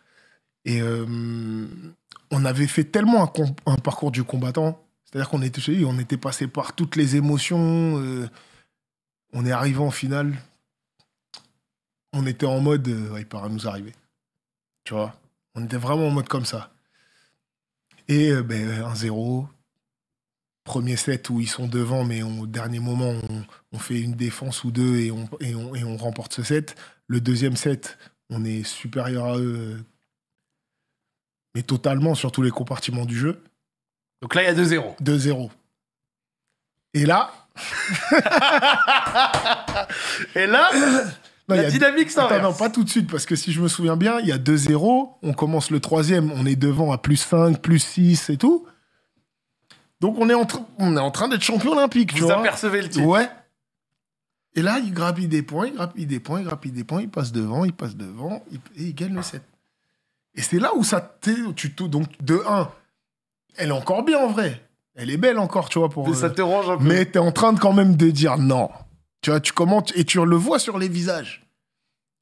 Et on avait fait tellement un parcours du combattant c'est-à-dire qu'on était chez on était passé par toutes les émotions. Euh, on est arrivé en finale. On était en mode, euh, il paraît nous arriver. Tu vois On était vraiment en mode comme ça. Et euh, ben, 1-0. Premier set où ils sont devant, mais au dernier moment, on, fait une défense ou deux et on remporte ce set. Le deuxième set, on est supérieur à eux, mais totalement sur tous les compartiments du jeu. Donc là, il y a 2-0. 2-0. Et là. *laughs* Et là. Non, la y a... dynamique s'inverse. Non, pas tout de suite, parce que si je me souviens bien, il y a 2-0, on commence le troisième, on est devant à plus 5, plus 6 et tout. Donc on est en, on est en train d'être champion olympique, Vous tu vois. apercevez le titre. Ouais. Et là, il grappille des points, il grappille des points, il grappille des points, il passe devant, il passe devant, il... et il gagne le 7. Et c'est là où ça... te. Tu... Donc 2-1, elle est encore bien en vrai. Elle est belle encore, tu vois. Pour, mais ça euh, te range un peu. Mais t'es en train de quand même de dire non. Tu vois, tu commentes et tu le vois sur les visages.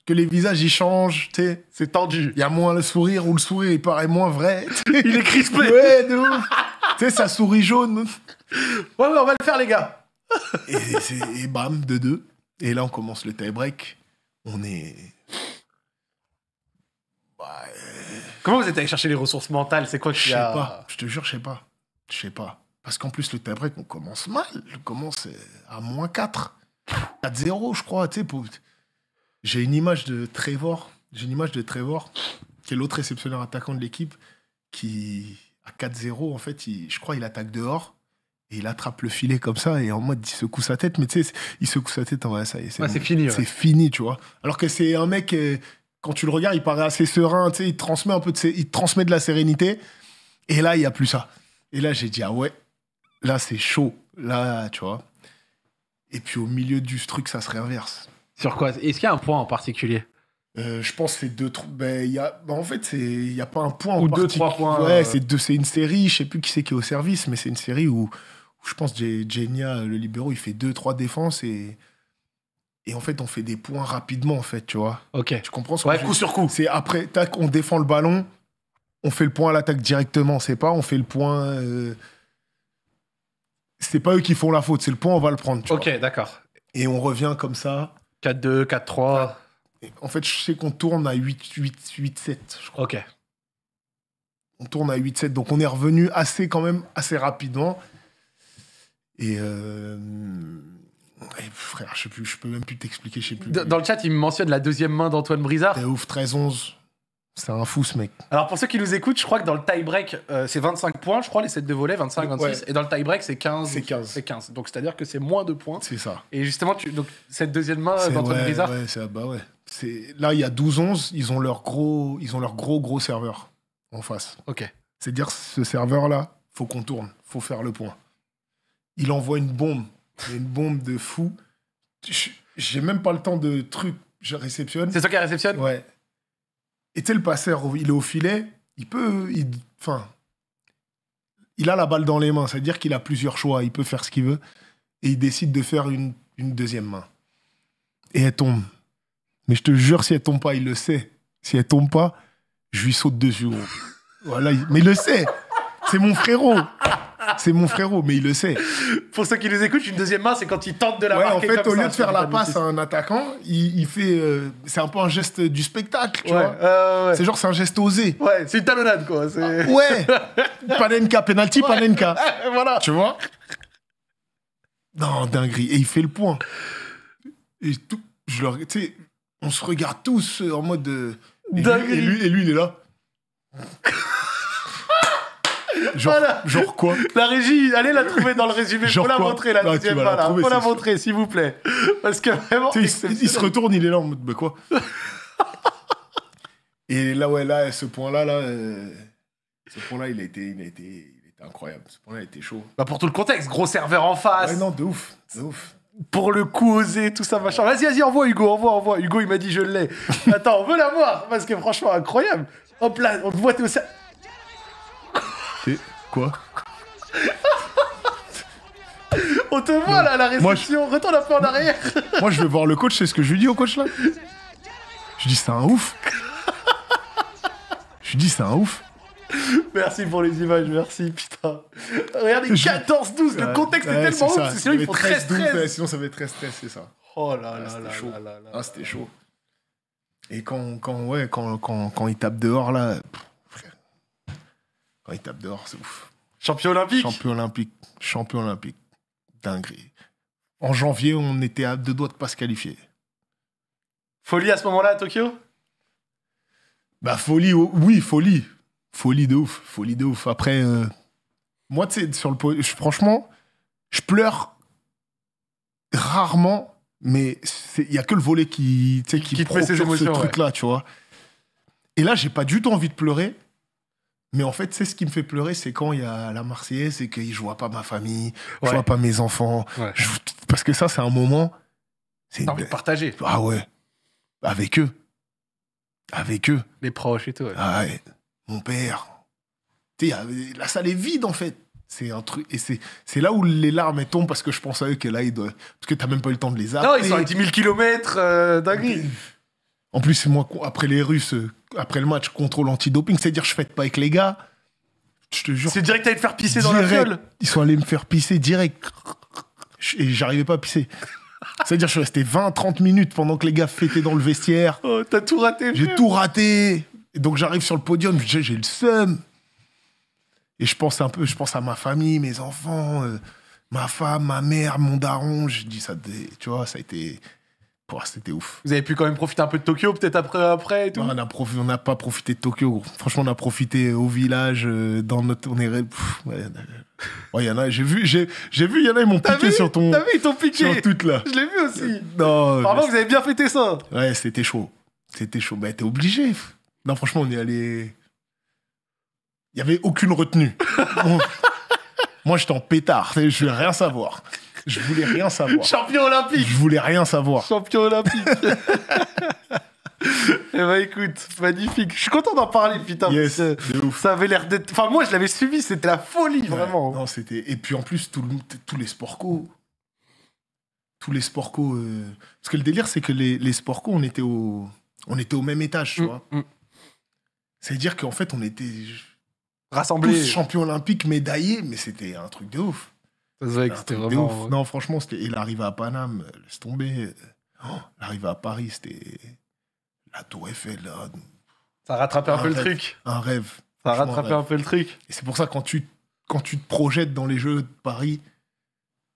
Que les visages, ils changent, tu sais. C'est tendu. Il y a moins le sourire ou le sourire, il paraît moins vrai. *laughs* il est crispé. Ouais, de ouf. tu sais, sa souris jaune. Ouais, ouais, on va le faire, les gars. et, et, bam, de deux. Et là, on commence le tie-break. On est Comment vous êtes allé chercher les ressources mentales C'est quoi que Je sais pas. Je te jure, je sais pas. Je sais pas. Parce qu'en plus, le break, on commence mal. On commence à moins 4. 4-0, je crois. J'ai une image de Trevor. J'ai une image de Trevor, qui est l'autre réceptionnaire attaquant de l'équipe, qui, à 4-0, en fait, je crois, il attaque dehors. Et il attrape le filet comme ça et en mode il secoue sa tête mais tu sais il secoue sa tête ça c'est fini c'est fini tu vois alors que c'est un mec euh, quand tu le regardes, il paraît assez serein, tu il transmet un peu de, il transmet de la sérénité. Et là, il n'y a plus ça. Et là, j'ai dit, ah ouais, là, c'est chaud. Là, tu vois. Et puis au milieu du truc, ça se réinverse. Sur quoi Est-ce qu'il y a un point en particulier euh, je pense que c'est deux ben, y a, ben, en fait il y a pas un point ou deux trois points ouais euh. c'est deux c'est une série je sais plus qui c'est qui est au service mais c'est une série où, je pense Genia le libéraux il fait deux trois défenses et et en fait, on fait des points rapidement, en fait, tu vois. Ok. Tu comprends ce que ouais, coup sur coup. C'est après, tac, on défend le ballon, on fait le point à l'attaque directement. C'est pas, on fait le point. Euh, c'est pas eux qui font la faute, c'est le point, on va le prendre. Tu ok, d'accord. Et on revient comme ça. 4-2, 4-3. En fait, je sais qu'on tourne à 8-7, je crois. Ok. On tourne à 8-7, donc on est revenu assez, quand même, assez rapidement. Et. Euh frère, je, sais plus, je peux même plus t'expliquer, je plus. Dans, le chat, il me mentionne la deuxième main d'Antoine Brizard. c'est ouf, 13-11. C'est un fou ce mec. Alors pour ceux qui nous écoutent, je crois que dans le tie-break, euh, c'est 25 points, je crois, les 7 de volets 25, 26. Et dans le tie-break, c'est 15. C'est 15. Donc c'est-à-dire que c'est moins de points. C'est ça. Et justement, tu, donc, cette deuxième main d'Antoine Brizard. Bah là, il y a 12-11, ils ont leur gros, ils ont leur gros, gros serveur en face. Ok. C'est-à-dire, ce serveur-là, faut qu'on tourne, faut faire le point. Il envoie une bombe une bombe de fou. J'ai même pas le temps de truc. Je réceptionne. C'est toi qui réceptionne Ouais. Et tu sais, le passeur, il est au filet. Il peut. Il, enfin. Il a la balle dans les mains. C'est-à-dire qu'il a plusieurs choix. Il peut faire ce qu'il veut. Et il décide de faire une, deuxième main. Et elle tombe. Mais je te jure, si elle tombe pas, il le sait. Si elle tombe pas, je lui saute dessus, Voilà, mais il le sait. C'est mon frérot. C'est mon frérot, mais il le sait. Pour ceux qui nous écoutent, une deuxième main, c'est quand il tente de la ouais, En fait, au lieu de faire la passe à un attaquant, il, fait. Euh, c'est un peu un geste du spectacle, tu vois. C'est genre, c'est un geste osé. Ouais, c'est une talonnade, quoi. Ah, *laughs* ouais Panenka, penalty, *laughs* Panenka. voilà. Tu vois Non, dinguerie. Et il fait le point. Et tout, je sais, on se regarde tous en mode. Euh, et lui, il est là. Genre, genre quoi La régie, allez la trouver dans le résumé. Genre ah, faut la montrer, la deuxième. la montrer, s'il vous plaît. Parce que vraiment. Il, se retourne, il est là en mode, mais quoi Et là, ouais, là, ce point-là, là, euh, ce point-là, il a été. Il a été, incroyable. Ce point-là, il était chaud. Bah pour tout le contexte, gros serveur en face. Ouais, non, de ouf, de ouf pour le coup osé, tout ça, machin. Vas-y, vas-y, envoie Hugo, envoie, envoie. Hugo, il m'a dit je l'ai. Attends, on veut la voir, parce que franchement, incroyable. Hop là, on te voit, tout ça quoi On te voit là à la Moi, réception, retourne un peu en arrière Moi, je veux voir le coach, c'est ce que je lui dis au coach là. Je lui dis, c'est un ouf. Je lui dis, c'est un ouf. Merci pour les images, merci, putain. Regardez, 14-12, le contexte est tellement ouf, sinon Ça va être très 13 Sinon, ça c'est ça. Oh là ah, là c'était là chaud. Ah, c'était chaud. Et quand, quand, ouais, quand, quand, il tape dehors, là, quand oh, il tape dehors, c'est ouf. Champion olympique Champion olympique. Champion olympique. Dinguerie. En janvier, on était à deux doigts de pas se qualifier. Folie à ce moment-là à Tokyo Bah folie, oui, folie. Folie de ouf, folie de ouf. Après, euh, moi, tu sais, sur le franchement, je pleure rarement, mais il n'y a que le volet qui, qui, qui ce truc-là, tu vois. Et là, j'ai pas du tout envie de pleurer, mais en fait, c'est ce qui me fait pleurer, c'est quand il y a la Marseillaise et que je vois pas ma famille, je vois pas mes enfants. Parce que ça, c'est un moment. C'est envie de partager ah ouais, avec eux, avec eux. les proches et tout. Ah ouais, mon père. la salle est vide en fait. C'est un truc et c'est c'est là où les larmes tombent parce que je pense à eux que là ils doivent parce que t'as même pas eu le temps de les appeler. non, ils sont à 10 000 km, dinguerie. En plus, moi, après les Russes, euh, après le match, contrôle anti-doping, c'est-à-dire je fête pas avec les gars. Je te jure. C'est direct à te faire pisser dans la gueule. Ils sont allés me faire pisser direct. Et j'arrivais pas à pisser. C'est-à-dire, je suis resté 20-30 minutes pendant que les gars fêtaient dans le vestiaire. Oh, t'as tout raté. J'ai tout raté. Et donc, j'arrive sur le podium, j'ai le seum. Et je pense un peu, je pense à ma famille, mes enfants, euh, ma femme, ma mère, mon daron. Je dis ça, tu vois, ça a été c'était ouf. Vous avez pu quand même profiter un peu de Tokyo, peut-être après, après et tout. Non, on n'a pas profité de Tokyo. Franchement, on a profité au village, euh, dans notre, on est, y en a. J'ai vu, j'ai, vu, il y en a ils m'ont piqué sur ton. T'as vu, ils t'ont piqué. Sur toute là. Je l'ai vu aussi. Non. Par vous avez bien fêté ça. Ouais, c'était chaud. C'était chaud. Bah, t'es obligé. Non, franchement, on est allé. Il y avait aucune retenue. *laughs* Moi, j'étais en pétard. Je vais rien savoir. Je voulais rien savoir. Champion olympique. Je voulais rien savoir. Champion olympique. *laughs* Eh bah écoute, magnifique. Je suis content d'en parler, putain. Yes, ouf. Ça avait l'air d'être. Enfin, moi, je l'avais suivi, c'était la folie, vraiment. Non, c'était. Et puis en plus, tout tous les sport Tous les sport euh, Parce que le délire, c'est que les, les on était au, on était au même étage, tu mm, vois. Mm. C'est-à-dire qu'en fait, on était. Rassemblés. champion champions olympiques, médaillés, mais c'était un truc de ouf. Ah, c'était vraiment. Non, franchement, il l'arrivée à Paname, laisse tomber. Oh, l'arrivée à Paris, c'était la Tour Eiffel. Ça a un, un peu le truc. Un rêve. Ça rattrapé un peu le truc. Et c'est pour ça, quand tu, quand tu te projettes dans les Jeux de Paris,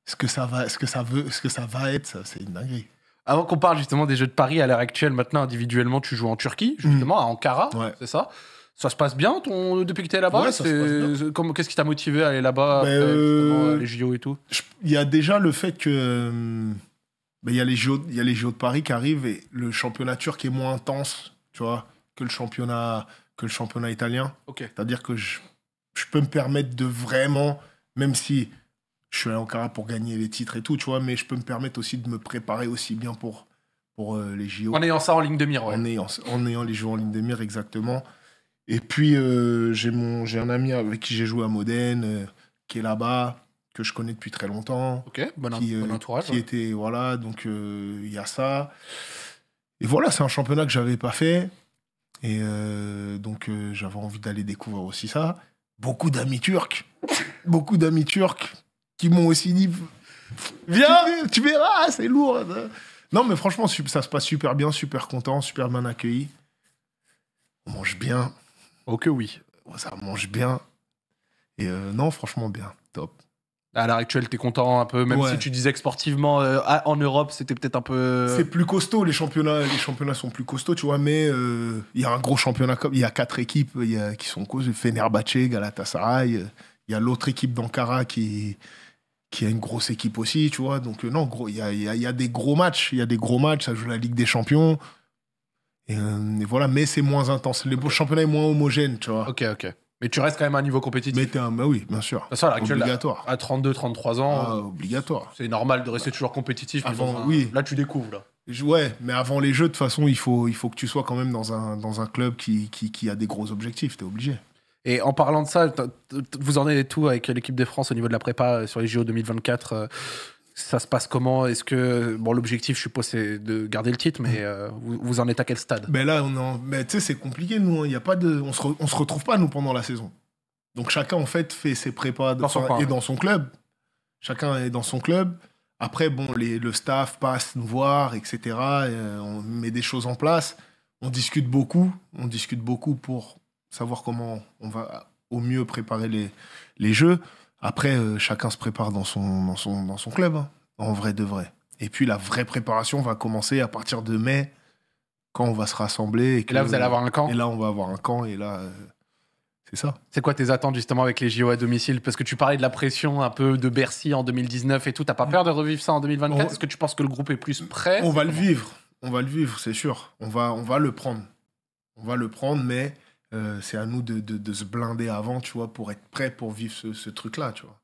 ce que ça va, ce que ça veut, ce que ça va être, c'est une dinguerie. Avant qu'on parle justement des Jeux de Paris à l'heure actuelle, maintenant individuellement, tu joues en Turquie, justement, mm. à Ankara, c'est ça ça se passe bien ton... depuis que tu es là-bas Qu'est-ce qui t'a motivé à aller là-bas bah, euh, les JO et tout Il y a déjà le fait que. Euh, bah, il y, a les JO... y a les JO de Paris qui arrivent et le championnat turc est moins intense, tu vois, que le championnat, que le championnat italien. C'est-à-dire que je... je peux me permettre de vraiment, même si je suis allé en Ankara pour gagner les titres et tout, tu vois, mais je peux me permettre aussi de me préparer aussi bien pour, pour euh, les JO. En ayant ça en ligne de mire, En ayant, en ayant les JO en ligne de mire, exactement. Et puis, euh, j'ai un ami avec qui j'ai joué à Modène, euh, qui est là-bas, que je connais depuis très longtemps. Ok, bon, qui, euh, entourage. Qui était, voilà, donc euh, il y a ça. Et voilà, c'est un championnat que je n'avais pas fait. Et donc, j'avais envie d'aller découvrir aussi ça. Beaucoup d'amis turcs. Beaucoup d'amis turcs qui m'ont aussi dit Viens, tu verras, c'est lourd. Hein. Non, mais franchement, ça se passe super bien, super content, super bien accueilli. On mange bien. Oh que oui. Ça mange bien. Et euh, non, franchement, bien. Top. À l'heure actuelle, es content un peu, même si tu disais que sportivement, euh, en Europe, c'était peut-être un peu. Euh, C'est plus costaud, les championnats, les championnats sont plus costauds, tu vois, mais il y a un gros championnat Il y a quatre équipes qui sont causes Fenerbahce, Galatasaray, il y a l'autre équipe d'Ankara qui, qui a une grosse équipe aussi, tu vois. Donc, non, il y a, y a, des gros matchs, il y a des gros matchs, ça joue la Ligue des Champions. Euh, et, voilà, mais c'est moins intense. Le championnat est moins homogène, tu vois. Ok, ok. Mais tu restes quand même à un niveau compétitif. Mais bah oui, bien sûr. Bah, à obligatoire. À 32, 33 ans. Ah, obligatoire. C'est normal de rester toujours compétitif. oui. Là, tu découvres. Là. Ouais, mais avant les jeux, de toute façon, il faut, il faut que tu sois quand même dans un, dans un club qui, qui, qui a des gros objectifs. tu es obligé. Et en parlant de ça, vous en êtes tout avec l'équipe de France au niveau de la prépa euh, sur les JO 2024 ça se passe comment Est-ce que bon l'objectif, je suppose, c'est de garder le titre, mais euh, vous, en êtes à quel stade mais ben là, on en... mais ben, tu sais, c'est compliqué. Nous, hein. il a pas de, on se, se retrouve pas nous pendant la saison. Donc chacun en fait fait ses prépas et dans son club. Chacun est dans son club. Après, bon, les... le staff passe nous voir, etc. Euh, on met des choses en place. On discute beaucoup. On discute beaucoup pour savoir comment on va au mieux préparer les, les jeux. Après, euh, chacun se prépare dans son, dans son, club, hein, en vrai de vrai. Et puis la vraie préparation va commencer à partir de mai, quand on va se rassembler. Et, que, là, vous allez avoir un camp. Et là, on va avoir un camp. Et là, euh, c'est ça. C'est quoi tes attentes justement avec les JO à domicile Parce que tu parlais de la pression un peu de Bercy en 2019 et tout. T'as pas peur de revivre ça en 2024 Est-ce que tu penses que le groupe est plus prêt On va le vivre. On va le vivre, c'est sûr. On va, on va le prendre. On va le prendre, mais euh, c'est à nous de, de, se blinder avant, tu vois, pour être prêt pour vivre ce, ce truc-là, tu vois.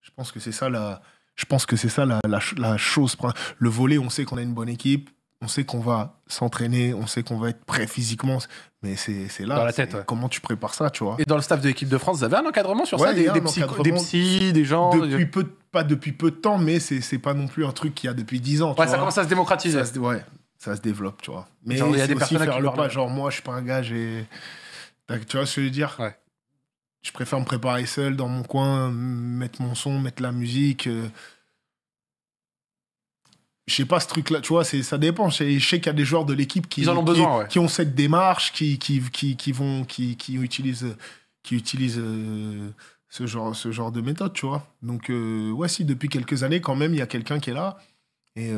Je pense que c'est ça la, je pense que c'est ça la, la, chose. Le volet, on sait qu'on a une bonne équipe, on sait qu'on va s'entraîner, on sait qu'on va être prêt physiquement, mais c'est là. la tête. Comment tu prépares ça, tu vois Et dans le staff de l'équipe de France, vous avez un encadrement sur ça, des, des, des, des gens. Depuis peu, pas depuis peu de temps, mais c'est pas non plus un truc qu'il y a depuis 10 ans. ouais, ça commence à se démocratiser. Ça se, ouais, ça se développe, tu vois. Mais il y a des personnes faire qui le pas. Genre moi, je suis pas un gars, j'ai tu vois ce que je veux dire Je préfère me préparer seul dans mon coin, mettre mon son, mettre la musique. Euh. Je sais pas ce truc-là, tu vois, ça dépend. Je sais qu'il y a des joueurs de l'équipe qui, ont cette démarche, qui, qui, qui, vont, qui, utilisent, qui euh, ce, genre, ce genre de méthode, tu vois. Donc, euh, ouais, si, depuis quelques années, quand même, il y a quelqu'un qui est là et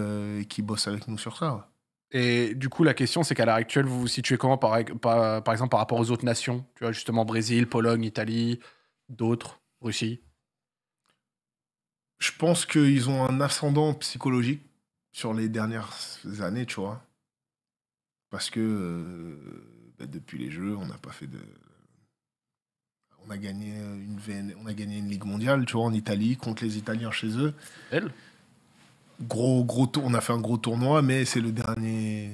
qui bosse avec nous sur ça. Et du coup, la question, c'est qu'à l'heure actuelle, vous vous situez comment, par, exemple, par rapport aux autres nations Tu vois, justement, Brésil, Pologne, Italie, d'autres, Russie Je pense qu'ils ont un ascendant psychologique sur les dernières années, tu vois. Parce que euh, bah, depuis les Jeux, on n'a pas fait de. On a, gagné une on a gagné une Ligue mondiale, tu vois, en Italie, contre les Italiens chez eux. Elle gros gros tour, on a fait un gros tournoi, mais c'est le dernier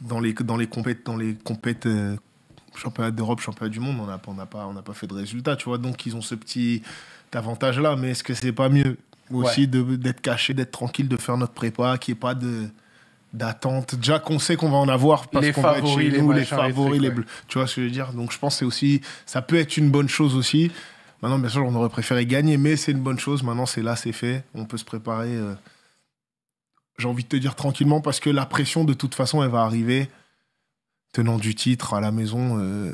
dans les dans les compètes dans les euh, d'Europe, championnat du monde, on n'a on pas on n'a pas fait de résultat, tu vois. Donc ils ont ce petit avantage là, mais est-ce que c'est pas mieux aussi d'être caché, d'être tranquille, de faire notre prépa, qu'il n'y ait pas de d'attente. Déjà qu'on sait qu'on va en avoir parce qu'on va être chez nous, les, favoris, les bleus. Tu vois ce que je veux dire Donc je pense que aussi ça peut être une bonne chose aussi. Maintenant, bien sûr, on aurait préféré gagner, mais c'est une bonne chose. Maintenant, c'est là, c'est fait. On peut se préparer. Euh, j'ai envie de te dire tranquillement parce que la pression, de toute façon, elle va arriver. Tenant du titre à la maison, euh,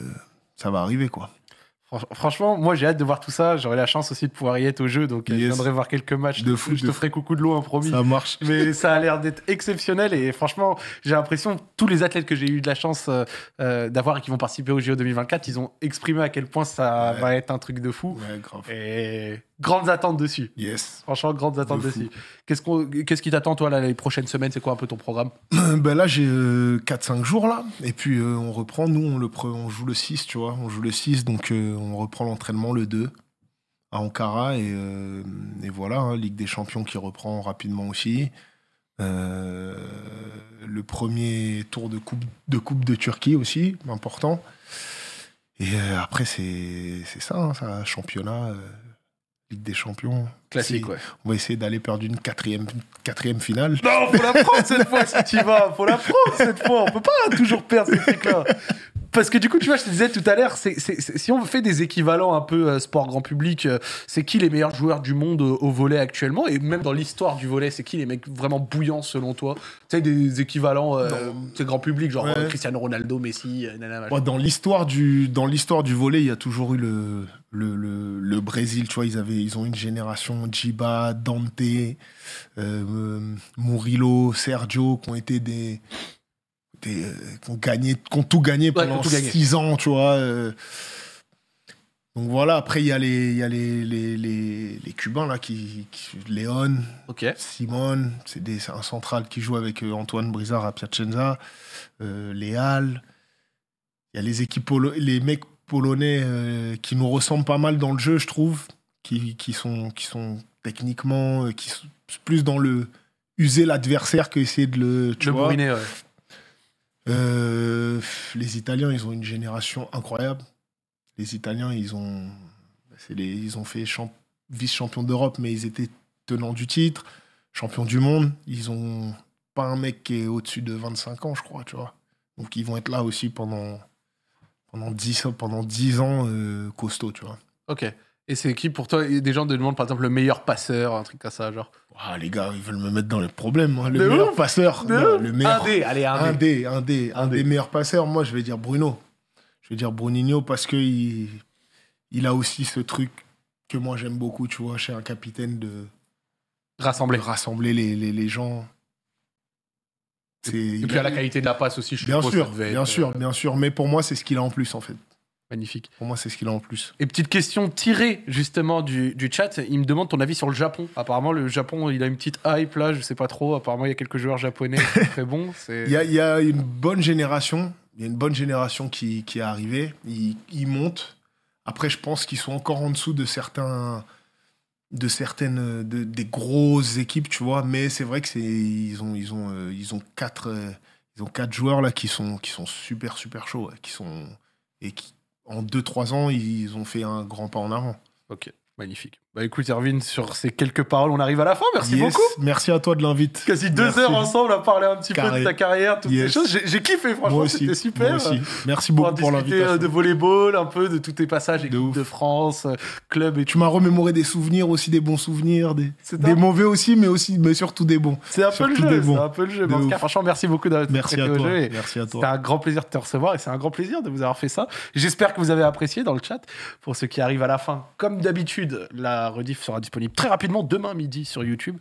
ça va arriver, quoi. Franchement, moi j'ai hâte de voir tout ça. J'aurai la chance aussi de pouvoir y être au jeu, donc je viendrai voir quelques matchs. De fou, je te ferai coucou de l'eau, promis. Ça marche. *laughs* Mais ça a l'air d'être exceptionnel et franchement, j'ai l'impression tous les athlètes que j'ai eu de la chance euh, euh, d'avoir et qui vont participer au JO 2024, ils ont exprimé à quel point ça va être un truc de fou. Ouais, grave. Et grandes attentes dessus. Yes. Franchement, grandes attentes dessus. Qu'est-ce, qu'on, qu'est-ce qui t'attend, toi, les prochaines semaines C'est quoi un peu ton programme *clears throat* ben Là, j'ai 4-5 euh, jours, là. Et puis, euh, on reprend. Nous, on, le on joue le 6, tu vois. On joue le 6, donc euh, on reprend l'entraînement le 2 à Ankara. Et, voilà, hein, Ligue des Champions qui reprend rapidement aussi. le premier tour de coupe, de coupe de Turquie aussi, important. Et après, c'est, c'est ça, hein, ça, championnat, Ligue des Champions. Classique, ouais. On va essayer d'aller perdre une quatrième, quatrième finale. Non, faut la prendre cette fois si tu vas. Faut la prendre cette fois. On peut pas toujours perdre ces trucs-là. Parce que du coup, tu vois, je te disais tout à l'heure, si on fait des équivalents un peu euh, sport grand public, euh, c'est qui les meilleurs joueurs du monde euh, au volet actuellement Et même dans l'histoire du volet, c'est qui les mecs vraiment bouillants selon toi Tu sais, des équivalents grand public, genre Cristiano Ronaldo, Messi, Dans l'histoire du, dans du volet, il y a toujours eu le le, le, le, Brésil, tu vois, ils, avaient, ils ont une génération, Djiba, Dante, euh, Murillo, Sergio, qui ont été des. qui, ont gagné, qui ont tout gagné pendant 6 ans, tu vois. Euh. donc voilà, après, il y a les, y a les, les, les, les, Cubains, là, qui. Léon, Simone, c'est un central qui joue avec euh, Antoine Brizard à Piacenza, euh, Léal. Il y a les équipes, les mecs polonais euh, qui nous ressemblent pas mal dans le jeu, je trouve, qui, qui sont, qui sont techniquement, euh, qui plus dans le user l'adversaire que essayer de le, tu le vois. ouais. Euh, les Italiens, ils ont une génération incroyable. Les Italiens, ils ont, les, ils ont fait vice-champion d'Europe, mais ils étaient tenants du titre, champion du monde. Ils ont pas un mec qui est au-dessus de 25 ans, je crois, tu vois. Donc ils vont être là aussi pendant pendant 10, pendant 10 ans euh, costaud, tu vois. Ok. Et c'est qui pour toi Des gens te demandent par exemple le meilleur passeur, un truc comme ça, genre. les gars, ils veulent me mettre dans le problème, Le meilleur passeur. le meilleur. Un allez, un, Un des meilleurs passeurs, moi je vais dire Bruno. Je vais dire Bruninho parce que il, a aussi ce truc que moi j'aime beaucoup, tu vois, chez un capitaine de. Rassembler. rassembler les, les, les gens et puis à la qualité de la passe aussi, je bien suppose. Sûr, bien sûr, euh, bien sûr. Mais pour moi, c'est ce qu'il a en plus, en fait. Magnifique. Pour moi, c'est ce qu'il a en plus. Et petite question tirée justement du, du, chat, il me demande ton avis sur le Japon. Apparemment, le Japon, il a une petite hype là, je sais pas trop. Apparemment, il y a quelques joueurs japonais très bons. Il y, y, a une bonne génération, il y a une bonne génération qui, qui est arrivée. Ils, ils montent. Après, je pense qu'ils sont encore en dessous de certains de certaines des grosses équipes tu vois mais c'est vrai que c'est ils ont ils ont euh, ils ont quatre euh, ils ont quatre joueurs là qui sont qui sont super super chauds qui sont et qui en 2-3 ans ils ont fait un grand pas en avant ok magnifique bah écoute, Irvine, sur ces quelques paroles, on arrive à la fin. Merci beaucoup. Merci à toi de l'invite. Quasi deux heures ensemble à parler un petit peu de ta carrière, toutes ces choses. J'ai kiffé, franchement, c'était super. Moi aussi. Merci beaucoup pour, l'invitation. Euh, de volleyball, un peu de tous tes passages, de, France, euh, club. Et tu m'as remémoré des souvenirs aussi, des bons souvenirs, des, mauvais aussi, mais aussi, mais surtout des bons. C'est un, peu le jeu. C'est un peu le jeu. franchement, merci beaucoup d'avoir été Merci à toi. C'était un grand plaisir de te recevoir et c'est un grand plaisir de vous avoir fait ça. J'espère que vous avez apprécié dans le chat. Pour ceux qui arrivent à la fin, comme d'habitude, la rediff sera disponible très rapidement demain midi sur YouTube.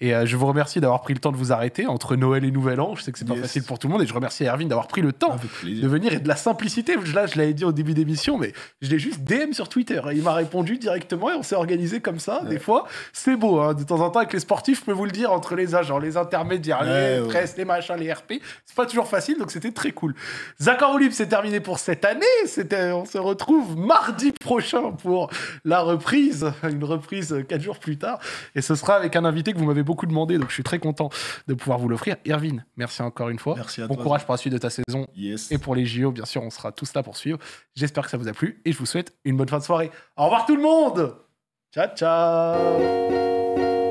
Et euh, je vous remercie d'avoir pris le temps de vous arrêter entre Noël et Nouvel An. Je sais que c'est pas facile pour tout le monde et je remercie Erwin d'avoir pris le temps de venir et de la simplicité. Là, je l'avais dit au début d'émission, mais je l'ai juste DM sur Twitter. il m'a répondu directement et on s'est organisé comme ça. Des fois, c'est beau. Hein. De temps en temps, avec les sportifs, je peux vous le dire, entre les agents, les intermédiaires, les les machins, les RP, c'est pas toujours facile. Donc c'était très cool. Zaccord olive c'est terminé pour cette année. C'était, on se retrouve mardi prochain pour la reprise reprise euh, quatre jours plus tard. Et ce sera avec un invité que vous m'avez beaucoup demandé, donc je suis très content de pouvoir vous l'offrir. Irvine, merci encore une fois. Merci à bon courage pour la suite de ta saison. Yes. Et pour les JO, bien sûr, on sera tous là pour suivre. J'espère que ça vous a plu et je vous souhaite une bonne fin de soirée. Au revoir tout le monde Ciao, ciao